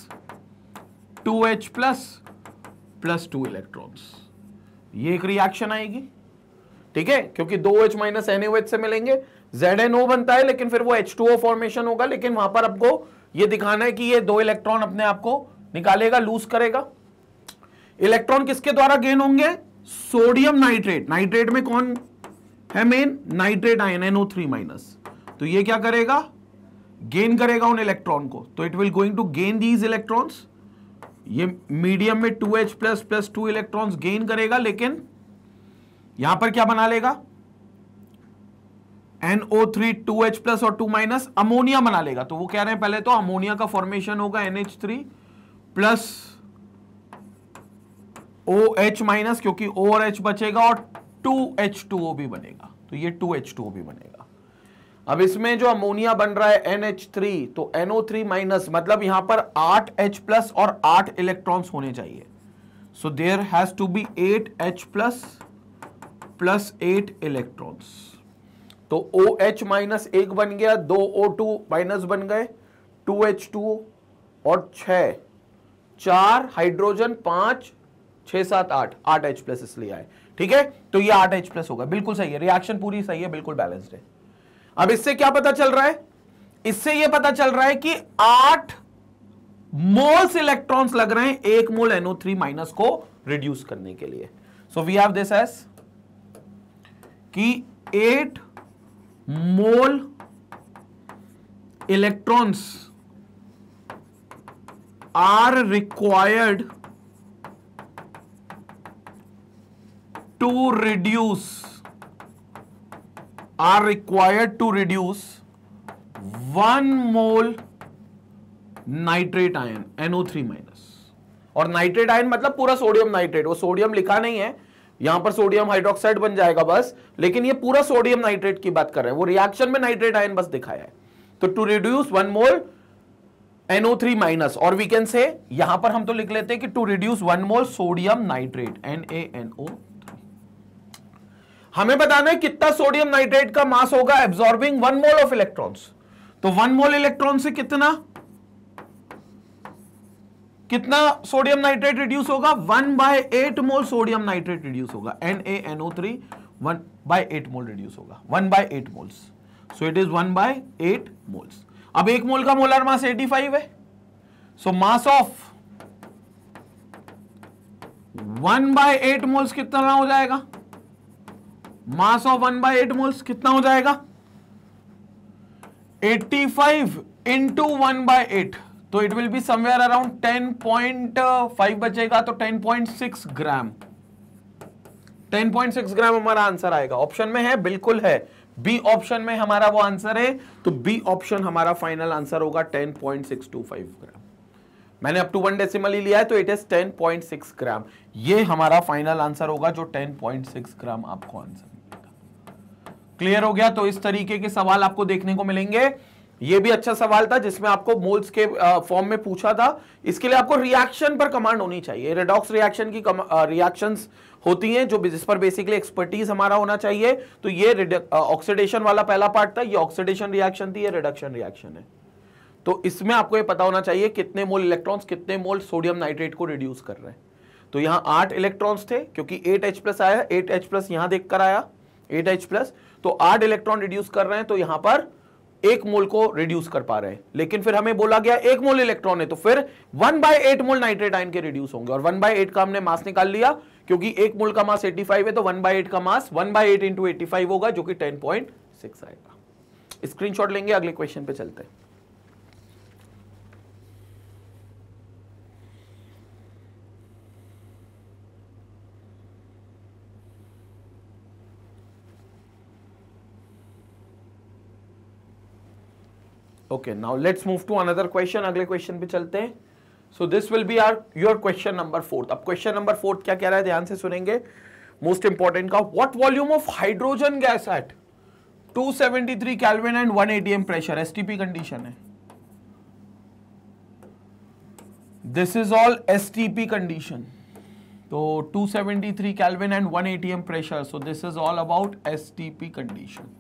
two H plus plus two electrons ये एक रिएक्शन आएगी ठीक है क्योंकि दो एच माइनस एन एच से मिलेंगे जेड एन ओ बनता है लेकिन फिर वो एच टू ओ फॉर्मेशन होगा लेकिन वहां पर आपको ये दिखाना है कि ये दो इलेक्ट्रॉन अपने आप को निकालेगा लूज करेगा इलेक्ट्रॉन किसके द्वारा गेन होंगे सोडियम नाइट्रेट नाइट्रेट में कौन है main nitrate ion NO three minus तो ये क्या करेगा गेन करेगा उन इलेक्ट्रॉन को तो it will going to gain these electrons ये मीडियम में two H plus plus two electron gain करेगा लेकिन यहां पर क्या बना लेगा NO3 three two H plus और टू माइनस अमोनिया बना लेगा तो वो कह रहे हैं पहले तो अमोनिया का फॉर्मेशन होगा NH three plus O H minus क्योंकि ओ और एच बचेगा और टू एच टू ओ भी बनेगा तो ये टू एच टू भी बनेगा अब इसमें जो अमोनिया बन रहा है एन एच थ्री तो थ्री माइनस मतलब यहां पर आठ एच प्लस और आठ इलेक्ट्रॉन्स होने चाहिए so there has to be eight H plus plus eight electrons तो ओ एच माइनस एक बन गया दो ओ टू माइनस बन गए टू एच टू और छ चार हाइड्रोजन पांच छह सात आठ आठ एच प्लस इसलिए आए ठीक है तो ये आठ एच प्लस होगा बिल्कुल सही है रिएक्शन पूरी सही है बिल्कुल बैलेंस्ड है अब इससे क्या पता चल रहा है इससे यह पता चल रहा है कि आठ मोल्स इलेक्ट्रॉन्स लग रहे हैं एक मोल एनओ थ्री माइनस को रिड्यूस करने के लिए so we have this as कि eight mole electrons are required to reduce are required to reduce one mole nitrate ion NO three minus और नाइट्रेट आयन मतलब पूरा सोडियम नाइट्रेट वो sodium लिखा नहीं है यहां पर सोडियम हाइड्रोक्साइड बन जाएगा बस लेकिन ये पूरा सोडियम नाइट्रेट की बात कर रहे हैं वो रिएक्शन में नाइट्रेट आयन बस दिखाया है तो to reduce one mole NO three minus और वी कैन से यहां पर हम तो लिख लेते हैं कि to reduce one mole sodium nitrate N A O हमें बताना है कितना सोडियम नाइट्रेट का मास होगा absorbing one mole of electrons तो वन मोल इलेक्ट्रॉन से कितना कितना सोडियम नाइट्रेट रिड्यूस होगा one by eight mole sodium nitrate reduce होगा N A NO three one by eight mole reduce होगा one by eight moles so it is one by eight moles अब एक mole का molar mass 85 है so mass of one by eight moles कितना हो जाएगा mass of one by eight moles कितना हो जाएगा 85 five into one by eight तो it will be somewhere around 10.5 बचेगा तो 10.6 ग्राम 10.6 ग्राम हमारा आंसर आएगा ऑप्शन में है बिल्कुल है बी ऑप्शन में हमारा वो आंसर है तो बी ऑप्शन हमारा फाइनल आंसर होगा 10.625 ग्राम मैंने अप टू वन डेसिमल ही लिया है तो इट इज 10.6 ग्राम ये हमारा फाइनल आंसर होगा जो 10.6 ग्राम आपको आंसर क्लियर हो गया तो इस तरीके के सवाल आपको देखने को मिलेंगे ये भी अच्छा सवाल था जिसमें आपको मोल्स के फॉर्म में पूछा था इसके लिए आपको रिएक्शन पर कमांड होनी चाहिए रेडॉक्स रिएक्शन की रिएक्शन होती हैं जो जिस पर बेसिकली एक्सपर्टीज हमारा होना चाहिए तो ये ऑक्सीडेशन वाला पहला पार्ट था ये ऑक्सीडेशन रिएक्शन थी ये रिडक्शन रिएक्शन है तो इसमें आपको ये पता होना चाहिए कितने मोल इलेक्ट्रॉन्स कितने मोल सोडियम नाइट्रेट को रिड्यूस कर रहे हैं तो यहाँ आठ इलेक्ट्रॉन्स थे क्योंकि एट प्लस आया एट एच प्लस यहाँ देख आया एट प्लस तो आठ इलेक्ट्रॉन रिड्यूस कर रहे हैं तो यहां पर एक मोल को रिड्यूस कर पा रहे हैं लेकिन फिर हमें बोला गया एक मोल इलेक्ट्रॉन है तो फिर one by eight mole nitrate ion के रिड्यूस होंगे और वन बाय एट का हमने मास निकाल लिया क्योंकि एक मोल का मास 85 है तो वन बाय एट का mass one by eight into होगा जो कि 10.6 आएगा स्क्रीनशॉट लेंगे अगले क्वेश्चन पे चलते हैं okay now let's move to another question अगले क्वेश्चन पे चलते हैं so this will be our your question number fourth अब क्वेश्चन नंबर फोर्थ क्या कह रहा है ध्यान से सुनेंगे मोस्ट इंपॉर्टेंट का what volume of hydrogen gas at 273 kelvin and 1 ATM pressure STP condition है this is all STP condition तो 273 kelvin and 1 ATM pressure so this is all about STP condition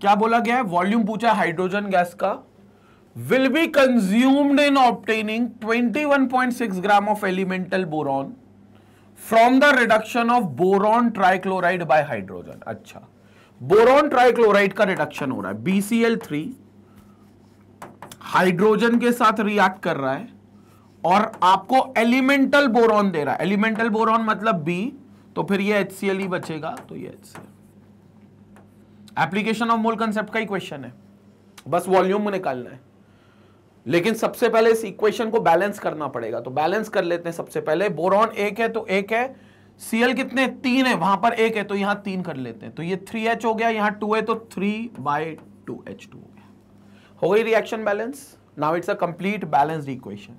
क्या बोला गया है वॉल्यूम पूछा hydrogen gas का will be consumed in obtaining 21.6 gram of elemental boron from the reduction of boron trichloride by hydrogen अच्छा boron trichloride का reduction हो रहा है BCl3 हाइड्रोजन के साथ रिएक्ट कर रहा है और आपको एलिमेंटल बोरॉन दे रहा है एलिमेंटल बोरॉन मतलब B तो फिर ये HCl ही e बचेगा तो ये HCl e। Application of mole concept का ही क्वेश्चन है बस वॉल्यूम में निकालना है लेकिन सबसे पहले इस इक्वेशन को बैलेंस करना पड़ेगा तो बैलेंस कर लेते हैं सबसे पहले बोरॉन एक है तो एक है सीएल कितने तीन है वहां पर एक है तो यहां तीन कर लेते हैं तो ये थ्री एच हो गया यहां टू है तो three by two H two हो गया हो गई reaction balance now it's a complete balanced equation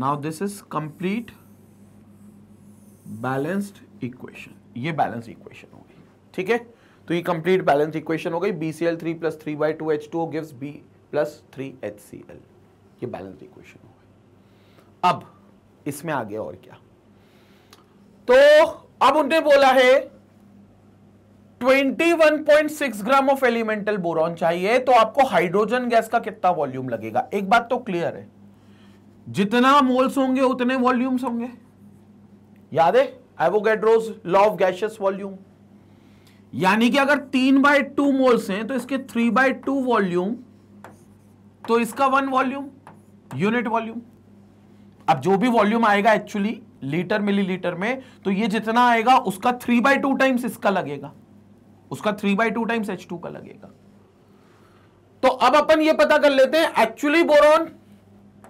now this is complete balanced equation ये बैलेंस इक्वेशन हो गई ठीक है तो ये कंप्लीट बैलेंस इक्वेशन हो गई B C L three plus three by two H two gives B plus three H C L ये बैलेंस इक्वेशन हो गई अब इसमें आ गया और क्या तो अब उन्हें बोला है 21.6 ग्राम ऑफ एलिमेंटल बोरॉन चाहिए तो आपको हाइड्रोजन गैस का कितना वॉल्यूम लगेगा एक बात तो क्लियर है जितना मोल्स होंगे उतने वॉल्यूम्स होंगे याद है Avogadro's law of gaseous volume यानी कि अगर तीन बाय टू मोल्स हैं तो इसके थ्री बाय टू वॉल्यूम तो इसका वन वॉल्यूम यूनिट वॉल्यूम अब जो भी वॉल्यूम आएगा एक्चुअली लीटर मिलीलीटर में तो ये जितना आएगा उसका थ्री बाय टू टाइम्स इसका लगेगा उसका three by two times H two का लगेगा तो अब अपन ये पता कर लेते हैं एक्चुअली बोरोन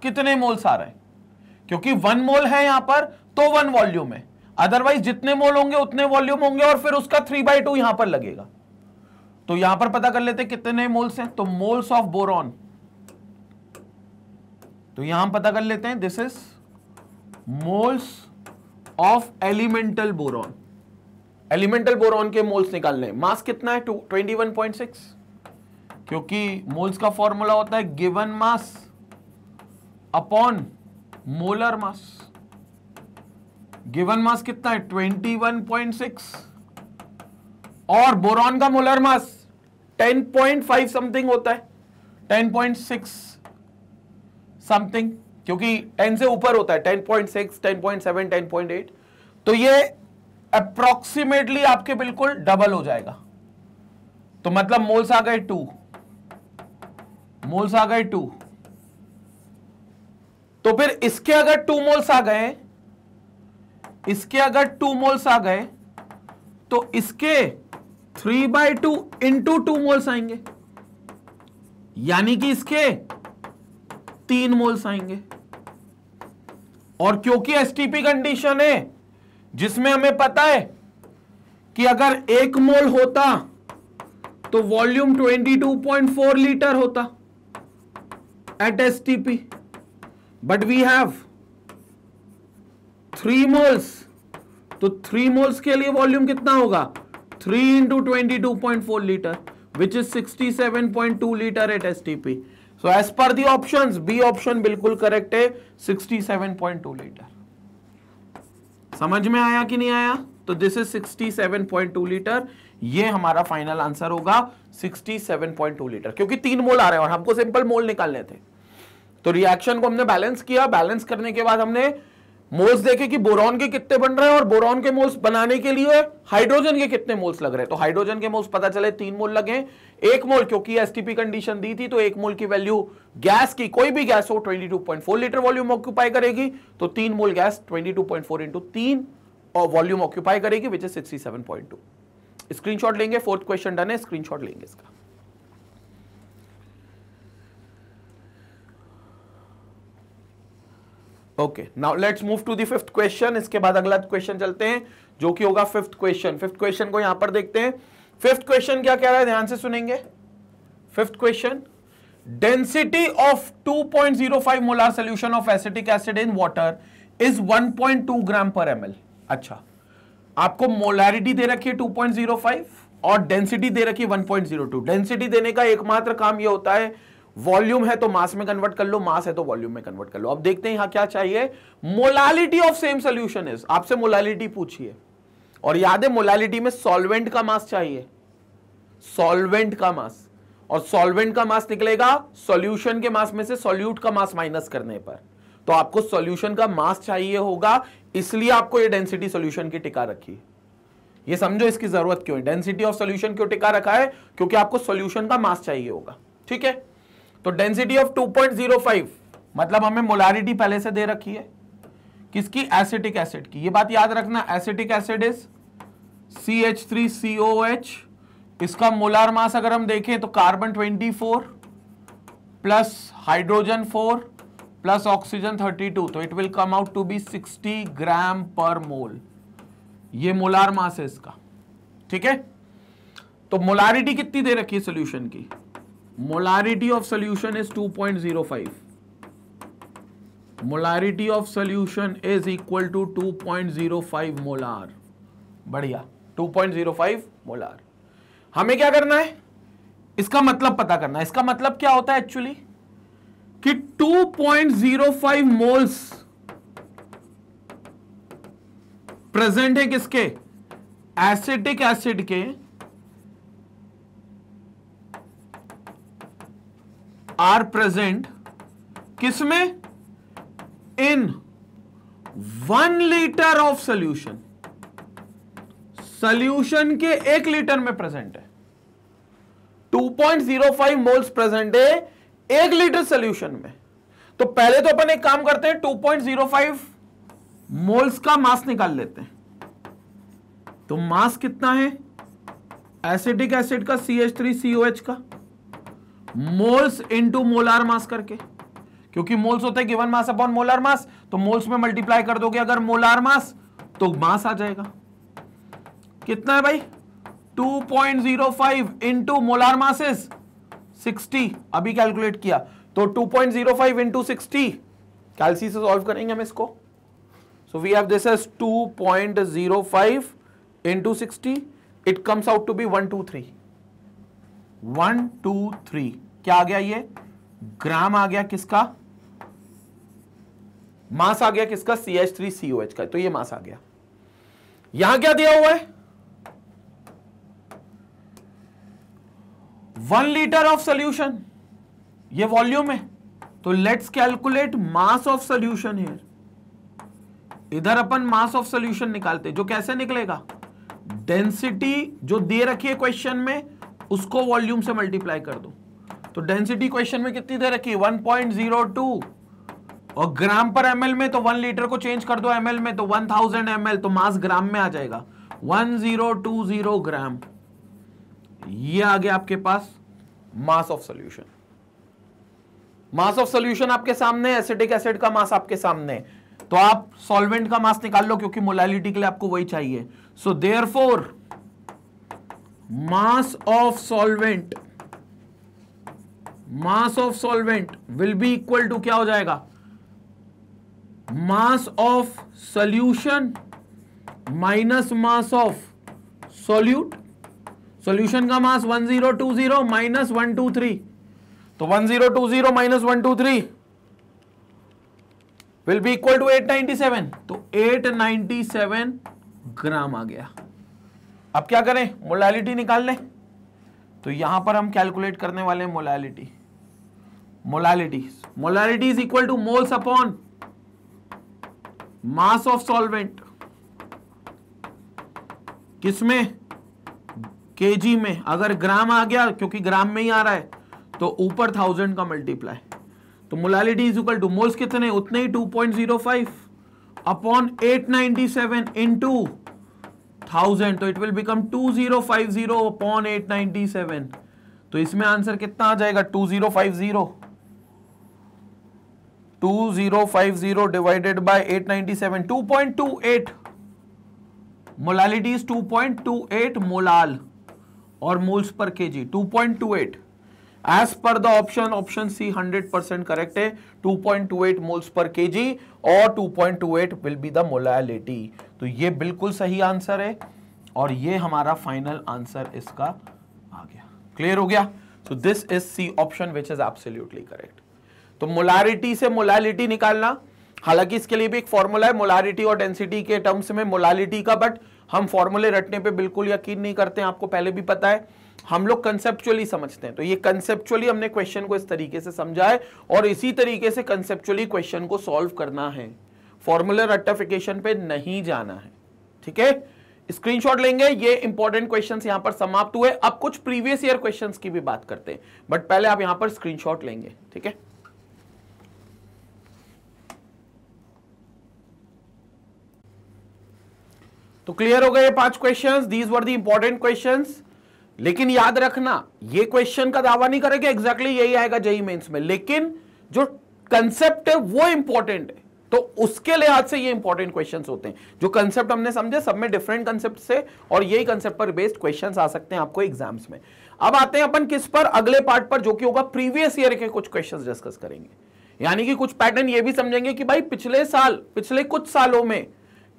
कितने मोल्स आ रहे हैं क्योंकि वन मोल है यहां पर तो वन वॉल्यूम है अदरवाइज जितने मोल होंगे उतने वॉल्यूम होंगे और फिर उसका थ्री बाई टू यहां पर लगेगा तो यहां पर पता कर लेते कितने मोल्स हैं तो मोल्स ऑफ बोरॉन तो यहां पता कर लेते हैं this is moles of elemental boron elemental boron के मोल्स निकालने मास कितना है two twenty one point six क्योंकि मोल्स का फॉर्मूला होता है given mass upon molar mass given mass कितना है 21.6 और बोरॉन का मोलर मास 10.5 समथिंग होता है 10.6 समथिंग क्योंकि 10 से ऊपर होता है 10.6 10.7 10.8 तो ये अप्रोक्सीमेटली आपके बिल्कुल डबल हो जाएगा तो मतलब मोल्स आ गए टू मोल्स आ गए टू तो फिर इसके अगर टू मोल्स आ गए इसके अगर टू मोल्स आ गए तो इसके three by two into two moles आएंगे यानी कि इसके तीन मोल्स आएंगे और क्योंकि एसटीपी कंडीशन है जिसमें हमें पता है कि अगर एक मोल होता तो वॉल्यूम 22.4 लीटर होता at STP but we have three moles तो थ्री मोल्स के लिए वॉल्यूम कितना होगा three into twenty two point four litre which is sixty seven point two litre at S T P so as per the option B option बिल्कुल correct है sixty seven point two litre समझ में आया कि नहीं आया तो this is sixty seven point two litre ये हमारा फाइनल आंसर होगा sixty seven point two litre क्योंकि तीन मोल आ रहे हैं और हमको सिंपल मोल निकालने थे तो रिएक्शन को हमने बैलेंस किया बैलेंस करने के बाद हमने मोल्स देखे कि बोरॉन के कितने बन रहे हैं और बोरॉन के मोल्स बनाने के लिए हाइड्रोजन के कितने मोल्स लग रहे हैं तो हाइड्रोजन के मोल्स पता चले तीन मोल लगे एक मोल क्योंकि एसटीपी कंडीशन दी थी तो एक मोल की वैल्यू गैस की कोई भी गैस हो 22.4 लीटर वॉल्यूम ऑक्यूपाई करेगी तो तीन मोल गैस ट्वेंटी इंटू तीन और वॉल्यूम ऑक्यूपाई करेगी विच इज सिक्सटी स्क्रीनशॉट लेंगे फोर्थ क्वेश्चन डन है स्क्रीनशॉट लेंगे इसका okay now let's move to the fifth question इसके बाद अगला क्वेश्चन चलते हैं जो कि होगा फिफ्थ क्वेश्चन फिफ्थ क्वेश्चन को यहां पर देखते हैं फिफ्थ क्वेश्चन क्या कह रहा है ध्यान से सुनेंगे fifth question density of 2.05 molar solution of acetic acid in water is 1.2 gram per M अच्छा आपको मोलारिटी दे रखी है 2.05 और डेंसिटी दे रखी है 1.02 डेंसिटी देने का एकमात्र काम यह होता है वॉल्यूम है तो मास में कन्वर्ट कर लो मास है तो वॉल्यूम में कन्वर्ट कर लो अब देखते हैं यहां क्या चाहिए molality of same solution is आपसे मोलालिटी पूछिए और याद है मोलालिटी में सॉल्वेंट का मास चाहिए सॉल्वेंट का मास और सॉल्वेंट का मास निकलेगा सॉल्यूशन के मास में से सॉल्यूट का मास माइनस करने पर तो आपको सॉल्यूशन का मास चाहिए होगा इसलिए आपको ये डेंसिटी सॉल्यूशन की टिका रखी ये समझो इसकी जरूरत क्यों है डेंसिटी ऑफ सॉल्यूशन क्यों टिका रखा है क्योंकि आपको सॉल्यूशन का मास चाहिए होगा ठीक है तो डेंसिटी ऑफ 2.05 मतलब हमें मोलारिटी पहले से दे रखी है किसकी एसिटिक एसिड की ये बात याद रखना acetic acid is C H three C O H इसका मोलार मास अगर हम देखें तो carbon 24 plus hydrogen 4 plus oxygen 32 तो it will come out to be 60 gram per mole ये मोलार मास है इसका ठीक है तो मोलारिटी कितनी दे रखी है सोल्यूशन की 2.05 molarity of solution is 2.05 molarity of solution is equal to two point zero five molar बढ़िया 2.05 मोलार हमें क्या करना है इसका मतलब पता करना है इसका मतलब क्या होता है एक्चुअली कि 2.05 मोल्स प्रेजेंट है किसके एसिटिक एसिड के आर प्रेजेंट किसमें in one litre of solution solution के एक लीटर में प्रेजेंट है 2.05 मोल्स प्रेजेंट है एक लीटर सोल्यूशन में तो पहले तो अपन एक काम करते हैं 2.05 मोल्स का मास निकाल लेते हैं तो मास कितना है एसिडिक एसिड का C H three C O H का मोल्स इनटू मोलार मास करके क्योंकि मोल्स होते हैं given mass upon molar mass तो मोल्स में मल्टीप्लाई कर दोगे अगर मोलार मास तो मास आ जाएगा कितना है भाई 2.05 point zero five into molar masses अभी कैलकुलेट किया तो 2.05 point zero five into sixty calcy से सॉल्व करेंगे हम इसको so we have this is 2.05 point zero five into sixty it comes out to be one two three one two three क्या आ गया ये ग्राम आ गया किसका मास आ गया किसका C H three C O H का तो ये मास आ गया यहां क्या दिया हुआ है वन लीटर ऑफ सोल्यूशन ये वॉल्यूम है तो let's calculate mass of solution here इधर अपन मास ऑफ सोल्यूशन निकालते जो कैसे निकलेगा डेंसिटी जो दे रखी है क्वेश्चन में उसको वॉल्यूम से मल्टीप्लाई कर दो तो डेंसिटी क्वेश्चन में कितनी दे रखी 1.02 और ग्राम पर एमएल में तो वन लीटर को चेंज कर दो एमएल में तो 1000 थाउजेंड एमएल तो मास ग्राम में आ जाएगा 1020 ग्राम ये आ गया आपके पास mass of solution mass of solution आपके सामने एसिडिक एसिड का मास आपके सामने तो आप सॉल्वेंट का मास निकाल लो क्योंकि मोलैलिटी के लिए आपको वही चाहिए so there mass of solvent mass of solvent will be equal to क्या हो जाएगा mass of solution minus mass of solute solution का mass 1020 minus one two three तो 1020 minus one two three will be equal to 897 तो 897 ग्राम आ गया अब क्या करें मोलालिटी निकाल लें तो यहां पर हम कैलकुलेट करने वाले हैं molality molalities molality is equal to moles upon mass of solvent किसमें केजी में अगर ग्राम आ गया क्योंकि ग्राम में ही आ रहा है तो ऊपर थाउजेंड का मल्टीप्लाई तो molality is equal to moles कितने उतने ही 2.05 अपॉन 897 इनटू 1000 तो इट विल बिकम 2050 अपॉन 897 तो इसमें आंसर कितना आ जाएगा 2050 2050 divided by 897 2.28 molality is 2.28 molal और moles per KG 2.28 as per the option option C 100 percent correct है 2.28 point two eight moles per K G और two two point eight will be the molality तो ये बिल्कुल सही answer है और ये हमारा फाइनल आंसर इसका आ गया क्लियर हो गया so this is C option which is absolutely correct तो मोलारिटी से मोलालिटी निकालना हालांकि इसके लिए भी एक फॉर्मूला है मोलारिटी और डेंसिटी के टर्म्स में मोलालिटी का बट हम फॉर्मूले रटने पे बिल्कुल यकीन नहीं करते हैं आपको पहले भी पता है हम लोग कंसेप्चुअली समझते हैं तो ये कंसेप्चुअली हमने क्वेश्चन को इस तरीके से समझा है और इसी तरीके से कंसेप्चुअली क्वेश्चन को सॉल्व करना है फॉर्मूला रट्टाफिकेशन पे नहीं जाना है ठीक है स्क्रीनशॉट लेंगे ये इंपॉर्टेंट क्वेश्चंस यहां पर समाप्त हुए अब कुछ प्रीवियस ईयर क्वेश्चंस की भी बात करते हैं बट पहले आप यहां पर स्क्रीनशॉट लेंगे ठीक है तो क्लियर हो गए ये पांच question these were the important question लेकिन याद रखना ये क्वेश्चन का दावा नहीं करेगा एग्जैक्टली exactly यही आएगा जेई मेन्स e में लेकिन जो कंसेप्ट है वो इंपॉर्टेंट है तो उसके लिहाज से ये इंपॉर्टेंट क्वेश्चन होते हैं जो कंसेप्ट हमने समझे सब में डिफरेंट कंसेप्ट से और यही कंसेप्ट पर बेस्ड क्वेश्चन आ सकते हैं आपको एग्जाम्स में अब आते हैं अपन किस पर अगले पार्ट पर जो कि होगा प्रीवियस ईयर के कुछ क्वेश्चन डिस्कस करेंगे यानी कि कुछ पैटर्न ये भी समझेंगे कि भाई पिछले साल पिछले कुछ सालों में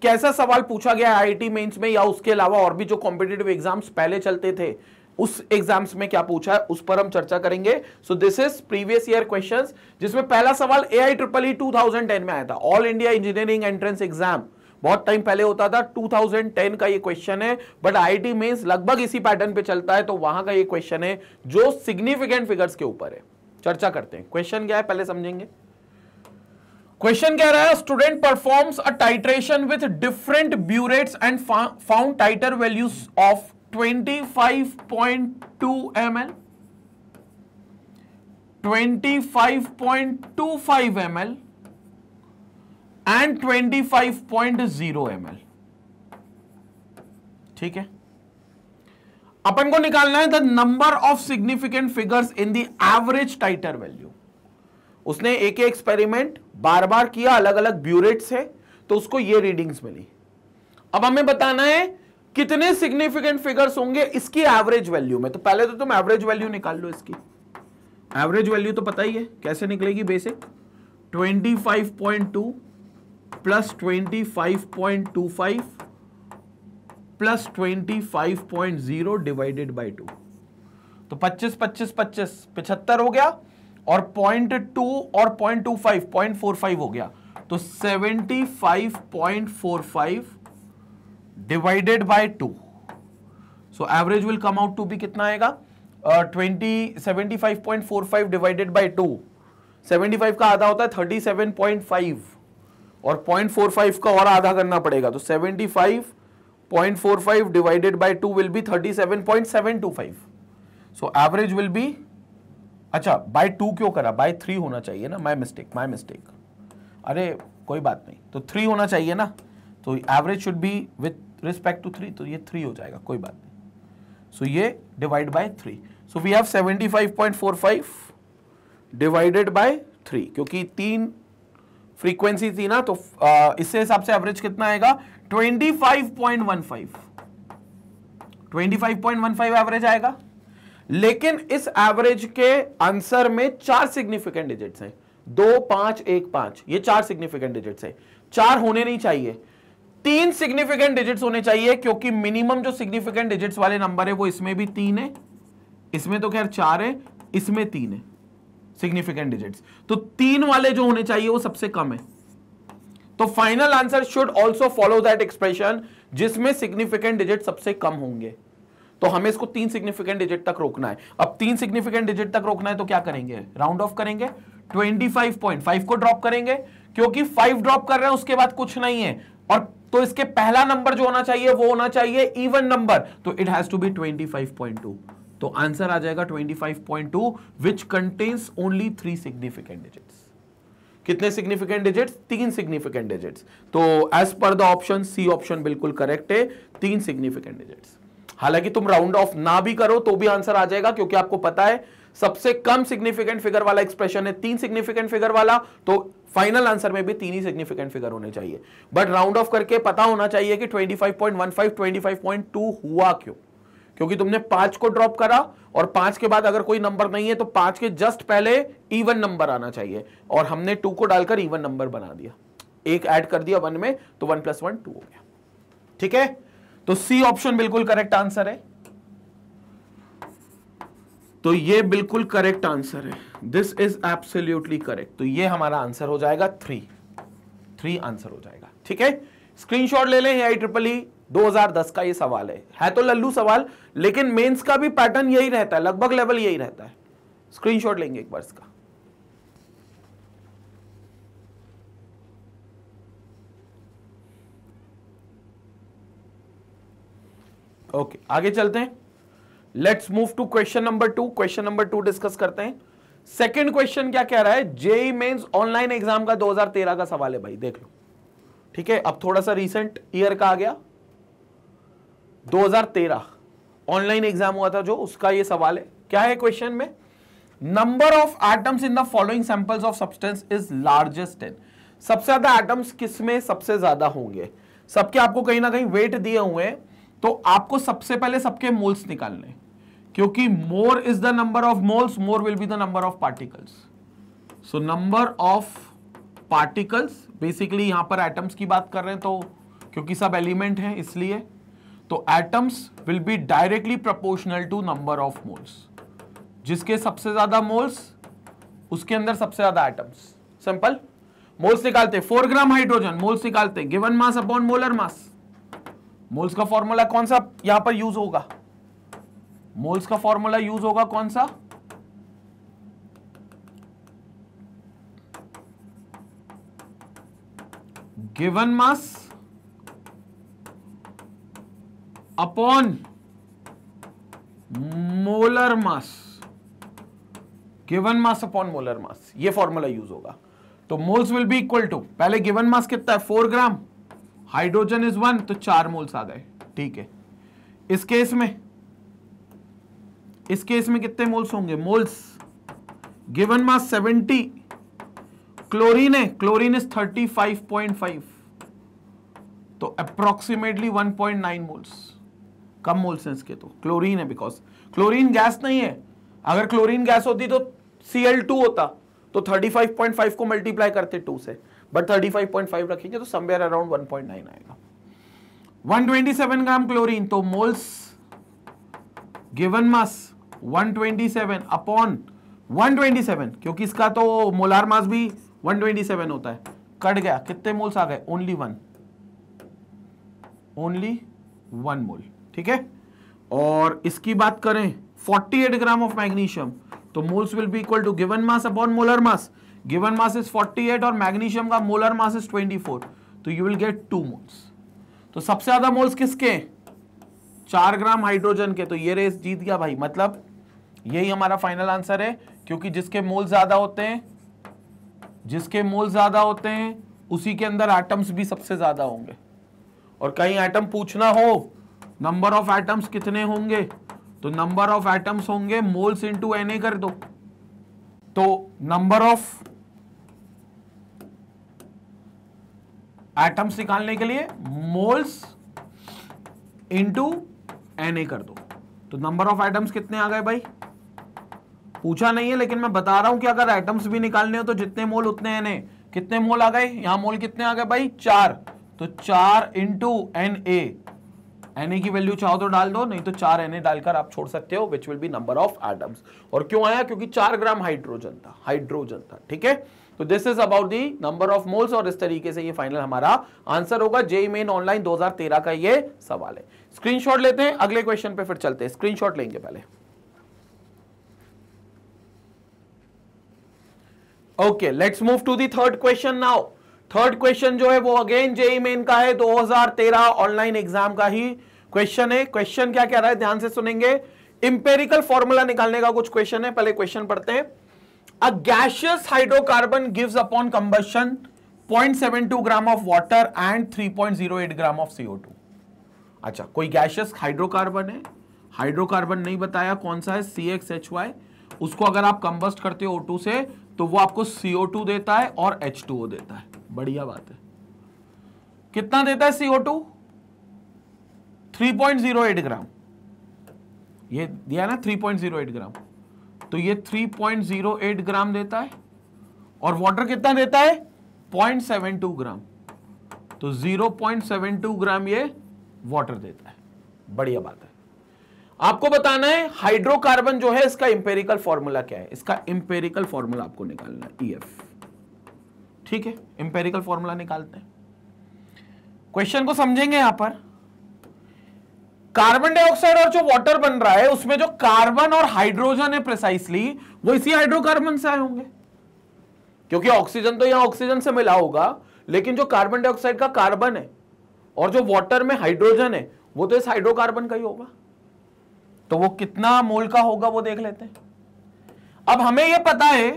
कैसा सवाल पूछा गया आईआईटी मेंस में या उसके अलावा और भी जो कॉम्पिटेटिव एग्जाम्स पहले चलते थे उस एग्जाम्स में क्या पूछा है उस पर हम चर्चा करेंगे so this is previous year questions जिसमें पहला सवाल ए आई ट्रिपल ई टू में आया था all India engineering entrance exam बहुत टाइम पहले होता था 2010 का ये क्वेश्चन है बट टी मेंस लगभग इसी पैटर्न पे चलता है तो वहां का ये क्वेश्चन है जो सिग्निफिकेंट फिगर्स के ऊपर है चर्चा करते हैं क्वेश्चन क्या है पहले समझेंगे क्वेश्चन कह रहा है student performs a titration with different burettes and found titre values of 25.2 ml 25.25 ml and 25.0 ml ठीक है अपन को निकालना है the number of significant figures in the average titre value उसने एक एक्सपेरिमेंट बार बार किया अलग अलग ब्यूरेट से तो उसको ये रीडिंग्स मिली अब हमें बताना है कितने सिग्निफिकेंट फिगर्स होंगे इसकी एवरेज वैल्यू में तो पहले तो तुम एवरेज वैल्यू निकाल लो इसकी एवरेज वैल्यू तो पता ही है कैसे निकलेगी basic 25.2 plus 25.25 plus 25.0 divided by two तो 25 25 25 75 हो गया और पॉइंट टू और point two five point four five हो गया तो seventy five point four five divided by two so average will come out to भी कितना आएगा twenty seventy five point four five divided by two seventy five का आधा होता है थर्टी सेवन पॉइंट फाइव और पॉइंट फोर फाइव का और आधा करना पड़ेगा तो seventy five point four five divided by two will be thirty seven point seven two five so average will be अच्छा बाय टू क्यों करा बाय थ्री होना चाहिए ना माई मिस्टेक माई मिस्टेक अरे कोई बात नहीं तो थ्री होना चाहिए ना तो average should be with respect to three तो ये थ्री हो जाएगा कोई बात नहीं सो so, ये divide by three so we have seventy five point four five divided by three क्योंकि तीन फ्रीक्वेंसी थी ना तो आ, इससे हिसाब से एवरेज कितना आएगा twenty five point one five twenty five point one five average आएगा लेकिन इस एवरेज के आंसर में चार सिग्निफिकेंट डिजिट्स हैं दो पांच एक पांच ये चार सिग्निफिकेंट डिजिट्स हैं चार होने नहीं चाहिए तीन सिग्निफिकेंट डिजिट्स होने चाहिए क्योंकि मिनिमम जो सिग्निफिकेंट डिजिट्स वाले नंबर है वो इसमें भी तीन है इसमें तो खैर चार है इसमें तीन है सिग्निफिकेंट डिजिट्स तो तीन वाले जो होने चाहिए वो सबसे कम है तो final answer should also follow that expression जिसमें सिग्निफिकेंट डिजिट सबसे कम होंगे तो हमें इसको तीन सिग्निफिकेंट डिजिट तक रोकना है अब तीन सिग्निफिकेंट डिजिट तक रोकना है तो क्या करेंगे राउंड ऑफ करेंगे 25.5 को ड्रॉप करेंगे क्योंकि 5 ड्रॉप कर रहे हैं उसके बाद कुछ नहीं है और तो इसके पहला नंबर जो होना चाहिए वो होना चाहिए इवन नंबर तो इट हैज टू बी 25.2 तो आंसर आ जाएगा 25.2 which contains only three significant digit कितने सिग्निफिकेंट डिजिट तीन सिग्निफिकेंट डिजिट तो as per the option C option बिल्कुल करेक्ट है तीन सिग्निफिकेंट डिजिट्स हालांकि तुम राउंड ऑफ ना भी करो तो भी आंसर आ जाएगा क्योंकि आपको पता है सबसे कम सिग्निफिकेंट फिगर वाला एक्सप्रेशन है तीन सिग्निफिकेंट फिगर वाला तो फाइनल आंसर में भी तीन ही सिग्निफिकेंट फिगर होने चाहिए बट राउंड ऑफ करके पता होना चाहिए कि 25.15 25.2 हुआ क्यों क्योंकि तुमने पांच को ड्रॉप करा और पांच के बाद अगर कोई नंबर नहीं है तो पांच के जस्ट पहले इवन नंबर आना चाहिए और हमने टू को डालकर इवन नंबर बना दिया एक ऐड कर दिया वन में तो वन प्लस वन टू हो गया ठीक है तो सी ऑप्शन बिल्कुल करेक्ट आंसर है तो ये बिल्कुल करेक्ट आंसर है दिस इज एब्सोल्यूटली करेक्ट तो ये हमारा आंसर हो जाएगा थ्री थ्री आंसर हो जाएगा ठीक है स्क्रीनशॉट ले लें आई ट्रिपल ई 2010 का ये सवाल है है तो लल्लू सवाल लेकिन मेंस का भी पैटर्न यही रहता है लगभग लेवल यही रहता है स्क्रीनशॉट लेंगे एक बार इसका ओके आगे चलते हैं let's move to question number two question number two discuss करते हैं सेकंड क्वेश्चन क्या कह रहा है जेई मेन्स ऑनलाइन एग्जाम का 2013 का सवाल है भाई देख लो ठीक है अब थोड़ा सा रिसेंट ईयर का आ गया 2013 ऑनलाइन एग्जाम हुआ था जो उसका ये सवाल है क्या है क्वेश्चन में number of atoms in the following samples of substance is largest in सबसे ज्यादा एटम्स किसमें सबसे ज्यादा होंगे सबके आपको कहीं ना कहीं वेट दिए हुए हैं तो आपको सबसे पहले सबके मोल्स निकालने क्योंकि more is the number of moles more will be the number of particles so number of particles basically यहां पर एटम्स की बात कर रहे हैं तो क्योंकि सब एलिमेंट हैं इसलिए तो atoms will be directly proportional to number of moles जिसके सबसे ज्यादा मोल्स उसके अंदर सबसे ज्यादा एटम्स सिंपल मोल्स निकालते फोर ग्राम हाइड्रोजन मोल्स निकालते given mass upon molar mass moles का फॉर्मूला कौन सा यहां पर यूज होगा मोल्स का फॉर्मूला यूज होगा कौन सा given mass upon molar mass given mass upon molar mass ये फॉर्मूला यूज होगा तो moles will be equal to पहले गिवन मास कितना है four gram hydrogen is one तो चार मोल्स आ गए ठीक है इस केस में इस केस में कितने मोल्स होंगे moles given mass seventy chlorine है क्लोरीन इज फाइव तो अप्रोक्सीमेटली नाइन मोल्स कम मोल्स हैं इसके तो क्लोरीन है बिकॉज क्लोरीन गैस नहीं है अगर क्लोरीन गैस होती तो टू होता तो थर्टी फाइव पॉइंट फाइव को मल्टीप्लाई करते टू से बट 35.5 रखेंगे तो समवेयर अराउंड 1.9 आएगा 127 ग्राम क्लोरीन तो मोल्स गिवन मास 127 अपॉन 127 क्योंकि इसका तो मोलार मास भी 127 होता है कट गया कितने मोल्स आ गए only one only one mole ठीक है और इसकी बात करें 48 ग्राम ऑफ मैग्नीशियम तो moles will be equal to given mass upon molar mass given mass is 48 और मैग्नीशियम का मोलर मास इज 24 तो you will get two moles तो सबसे ज्यादा मोल्स किसके चार ग्राम हाइड्रोजन के तो ये रेस जीत गया भाई मतलब यही हमारा फाइनल आंसर है क्योंकि जिसके मोल ज्यादा होते हैं जिसके मोल ज्यादा होते हैं उसी के अंदर एटम्स भी सबसे ज्यादा होंगे और कहीं एटम पूछना हो नंबर ऑफ एटम्स कितने होंगे तो नंबर ऑफ एटम्स होंगे मोल्स इनटू एन कर दो तो नंबर ऑफ एटम्स निकालने के लिए मोल्स इंटू एन ए कर दो तो नंबर ऑफ एटम्स कितने आ गए भाई पूछा नहीं है लेकिन मैं बता रहा हूं कि अगर एटम्स भी निकालने हो तो जितने मोल उतने एन कितने मोल आ गए यहां मोल कितने आ गए भाई चार तो चार into N A N A की वैल्यू चाहो तो डाल दो नहीं तो चार एन ए डालकर आप छोड़ सकते हो which will be number of atoms और क्यों आया क्योंकि चार ग्राम हाइड्रोजन था हाइड्रोजन था ठीक है तो this is about the number of moles और इस तरीके से ये फाइनल हमारा आंसर होगा जेई मेन ऑनलाइन 2013 का ये सवाल है स्क्रीनशॉट लेते हैं अगले क्वेश्चन पे फिर चलते हैं स्क्रीनशॉट लेंगे पहले okay let's move to the third question now third question जो है वो अगेन जेई मेन का है 2013 ऑनलाइन एग्जाम का ही क्वेश्चन है क्वेश्चन क्या कह रहा है ध्यान से सुनेंगे इंपेरिकल फॉर्मूला निकालने का कुछ क्वेश्चन है पहले क्वेश्चन पढ़ते हैं a gaseous hydrocarbon gives upon combustion 0.72 gram of water and 3.08 gram of CO2 अच्छा कोई गैशियस हाइड्रोकार्बन है हाइड्रोकार्बन नहीं बताया कौन सा है सी एक्स एच वाई उसको अगर आप कंबस्ट करते हो O2 से तो वो आपको CO2 देता है और H2O देता है बढ़िया बात है कितना देता है CO2 3.08 ग्राम ये दिया ना 3.08 ग्राम तो ये 3.08 ग्राम देता है और वाटर कितना देता है 0.72 ग्राम तो 0.72 ग्राम ये वाटर देता है बढ़िया बात है आपको बताना है हाइड्रोकार्बन जो है इसका इंपेरिकल फॉर्मूला क्या है इसका इंपेरिकल फॉर्मूला आपको निकालना है ईएफ e ठीक है इंपेरिकल फॉर्मूला निकालते हैं क्वेश्चन को समझेंगे यहां पर कार्बन डाइऑक्साइड और जो वाटर बन रहा है उसमें जो कार्बन और हाइड्रोजन है प्रिसाइसली वो इसी हाइड्रोकार्बन से आए होंगे क्योंकि ऑक्सीजन तो यहां ऑक्सीजन से मिला होगा लेकिन जो कार्बन डाइऑक्साइड का कार्बन है और जो वाटर में हाइड्रोजन है वो तो इस हाइड्रोकार्बन का ही होगा तो वो कितना मोल का होगा वो देख लेते हैं अब हमें ये पता है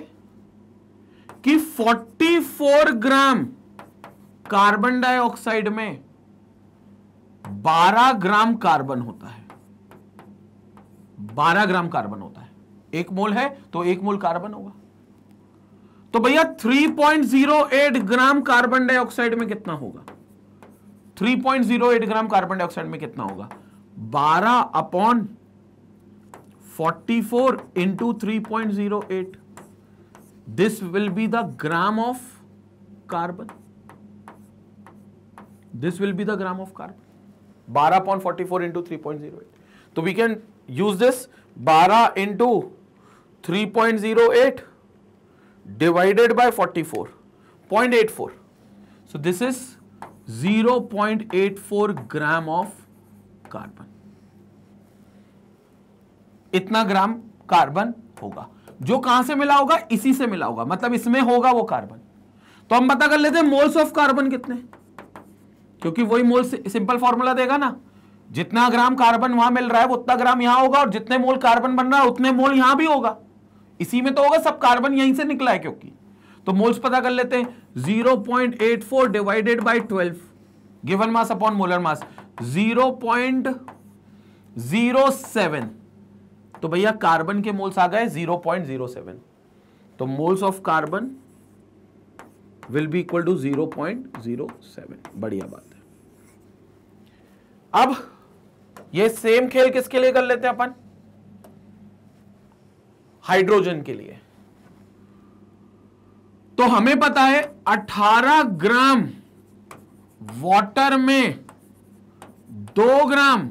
कि 44 ग्राम कार्बन डाइऑक्साइड में 12 ग्राम कार्बन होता है 12 ग्राम कार्बन होता है एक मोल है तो एक मोल कार्बन होगा तो भैया 3.08 ग्राम कार्बन डाइऑक्साइड में कितना होगा 3.08 ग्राम कार्बन डाइऑक्साइड में कितना होगा 12 upon 44 four into three point zero eight this will be the gram of carbon this will be the gram of carbon 12 upon 44 into 3.08. So तो we can use this 12 into 3.08 divided by 44, 0.84. So this is 0.84 gram of carbon. इतना gram carbon होगा जो कहां से मिला होगा इसी से मिला होगा मतलब इसमें होगा वो कार्बन तो हम पता कर लेते हैं मोल्स ऑफ कार्बन कितने क्योंकि वही मोल सिंपल फॉर्मूला देगा ना जितना ग्राम कार्बन वहां मिल रहा है उतना ग्राम यहां होगा और जितने मोल कार्बन बन रहा है उतने मोल यहां भी होगा इसी में तो होगा सब कार्बन यहीं से निकला है क्योंकि तो मोल्स पता कर लेते हैं 0.84 divided by 12 given mass upon molar mass 0.07 तो भैया कार्बन के मोल्स आ गए 0.07 तो moles of carbon will be equal to zero point zero seven बढ़िया बात है अब ये सेम खेल किसके लिए कर लेते हैं अपन हाइड्रोजन के लिए तो हमें पता है 18 ग्राम वाटर में दो ग्राम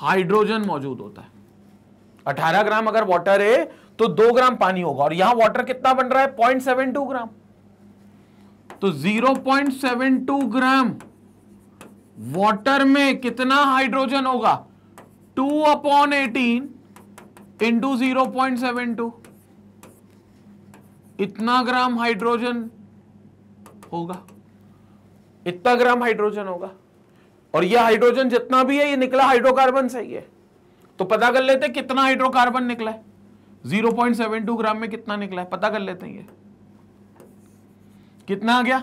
हाइड्रोजन मौजूद होता है 18 ग्राम अगर वाटर है तो दो ग्राम पानी होगा और यहां वाटर कितना बन रहा है 0.72 ग्राम तो 0.72 ग्राम वाटर में कितना हाइड्रोजन होगा 2 upon eighteen into zero point seven two इतना ग्राम हाइड्रोजन होगा इतना ग्राम हाइड्रोजन होगा और यह हाइड्रोजन जितना भी है ये निकला हाइड्रोकार्बन से ही है तो पता कर लेते कितना हाइड्रोकार्बन निकला है 0.72 ग्राम में कितना निकला है पता कर लेते हैं ये कितना आ गया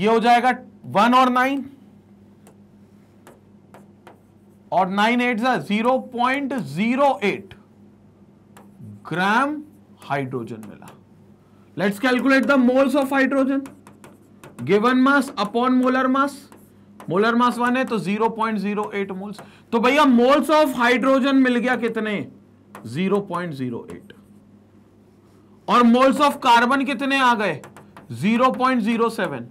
ये हो जाएगा वन और नाइन और nine eight zero point zero eight gram hydrogen मिला let's calculate the moles of hydrogen given mass upon molar mass molar mass one है तो zero zero point eight moles तो भैया मोल्स ऑफ हाइड्रोजन मिल गया कितने zero zero point eight और moles of carbon कितने आ गए zero point zero seven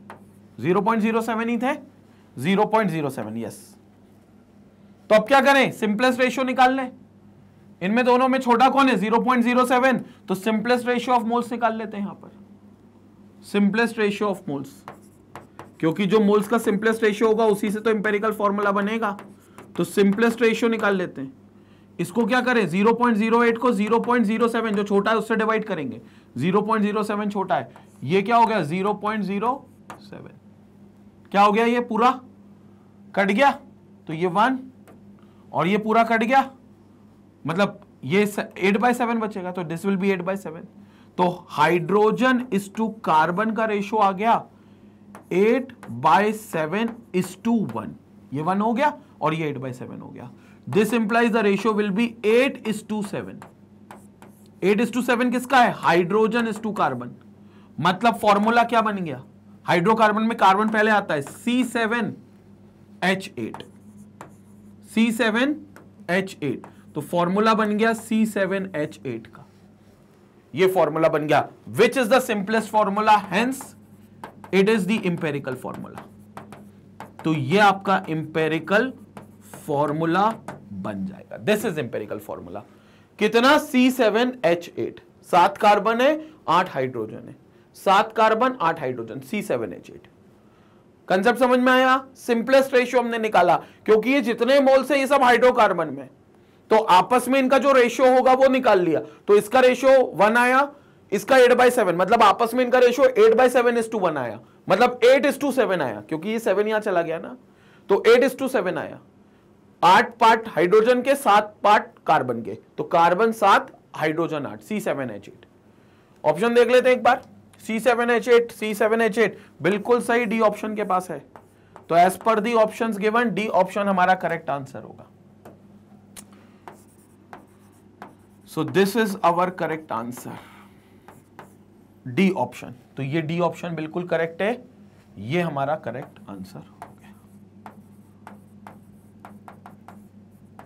zero point zero seven ही थे zero point zero seven yes तो अब क्या करें सिंपलेस्ट रेशियो निकाल लें इनमें दोनों में छोटा कौन है जीरो पॉइंट जीरो सेवन तो सिंपलेस्ट रेशियो ऑफ मोल्स निकाल लेते हैं यहां पर सिंपलेस्ट रेशियो ऑफ मोल्स क्योंकि जो मोल्स का सिंपलेस्ट रेशियो होगा उसी से तो इंपेरिकल फॉर्मूला बनेगा तो सिंपलेस्ट रेशियो निकाल लेते हैं इसको क्या करें 0.08 को 0.07 जो छोटा है उससे डिवाइड करेंगे 0.07 छोटा है ये क्या हो गया 0.07 क्या हो गया ये पूरा कट गया तो ये वन और ये पूरा कट गया मतलब ये एट बाय सेवन बचेगा तो this will be eight by seven तो हाइड्रोजन इज टू कार्बन का रेशो आ गया eight by seven is to one ये वन हो गया और ये एट बाय सेवन हो गया this implies the ratio will be eight is to seven eight is to seven किसका है हाइड्रोजन इज टू कार्बन मतलब फॉर्मूला क्या बन गया हाइड्रोकार्बन में कार्बन पहले आता है C seven H eight C seven H eight तो फॉर्मूला बन गया सी सेवन एच एट का ये फॉर्मूला बन गया which is the simplest formula hence it is the empirical formula तो ये आपका इंपेरिकल फॉर्मूला बन जाएगा दिस इज इंपेरिकल फॉर्मूला कितना सी सेवन एच एट सात कार्बन है आठ हाइड्रोजन है सात कार्बन आठ hydrogen C seven H eight concept समझ में आया सिंपलेस्ट रेशियो हमने निकाला क्योंकि ये जितने मोल से ये सब हाइड्रोकार्बन में तो आपस में इनका जो रेशियो होगा वो निकाल लिया तो इसका रेशियो वन आया इसका एट बाई सेवन मतलब आपस में इनका ratio eight by seven is to one आया मतलब एट इज टू सेवन आया क्योंकि ये सेवन यहां चला गया ना तो एट इज टू सेवन आया आठ पार्ट हाइड्रोजन के सात पार्ट कार्बन के तो कार्बन सात हाइड्रोजन आठ C seven H eight option देख लेते हैं एक बार C seven H eight C seven H eight बिल्कुल सही डी ऑप्शन के पास है तो as per the option given D option हमारा करेक्ट आंसर होगा so this is our correct answer D option तो ये डी ऑप्शन बिल्कुल करेक्ट है ये हमारा correct answer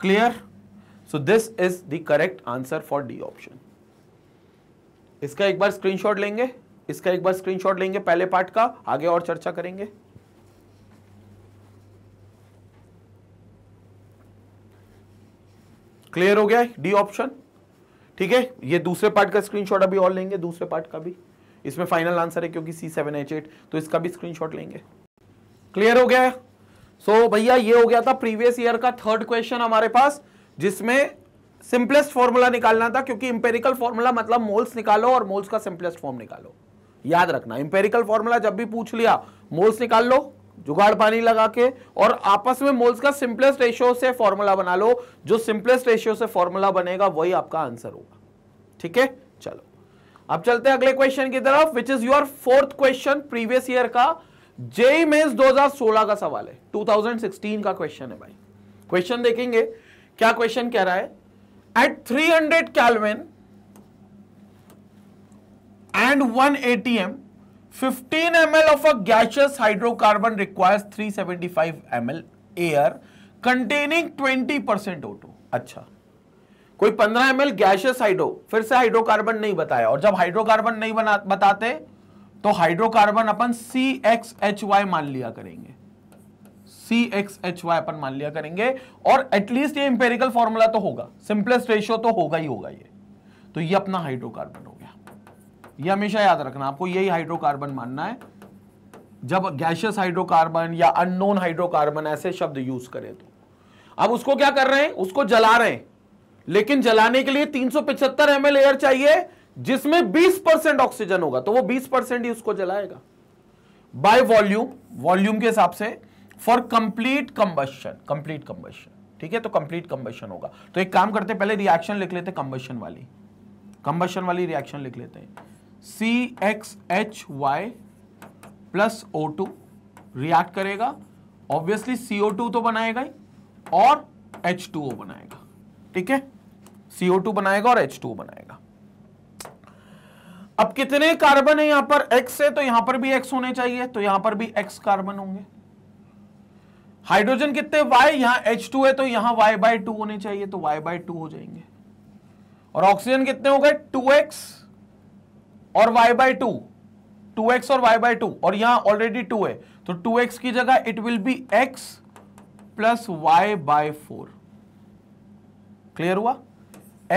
clear so this is the correct answer for D option इसका एक बार स्क्रीनशॉट लेंगे इसका एक बार स्क्रीनशॉट लेंगे पहले पार्ट का आगे और चर्चा करेंगे क्लियर हो गया डी ऑप्शन ठीक है ये दूसरे पार्ट का स्क्रीनशॉट अभी और लेंगे दूसरे पार्ट का भी इसमें फाइनल आंसर है क्योंकि सी सेवन एच एट तो इसका भी स्क्रीनशॉट लेंगे क्लियर हो गया है सो so, भैया ये हो गया था प्रीवियस ईयर का थर्ड क्वेश्चन हमारे पास जिसमें सिंपलेस्ट फॉर्मूला निकालना था क्योंकि इंपेरिकल फॉर्मूला मतलब मोल्स निकालो और मोल्स का सिंपलेस्ट फॉर्म निकालो याद रखना इंपेरिकल फॉर्मूला जब भी पूछ लिया मोल्स निकाल लो जुगाड़ पानी लगा के और आपस में मोल्स का सिंपलेस्ट रेशियो से फॉर्मूला बना लो जो सिंपलेस्ट रेशियो से फॉर्मूला बनेगा वही आपका आंसर होगा ठीक है चलो अब चलते हैं अगले क्वेश्चन की तरफ which is your fourth question previous year का जेई मेन्स सोलह का सवाल है 2016 का क्वेश्चन है भाई क्वेश्चन देखेंगे क्या क्वेश्चन कह रहा है eight three hundred kelvin and one atm fifteen m of a gaseous hydrocarbon requires three seventy five m l air containing twenty percent O two अच्छा कोई पंद्रह एम एल गैशियस हाइड्रो फिर से हाइड्रोकार्बन नहीं बताया और जब हाइड्रोकार्बन नहीं बना बताते तो हाइड्रोकार्बन अपन सी एक्स एच वाई मान लिया करेंगे सी एक्स एच वाई अपन मान लिया करेंगे और एटलीस्ट ये इंपेरिकल फॉर्मूला तो होगा सिंपलेस्ट रेशियो तो होगा ही होगा ये तो ये अपना हाइड्रोकार्बन हो गया ये हमेशा याद रखना आपको यही हाइड्रोकार्बन मानना है जब गैशियस हाइड्रोकार्बन या अननोन हाइड्रोकार्बन ऐसे शब्द यूज करें तो अब उसको क्या कर रहे हैं उसको जला रहे हैं लेकिन जलाने के लिए तीन सौ पिछहत्तर एम एयर चाहिए जिसमें 20 परसेंट ऑक्सीजन होगा तो वो 20 परसेंट ही उसको जलाएगा बाय वॉल्यूम वॉल्यूम के हिसाब से for complete combustion complete combustion ठीक है तो कंप्लीट कंबशन होगा तो एक काम करते पहले रिएक्शन लिख लेते कंबशन वाली कंबशन वाली रिएक्शन लिख लेते हैं C x H Y plus O two react करेगा ऑब्वियसली सीओ टू तो बनाएगा ही और एच टू ओ बनाएगा ठीक है सीओ टू बनाएगा और एच टू बनाएगा अब कितने कार्बन है यहां पर एक्स है तो यहां पर भी एक्स होने चाहिए तो यहां पर भी एक्स कार्बन होंगे हाइड्रोजन कितने वाई यहां एच टू है तो यहां वाई बाय टू होने चाहिए तो वाई बाय टू हो जाएंगे और ऑक्सीजन कितने हो गए टू एक्स और Y by two two x और वाई बाई टू और यहां ऑलरेडी टू है तो टू एक्स की जगह it will be X plus Y by four clear हुआ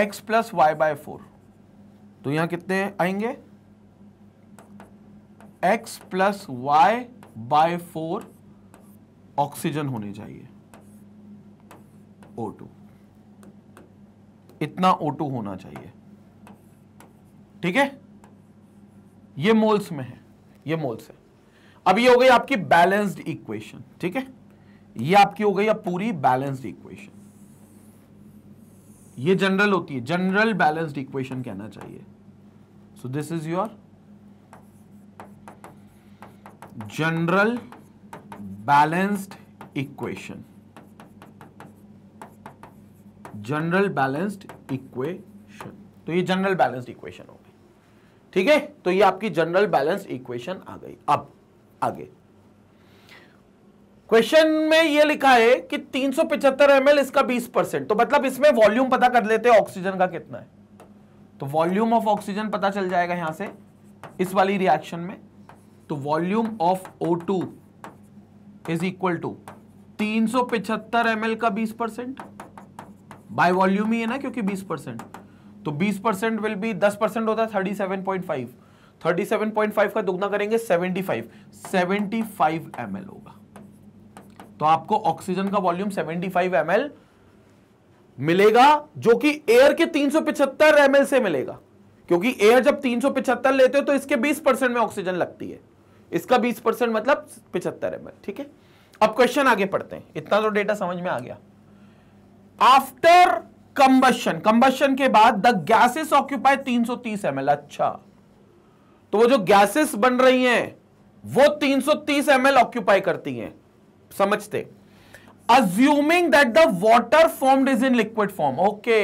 X plus Y by four तो यहां कितने आएंगे x plus Y by four oxygen होने चाहिए O2 इतना O2 होना चाहिए ठीक है ये मोल्स में है ये मोल्स है अब ये हो गई आपकी बैलेंस्ड इक्वेशन ठीक है ये आपकी हो गई अब पूरी बैलेंस्ड इक्वेशन ये जनरल होती है जनरल बैलेंस्ड इक्वेशन कहना चाहिए so this is your general balanced equation general balanced equation तो ये जनरल बैलेंस्ड इक्वेशन हो गई ठीक है तो ये आपकी जनरल बैलेंस्ड इक्वेशन आ गई अब आगे क्वेश्चन में ये लिखा है कि 375 ml इसका 20 परसेंट तो मतलब इसमें वॉल्यूम पता कर लेते हैं ऑक्सीजन का कितना है तो वॉल्यूम ऑफ ऑक्सीजन पता चल जाएगा यहां से इस वाली रिएक्शन में तो volume of O two is equal to तीन सौ पिछहत्तर एम का बीस परसेंट बाय वॉल्यूम ही है ना क्योंकि बीस परसेंट तो बीस परसेंट विल बी दस परसेंट होता है thirty seven point five thirty seven point five का दुगना करेंगे seventy five seventy five m होगा तो आपको ऑक्सीजन का volume seventy five m l मिलेगा जो कि एयर के 375 ml से मिलेगा क्योंकि एयर जब 375 लेते हो तो इसके 20 परसेंट में ऑक्सीजन लगती है इसका 20 परसेंट मतलब 75 ml ठीक है अब क्वेश्चन आगे पढ़ते हैं इतना तो डेटा समझ में आ गया आफ्टर कंबशन कंबशन के बाद द गैसेस ऑक्यूपाई 330 ml अच्छा तो वो जो गैसेस बन रही हैं वो 330 ml ऑक्यूपाई करती हैं समझते हैं assuming that the water formed is in liquid form okay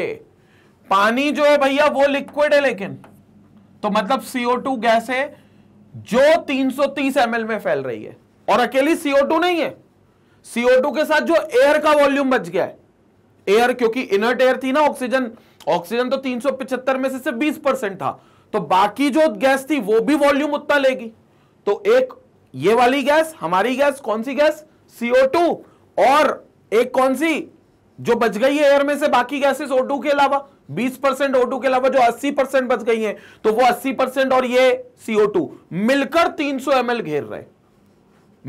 पानी जो है भैया वो लिक्विड है लेकिन तो मतलब CO2 गैस है जो 330 ml में फैल रही है और अकेली CO2 नहीं है CO2 के साथ जो एयर का वॉल्यूम बच गया है एयर क्योंकि इनर्ट एयर थी ना ऑक्सीजन ऑक्सीजन तो 375 में से सिर्फ 20 परसेंट था तो बाकी जो गैस थी वो भी वॉल्यूम उतना लेगी तो एक ये वाली गैस हमारी गैस कौन सी गैस सीओ टू और एक कौन सी जो बच गई है एयर में से बाकी गैसेस O2 के अलावा 20 परसेंट ओटू के अलावा जो 80 परसेंट बच गई हैं तो वो 80 परसेंट और ये CO2 मिलकर 300 ml घेर रहे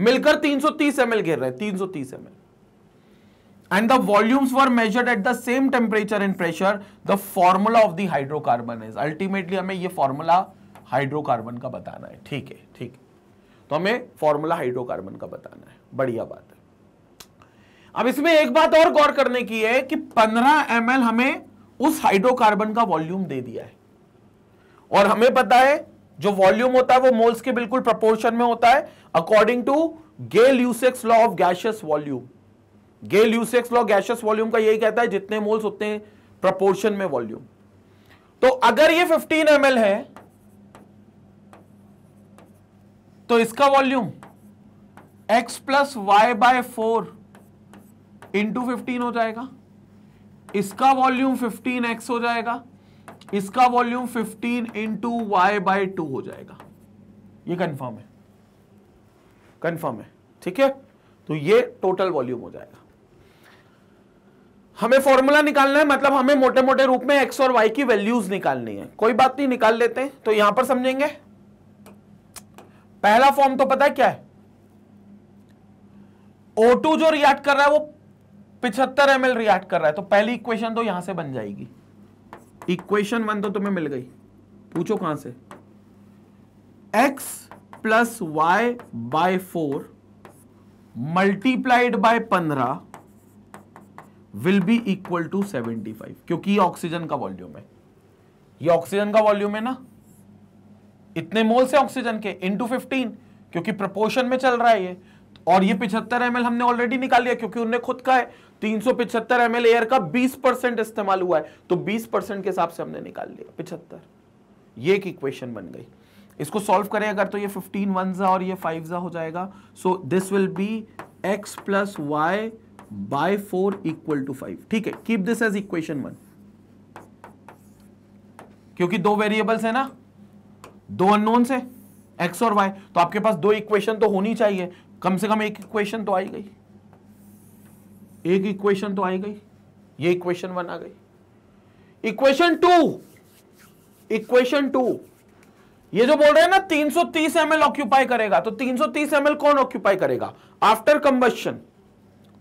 मिलकर 330 सौ घेर रहे 330 ml and the volumes were measured at the same temperature and pressure the formula of the hydrocarbon is ultimately हमें ये फॉर्मूला हाइड्रोकार्बन का बताना है ठीक है ठीक तो हमें फॉर्मूला हाइड्रोकार्बन का बताना है बढ़िया बात अब इसमें एक बात और गौर करने की है कि 15 एम हमें उस हाइड्रोकार्बन का वॉल्यूम दे दिया है और हमें पता है जो वॉल्यूम होता है वो मोल्स के बिल्कुल प्रपोर्शन में होता है according to Gay Lussac's law of gaseous volume Gay Lussac's law gaseous volume का यही कहता है जितने मोल्स उतने प्रपोर्शन में वॉल्यूम तो अगर ये 15 एम है तो इसका volume x plus Y by four into fifteen हो जाएगा इसका वॉल्यूम फिफ्टीन एक्स हो जाएगा इसका volume fifteen into Y by two हो जाएगा ये कंफर्म है कंफर्म है ठीक है तो ये टोटल वॉल्यूम हो जाएगा हमें फॉर्मूला निकालना है मतलब हमें मोटे मोटे रूप में एक्स और वाई की वैल्यूज निकालनी है कोई बात नहीं निकाल लेते हैं तो यहां पर समझेंगे पहला फॉर्म तो पता है क्या है O2 जो रिएक्ट कर रहा है वो पिछहत्तर एम रिएक्ट कर रहा है तो पहली इक्वेशन तो यहां से बन जाएगी इक्वेशन वन तो तुम्हें मिल गई पूछो कहां से X plus Y by four multiplied by पंद्रह will be equal to seventy five क्योंकि ऑक्सीजन का वॉल्यूम है ये ऑक्सीजन का वॉल्यूम है ना इतने मोल से ऑक्सीजन के इंटू फिफ्टीन क्योंकि प्रपोर्शन में चल रहा है ये और ये पिछहत्तर एम हमने ऑलरेडी निकाल लिया क्योंकि उनने खुद का है तीन सौ पिछहत्तर एम एल एयर का बीस परसेंट इस्तेमाल हुआ है तो बीस परसेंट के हिसाब से हमने निकाल लिया पिछहत्तर ये एक इक्वेशन बन गई इसको सॉल्व करें अगर तो ये फिफ्टीन वन जा और ये फाइव जा हो जाएगा so this will be X plus Y by four equal to five ठीक है keep this as equation one क्योंकि दो वेरिएबल्स है ना दो अननोन से एक्स और वाई तो आपके पास दो इक्वेशन तो होनी चाहिए कम से कम एक इक्वेशन तो आई गई एक इक्वेशन तो आई गई ये इक्वेशन वन आ गई इक्वेशन टू इक्वेशन टू ये जो बोल रहे हैं ना 330 सौ ऑक्यूपाई करेगा तो 330 सौ कौन ऑक्यूपाई करेगा आफ्टर कंबशन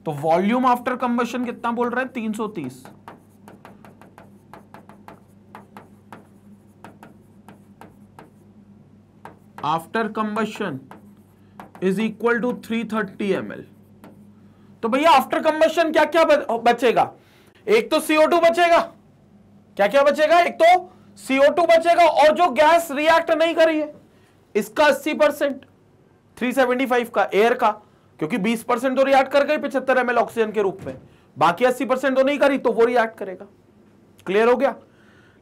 तो वॉल्यूम आफ्टर कंबशन कितना बोल रहे हैं 330 after combustion is equal to 330 ml तो भैया आफ्टर कंबशन क्या क्या बचेगा एक तो सीओ टू बचेगा क्या क्या बचेगा एक तो सीओ टू बचेगा और जो गैस रिएक्ट नहीं करी है इसका अस्सी परसेंट थ्री सेवेंटी फाइव का एयर का क्योंकि बीस परसेंट तो रिएक्ट कर गई पिछहत्तर एम ऑक्सीजन के रूप में बाकी अस्सी परसेंट तो नहीं करी तो वो रिएक्ट करेगा क्लियर हो गया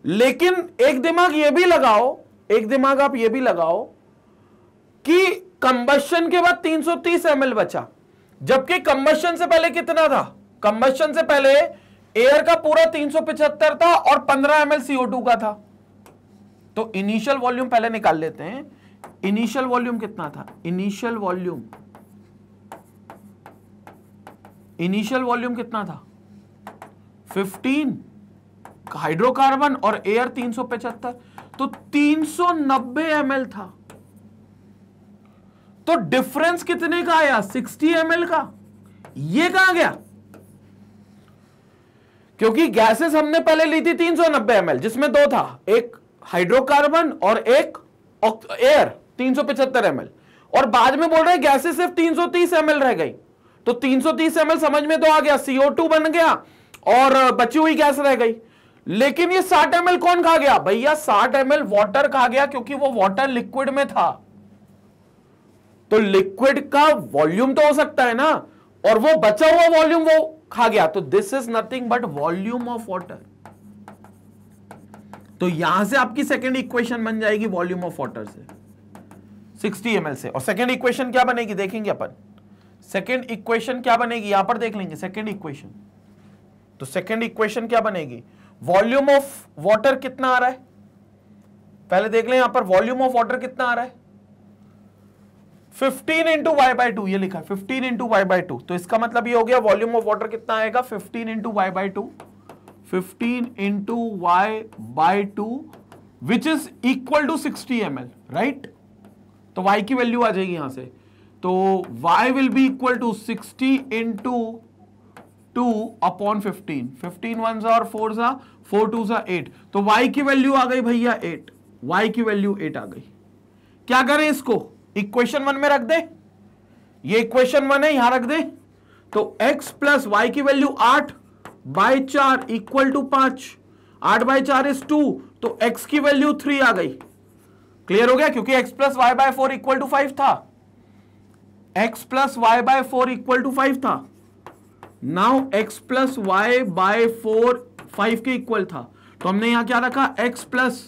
लेकिन एक दिमाग ये भी लगाओ एक दिमाग आप ये भी लगाओ कि कंबेशन के बाद 330 सौ बचा जबकि कंबशन से पहले कितना था कंबशन से पहले एयर का पूरा 375 था और 15 एम एल CO2 का था तो इनिशियल वॉल्यूम पहले निकाल लेते हैं इनिशियल वॉल्यूम कितना था इनिशियल वॉल्यूम इनिशियल वॉल्यूम कितना था 15 हाइड्रोकार्बन और एयर 375 तो 390 एल था तो डिफरेंस कितने का आया 60 एम का ये कहा गया क्योंकि गैसेस हमने पहले ली थी 390 सौ जिसमें दो था एक हाइड्रोकार्बन और एक एयर तीन सौ और बाद में बोल रहे हैं गैसेस सिर्फ 330 सौ रह गई तो 330 सौ समझ में तो आ गया CO2 बन गया और बची हुई गैस रह गई लेकिन ये 60 एम कौन खा गया भैया 60 एम वाटर खा गया क्योंकि वो वाटर लिक्विड में था तो लिक्विड का वॉल्यूम तो हो सकता है ना और वो बचा हुआ वॉल्यूम वो खा गया तो this is nothing but volume of water तो यहां से आपकी सेकेंड इक्वेशन बन जाएगी वॉल्यूम ऑफ वॉटर से 60 एम से और सेकेंड इक्वेशन क्या बनेगी देखेंगे अपन सेकेंड इक्वेशन क्या बनेगी यहां पर देख लेंगे सेकेंड इक्वेशन तो सेकेंड इक्वेशन क्या बनेगी वॉल्यूम ऑफ वॉटर कितना आ रहा है पहले देख लें यहां पर वॉल्यूम ऑफ वॉटर कितना आ रहा है fifteen into Y by two ये लिखा है 15 इंटू वाई बाई टू तो इसका मतलब ये हो गया वॉल्यूम ऑफ वाटर कितना आएगा fifteen into Y by two fifteen into Y by two which is equal to sixty m l right तो y की वैल्यू आ जाएगी यहां से तो y will be equal to sixty into two upon fifteen fifteen one सा और four सा फोर टू सा एट तो y की वैल्यू आ गई भैया एट y की वैल्यू एट आ गई क्या करें इसको इक्वेशन वन में रख दे ये इक्वेशन वन है यहां रख दे तो x प्लस वाई की वैल्यू आठ बाई चार इक्वल टू पांच आठ बाई चार इज टू तो x की वैल्यू थ्री आ गई क्लियर हो गया क्योंकि x plus Y by four equal to five था x plus Y by four equal to five था now x plus Y by four five के इक्वल था तो हमने यहां क्या रखा x plus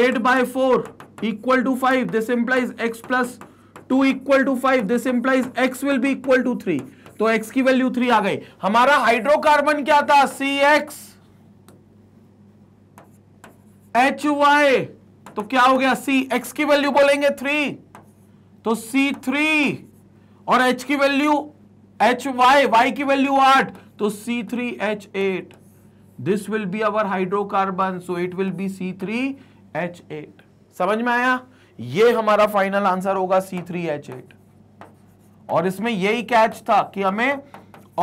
eight by four equal to 5 this implies x plus 2 equal to 5 this implies x will be equal to 3 तो x की वैल्यू 3 आ गई हमारा हाइड्रोकार्बन क्या था सी एक्स एच वाई तो क्या हो गया सी एक्स की वैल्यू बोलेंगे 3 तो सी थ्री और H की वैल्यू एच वाई वाई की वैल्यू 8 तो C three H eight this will be our hydrocarbon so it will be C three H eight समझ में आया ये हमारा फाइनल आंसर होगा सी थ्री एच एट और इसमें यही कैच था कि हमें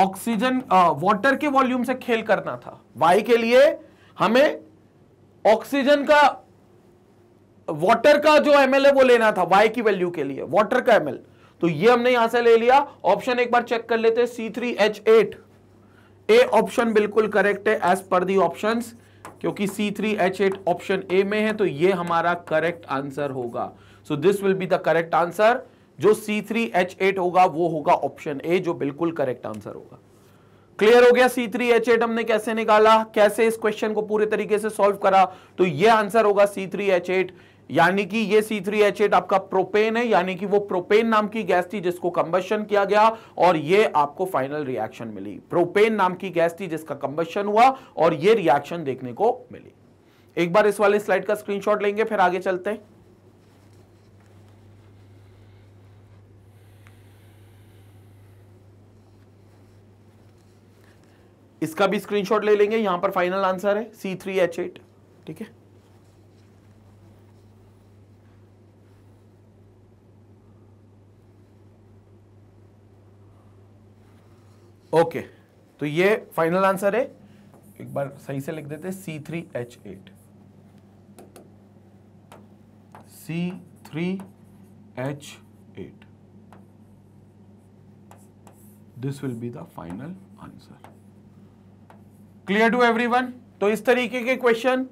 ऑक्सीजन वाटर के वॉल्यूम से खेल करना था वाई के लिए हमें ऑक्सीजन का वाटर का जो एमएल है वो लेना था वाई की वैल्यू के लिए वाटर का एमएल तो ये हमने यहां से ले लिया ऑप्शन एक बार चेक कर लेते C three H eight A option बिल्कुल करेक्ट है एज पर दी ऑप्शंस क्योंकि C three H eight option A में है तो ये हमारा करेक्ट आंसर होगा so this will be the correct answer जो सी थ्री एच एट होगा वो होगा ऑप्शन ए जो बिल्कुल करेक्ट आंसर होगा क्लियर हो गया सी थ्री एच एट हमने कैसे निकाला कैसे इस क्वेश्चन को पूरे तरीके से सॉल्व करा तो ये आंसर होगा सी थ्री एच एट यानी कि ये C3H8 आपका प्रोपेन है यानी कि वो प्रोपेन नाम की गैस थी जिसको कंबशन किया गया और ये आपको फाइनल रिएक्शन मिली प्रोपेन नाम की गैस थी जिसका कंबशन हुआ और ये रिएक्शन देखने को मिली एक बार इस वाले स्लाइड का स्क्रीनशॉट लेंगे फिर आगे चलते हैं इसका भी स्क्रीनशॉट ले लेंगे यहां पर फाइनल आंसर है C3H8 ठीक है ओके तो ये फाइनल आंसर है एक बार सही से लिख देते C three H eight C three H eight this will be the final answer clear to everyone तो इस तरीके के क्वेश्चन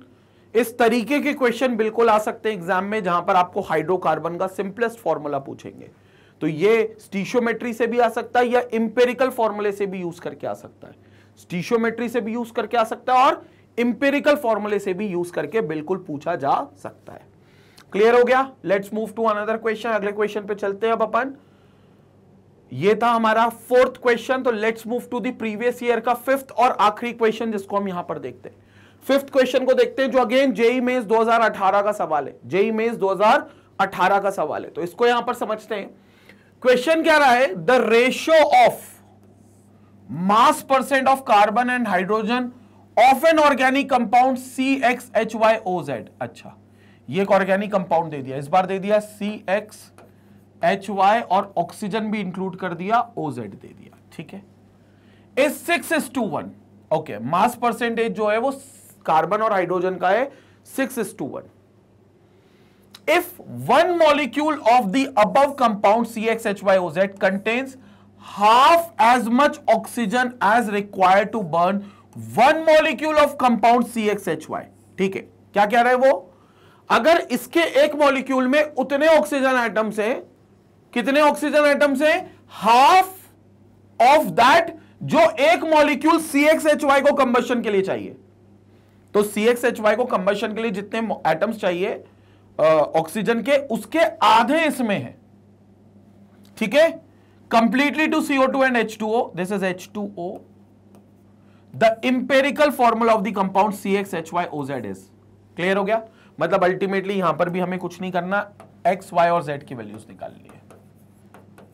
इस तरीके के क्वेश्चन बिल्कुल आ सकते हैं एग्जाम में जहां पर आपको हाइड्रोकार्बन का सिंपलेस्ट फॉर्मूला पूछेंगे तो ये स्टीशोमेट्री से भी आ सकता है या इंपेरिकल फॉर्मूले से भी यूज करके आ सकता है स्टीशोमेट्री से भी यूज करके आ सकता है और इंपेरिकल फॉर्मूले से भी यूज करके बिल्कुल पूछा जा सकता है क्लियर हो गया let's move to another question अगले क्वेश्चन पे चलते हैं अब अपन ये था हमारा फोर्थ क्वेश्चन तो let's move to the previous year का फिफ्थ और आखिरी क्वेश्चन जिसको हम यहां पर देखते हैं फिफ्थ क्वेश्चन को देखते हैं जो अगेन जेई मेज 2018 का सवाल है जेई मेज 2018 का सवाल है तो इसको यहां पर समझते हैं क्वेश्चन क्या रहा है the ratio of mass percent of carbon and hydrogen of an organic compound C x H Y O Z अच्छा ये एक ऑर्गेनिक कंपाउंड दे दिया इस बार दे दिया सी एक्स एच वाई और ऑक्सीजन भी इंक्लूड कर दिया ओ जेड दे दिया ठीक है इस six is to one okay mass percentage जो है वो कार्बन और हाइड्रोजन का है six is to one if one molecule of the above compound C x H Y OZ contains half as much oxygen as require to burn one molecule of compound C x H Y ठीक है क्या कह रहा है वो अगर इसके एक मॉलिक्यूल में उतने ऑक्सीजन आइटम्स हैं कितने ऑक्सीजन आइटम्स हैं हाफ ऑफ दैट जो एक molecule C x H Y को कंबेशन के लिए चाहिए तो सी एक्स एच वाई को कंबेशन के लिए जितने आइटम्स चाहिए ऑक्सीजन के उसके आधे इसमें है ठीक है completely to CO two and H two O this is H two O the empirical formula of the compound C x H Y O Z is clear हो गया मतलब अल्टीमेटली यहां पर भी हमें कुछ नहीं करना एक्स वाई और जेड की वैल्यूज निकालनी है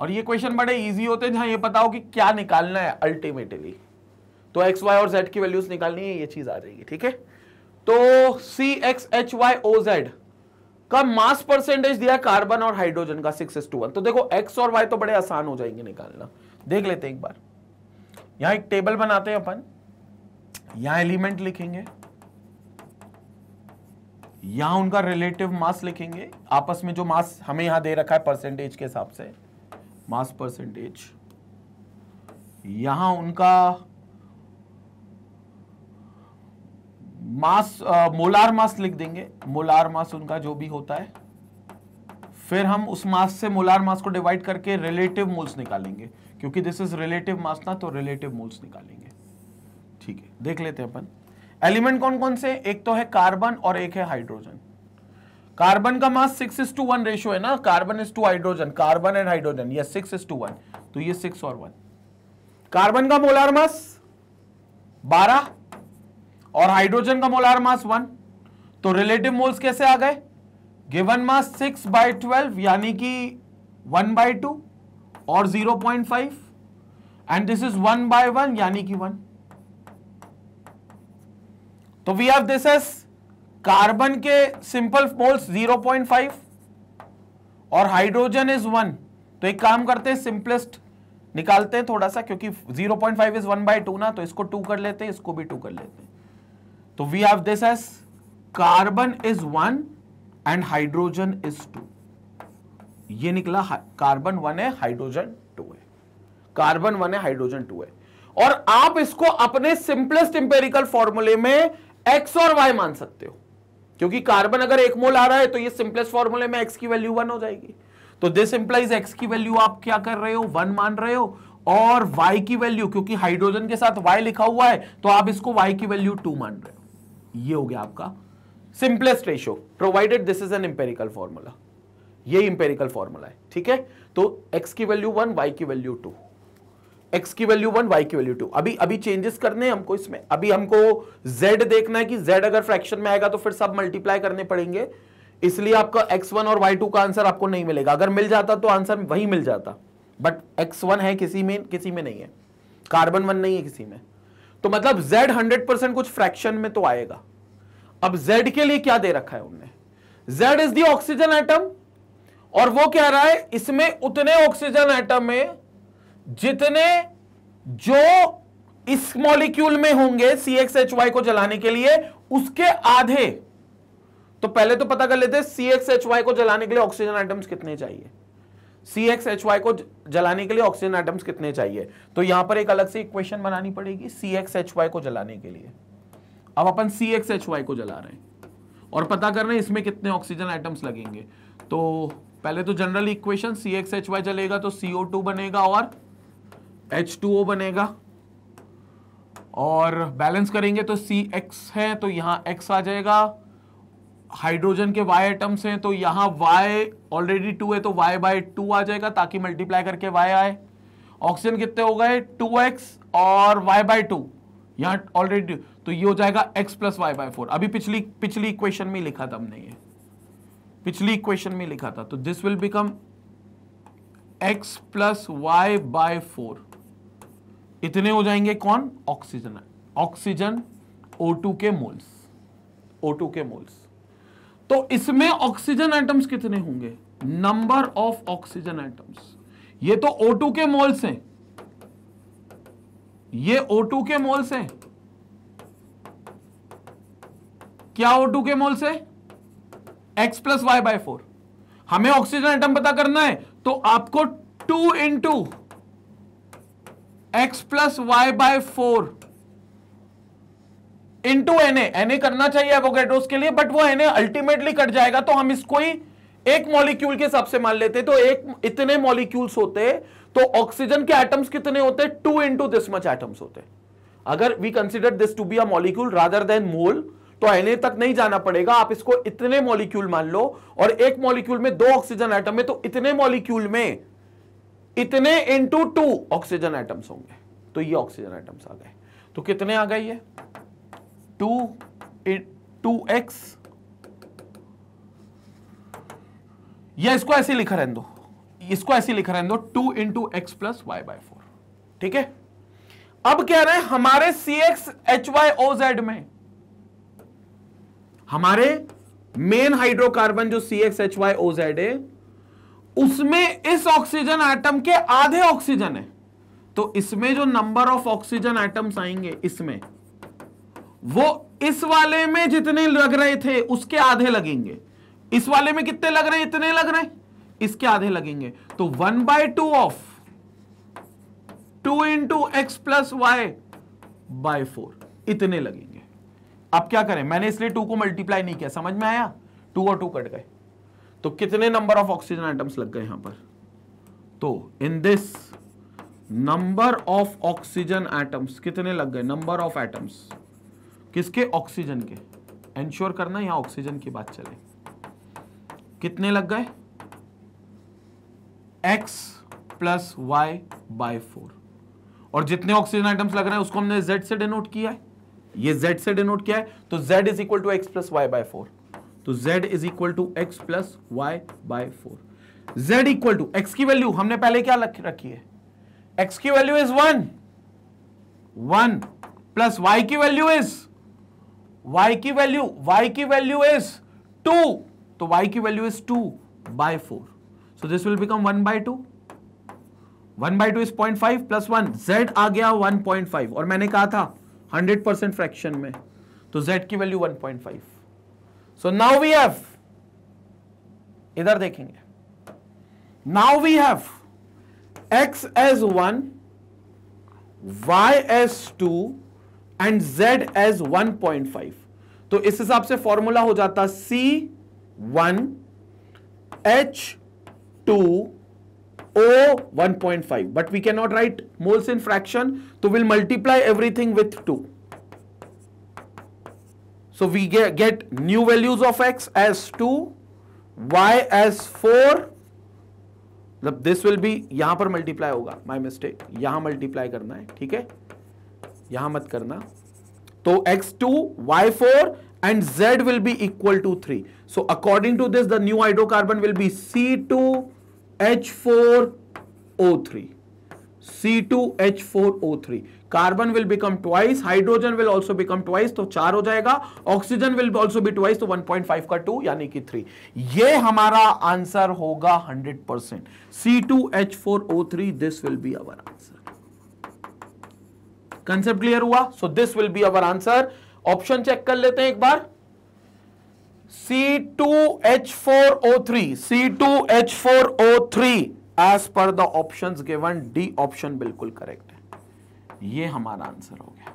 और ये क्वेश्चन बड़े इजी होते हैं जहां ये पता हो कि क्या निकालना है अल्टीमेटली तो एक्स वाई और जेड की वैल्यूज निकालनी है ये चीज आ जाएगी ठीक है तो C x H Y O Z का मास परसेंटेज दिया कार्बन और हाइड्रोजन का सिक्स एस टू वन तो देखो एक्स और वाई तो बड़े आसान हो जाएंगे निकालना देख लेते हैं एक बार यहां एक टेबल बनाते हैं अपन यहां एलिमेंट लिखेंगे यहां उनका रिलेटिव मास लिखेंगे आपस में जो मास हमें यहां दे रखा है परसेंटेज के हिसाब से मास परसेंटेज यहां उनका मास आ, मोलार मास लिख देंगे मोलार मास उनका जो भी होता है फिर हम उस मास से मोलार मास को डिवाइड करके रिलेटिव मोल्स निकालेंगे क्योंकि दिस इज रिलेटिव मास ना तो रिलेटिव मोल्स निकालेंगे ठीक है देख लेते हैं अपन एलिमेंट कौन कौन से एक तो है कार्बन और एक है हाइड्रोजन कार्बन का mass six is to one ratio है ना carbon is to hydrogen carbon and hydrogen या सिक्स इज टू वन तो ये सिक्स और वन कार्बन का मोलार मास बारह और हाइड्रोजन का मोलार मास वन तो रिलेटिव मोल्स कैसे आ गए given mass six by twelve यानी कि वन बाई टू और zero point five and this is one by one यानी कि वन तो we have this is carbon के simple moles zero point five और हाइड्रोजन इज वन तो एक काम करते हैं सिंपलेस्ट निकालते हैं थोड़ा सा क्योंकि 0.5 point five is one by two ना तो इसको टू कर लेते हैं इसको भी टू कर लेते हैं तो we have this as carbon is one and hydrogen is two ये निकला कार्बन वन है हाइड्रोजन टू है कार्बन वन है हाइड्रोजन टू है और आप इसको अपने सिंपलेस्ट इंपेरिकल फॉर्मूले में एक्स और वाई मान सकते हो क्योंकि कार्बन अगर एक मोल आ रहा है तो ये सिंपलेस्ट फॉर्मूले में एक्स की वैल्यू वन हो जाएगी तो दिस इंप्लाइज एक्स की वैल्यू आप क्या कर रहे हो वन मान रहे हो और वाई की वैल्यू क्योंकि हाइड्रोजन के साथ वाई लिखा हुआ है तो आप इसको वाई की वैल्यू टू मान रहे हो ये हो गया आपका simplest ratio provided this is an empirical formula ये इंपेरिकल फॉर्मूला है ठीक है तो एक्स की वैल्यू वन वाई की वैल्यू टू एक्स की वैल्यू वन वाई की वैल्यू टू अभी अभी चेंजेस करने हैं हमको इसमें अभी हमको जेड देखना है कि जेड अगर फ्रैक्शन में आएगा तो फिर सब मल्टीप्लाई करने पड़ेंगे इसलिए आपका एक्स वन और वाई टू का आंसर आपको नहीं मिलेगा अगर मिल जाता तो आंसर वही मिल जाता बट एक्स वन है किसी में किसी में नहीं है कार्बन वन नहीं है किसी में तो मतलब z 100 परसेंट कुछ फ्रैक्शन में तो आएगा अब z के लिए क्या दे रखा है उन्हें z is the oxygen atom और वो कह रहा है इसमें उतने ऑक्सीजन एटम में जितने जो इस मॉलिक्यूल में होंगे सी एक्स एच वाई को जलाने के लिए उसके आधे तो पहले तो पता कर लेते सी एक्स एच वाई को जलाने के लिए ऑक्सीजन आइटम्स कितने चाहिए सी एक्स एच वाई को जलाने के लिए ऑक्सीजन आइटम्स कितने चाहिए तो यहां पर एक अलग से इक्वेशन बनानी पड़ेगी सी एक्स एच वाई को जलाने के लिए अब अपन सी एक्स एच वाई को जला रहे हैं और पता करना इसमें कितने ऑक्सीजन आइटम्स लगेंगे तो पहले तो general equation C x H y जलेगा तो सीओ टू बनेगा और एच टू ओ बनेगा और बैलेंस करेंगे तो सी एक्स है तो यहां एक्स आ जाएगा हाइड्रोजन के वाई एटम्स हैं तो यहां वाई ऑलरेडी टू है तो वाई बाय टू आ जाएगा ताकि मल्टीप्लाई करके वाई आए ऑक्सीजन कितने हो गए टू एक्स और वाई बाय टू यहां ऑलरेडी तो ये हो जाएगा x plus Y by four अभी पिछली पिछली इक्वेशन में लिखा था हमने ये पिछली इक्वेशन में लिखा था तो this will become x plus Y by four इतने हो जाएंगे कौन ऑक्सीजन ऑक्सीजन टू के मोल्स टू के मोल्स तो इसमें ऑक्सीजन आइटम्स कितने होंगे नंबर ऑफ ऑक्सीजन आइटम्स ये तो O2 के मोल्स हैं ये O2 के मोल्स हैं क्या O2 के मोल्स है x plus Y by four हमें ऑक्सीजन आइटम पता करना है तो आपको two into x plus Y by four into N N A करना चाहिए एवोगेड्रोस के लिए बट वो एन ए अल्टीमेटली कट जाएगा तो हम इसको ही एक मॉलिक्यूल के हिसाब से मान लेते तो एक इतने मॉलिक्यूल्स होते तो ऑक्सीजन के एटम्स कितने होते two into this much atoms होते अगर we consider this to be a molecule rather than mole तो एन तक नहीं जाना पड़ेगा आप इसको इतने मॉलिक्यूल मान लो और एक मॉलिक्यूल में दो ऑक्सीजन एटम है तो इतने मॉलिक्यूल में इतने इंटू टू ऑक्सीजन एटम्स होंगे तो ये ऑक्सीजन एटम्स आ गए तो कितने आ गए ये टू टू एक्स या इसको ऐसे लिखा रहने दो इसको ऐसे लिखा रहने दो two into x plus Y by four ठीक है अब कह रहे हैं हमारे C x H Y O z में हमारे मेन हाइड्रोकार्बन जो C x H Y O z है उसमें इस ऑक्सीजन आइटम के आधे ऑक्सीजन है तो इसमें जो नंबर ऑफ ऑक्सीजन आइटम्स आएंगे इसमें वो इस वाले में जितने लग रहे थे उसके आधे लगेंगे इस वाले में कितने लग रहे इतने लग रहे इसके आधे लगेंगे तो one by two of two into x plus Y by four इतने लगेंगे अब क्या करें मैंने इसलिए टू को मल्टीप्लाई नहीं किया समझ में आया टू और टू कट गए तो कितने नंबर ऑफ ऑक्सीजन आइटम्स लग गए यहां पर तो in this number of oxygen atoms कितने लग गए नंबर ऑफ एटम्स किसके ऑक्सीजन के एंश्योर करना यहां ऑक्सीजन की बात चले कितने लग गए x plus Y by four और जितने ऑक्सीजन आइटम्स लग रहे हैं उसको हमने जेड से डिनोट किया है ये z से डिनोट किया है तो z is equal to x plus Y by four तो z is equal to x plus Y by four z equal to x की वैल्यू हमने पहले क्या रखी है एक्स की value is one one plus Y की वैल्यू इज y की वैल्यू y की वैल्यू इज टू तो y की value is two by four so this will become one by two one by to is point five plus one z आ गया one point five और मैंने कहा था हंड्रेड परसेंट फ्रैक्शन में तो जेड की value one point five so now we have इधर देखेंगे now we have x as one y as two and z as 1.5 तो इस हिसाब से फॉर्मूला हो जाता C one H two O 1.5 but we can not write moles in fraction तो will multiply everything with two so we get, get new values of x as 2 y as 4 मतलब this will be यहां पर multiply होगा my mistake यहां multiply करना है ठीक है यहां मत करना तो x two y four and z will be equal to three so according to this the new hydrocarbon will be C two H four O three C2H4O3 carbon will become twice hydrogen will also become twice तो चार हो जाएगा oxygen will also be twice तो 1.5 का to यानी कि three ये हमारा आंसर होगा 100 percent C two H four O three this will be our answer concept clear हुआ so this will be our answer option check कर लेते हैं एक बार C two H four O three C two H four O three as per the option given D option बिल्कुल correct है ये हमारा आंसर हो गया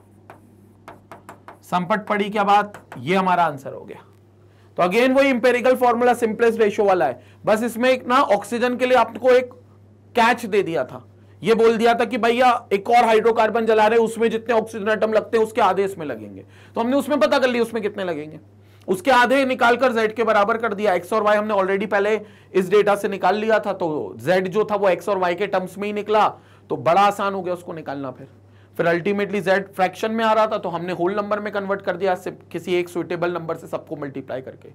संपट पड़ी क्या बात ये हमारा आंसर हो गया तो अगेन वही इंपेरिकल फॉर्मूला सिंपलेस्ट रेशियो वाला है बस इसमें एक ना ऑक्सीजन के लिए आपको एक कैच दे दिया था ये बोल दिया था कि भैया एक और हाइड्रोकार्बन जला रहे उसमें जितने ऑक्सीजन आइटम लगते हैं उसके आधे इसमें लगेंगे तो हमने उसमें पता कर लिया उसमें कितने लगेंगे उसके आधे निकालकर जेड के बराबर कर दिया एक्स और वाई हमने ऑलरेडी पहले इस डेटा से निकाल लिया था तो जेड जो था वो एक्स और वाई के टर्म्स में ही निकला तो बड़ा आसान हो गया उसको निकालना फिर फिर अल्टीमेटली जेड फ्रैक्शन में आ रहा था तो हमने होल नंबर में कन्वर्ट कर दिया किसी एक सुइटेबल नंबर से सबको मल्टीप्लाई करके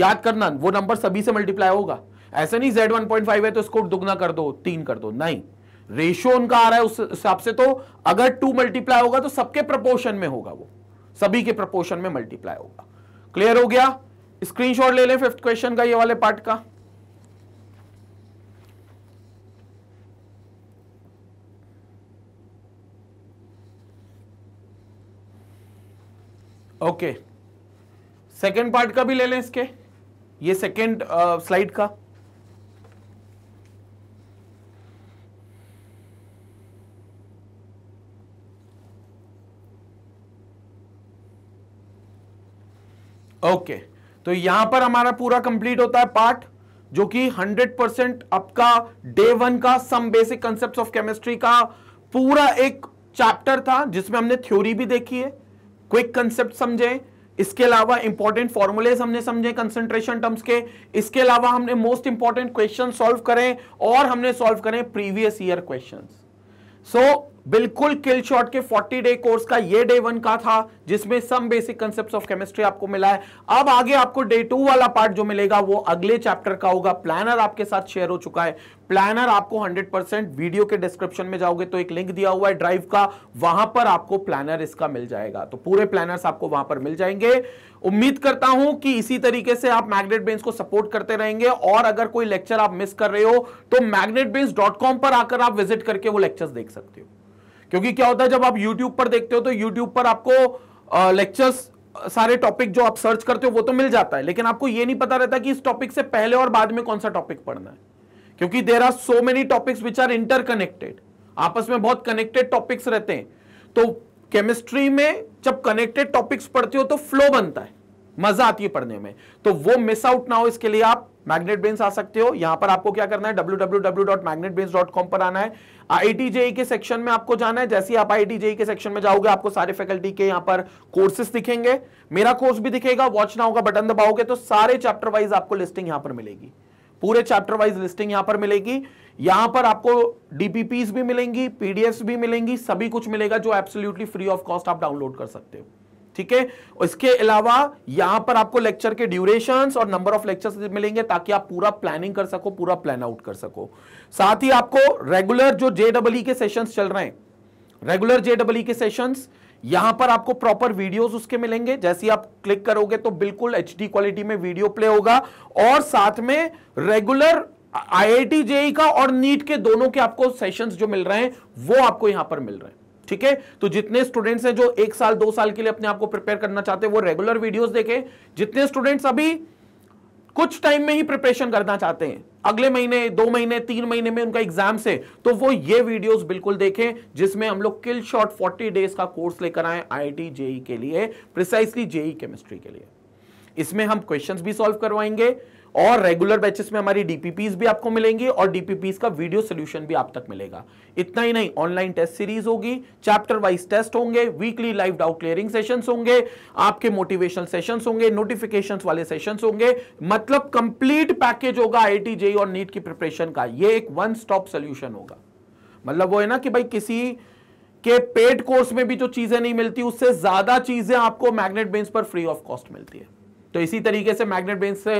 याद करना वो नंबर सभी से मल्टीप्लाई होगा ऐसा नहीं जेड वन पॉइंट फाइव है तो इसको दुगना कर दो तीन कर दो नहीं रेशियो उनका आ रहा है उस हिसाब से तो अगर टू मल्टीप्लाई होगा तो सबके प्रपोर्शन में होगा वो सभी के प्रपोर्शन में मल्टीप्लाई होगा क्लियर हो गया स्क्रीनशॉट ले लें फिफ्थ क्वेश्चन का ये वाले पार्ट का ओके सेकेंड पार्ट का भी ले लें इसके ये सेकेंड स्लाइड uh, का ओके तो यहां पर हमारा पूरा कंप्लीट होता है पार्ट जो कि 100 परसेंट आपका डे वन का some basic concept of chemistry का पूरा एक चैप्टर था जिसमें हमने थ्योरी भी देखी है क्विक कंसेप्ट समझे इसके अलावा इंपॉर्टेंट फॉर्मुले हमने समझे कंसंट्रेशन टर्म्स के इसके अलावा हमने मोस्ट इंपॉर्टेंट क्वेश्चन सॉल्व करें और हमने सॉल्व करें प्रीवियस ईयर क्वेश्चन सो बिल्कुल किल शॉट के 40 डे कोर्स का ये डे वन का था जिसमें some basic concept of chemistry आपको मिला है अब आगे आपको डे टू वाला पार्ट जो मिलेगा वो अगले चैप्टर का होगा प्लानर आपके साथ शेयर हो चुका है प्लानर आपको 100% वीडियो के डिस्क्रिप्शन में जाओगे तो एक लिंक दिया हुआ है ड्राइव का वहां पर आपको प्लानर इसका मिल जाएगा तो पूरे प्लानर्स आपको वहां पर मिल जाएंगे उम्मीद करता हूं कि इसी तरीके से आप मैग्नेट बेंस को सपोर्ट करते रहेंगे और अगर कोई लेक्चर आप मिस कर रहे हो तो मैग्नेट पर आकर आप विजिट करके वो लेक्चर्स देख सकते हो क्योंकि क्या होता है जब आप यूट्यूब पर देखते हो तो यूट्यूब पर आपको लेक्चर्स सारे टॉपिक जो आप सर्च करते हो वो तो मिल जाता है लेकिन आपको ये नहीं पता रहता कि इस टॉपिक से पहले और बाद में कौन सा टॉपिक पढ़ना है क्योंकि there are so many topics which are interconnected आपस में बहुत कनेक्टेड टॉपिक्स रहते हैं तो केमिस्ट्री में जब कनेक्टेड टॉपिक्स पढ़ते हो तो फ्लो बनता है मजा आती है पढ़ने में तो वो मिस आउट ना हो इसके लिए आप मैग्नेट बेन्स आ सकते हो यहां पर आपको क्या करना है www.magnetbrains.com पर आना है आईआईटी e के सेक्शन में आपको जाना है जैसे ही आप आईआईटी e के सेक्शन में जाओगे आपको सारे फैकल्टी के यहां पर कोर्सेस दिखेंगे मेरा कोर्स भी दिखेगा वॉच ना होगा बटन दबाओगे तो सारे चैप्टर वाइज आपको लिस्टिंग यहां पर मिलेगी पूरे चैप्टर वाइज लिस्टिंग यहां पर मिलेगी यहां पर आपको डीपीपीस भी मिलेंगी पीडीएफ भी मिलेंगी सभी कुछ मिलेगा जो एब्सोल्युटली फ्री ऑफ कॉस्ट आप डाउनलोड कर सकते हो ठीक है इसके अलावा यहां पर आपको लेक्चर के ड्यूरेशंस और नंबर ऑफ लेक्चर्स मिलेंगे ताकि आप पूरा प्लानिंग कर सको पूरा प्लान आउट कर सको साथ ही आपको रेगुलर जो जेडब्ल्यू e e के सेशंस चल रहे हैं रेगुलर जेडब्ल्यू e के सेशंस यहां पर आपको प्रॉपर वीडियोस उसके मिलेंगे जैसे ही आप क्लिक करोगे तो बिल्कुल एच क्वालिटी में वीडियो प्ले होगा और साथ में रेगुलर आई जेई का और नीट के दोनों के आपको सेशंस जो मिल रहे हैं वो आपको यहां पर मिल रहे हैं ठीक है तो जितने स्टूडेंट्स हैं जो एक साल दो साल के लिए अपने आप को प्रिपेयर करना चाहते हैं वो रेगुलर वीडियोस देखें जितने स्टूडेंट्स अभी कुछ टाइम में ही प्रिपरेशन करना चाहते हैं अगले महीने दो महीने तीन महीने में उनका एग्जाम से तो वो ये वीडियोस बिल्कुल देखें जिसमें हम लोग किल शॉर्ट फोर्टी डेज का कोर्स लेकर आए आईआईटी जेई e के लिए प्रिसाइसली जेई केमिस्ट्री के लिए इसमें हम क्वेश्चंस भी सॉल्व करवाएंगे और रेगुलर बैचेस में हमारी डीपीपीज भी आपको मिलेंगी और डीपीपीज का वीडियो सोल्यूशन भी आप तक मिलेगा इतना ही नहीं ऑनलाइन टेस्ट सीरीज होगी चैप्टर वाइज टेस्ट होंगे weekly live doubt clearing session होंगे आपके मोटिवेशनल सेशन होंगे नोटिफिकेशन वाले सेशन होंगे मतलब कंप्लीट पैकेज होगा आई आई और नीट की प्रिपरेशन का ये एक वन स्टॉप सोल्यूशन होगा मतलब वो है ना कि भाई किसी के पेड कोर्स में भी जो चीजें नहीं मिलती उससे ज्यादा चीजें आपको मैग्नेट बेंस पर फ्री ऑफ कॉस्ट मिलती है तो इसी तरीके से मैग्नेट बेंस से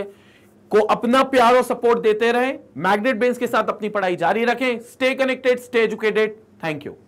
को अपना प्यार और सपोर्ट देते रहें मैग्नेट बेंस के साथ अपनी पढ़ाई जारी रखें stay connected stay educated thank you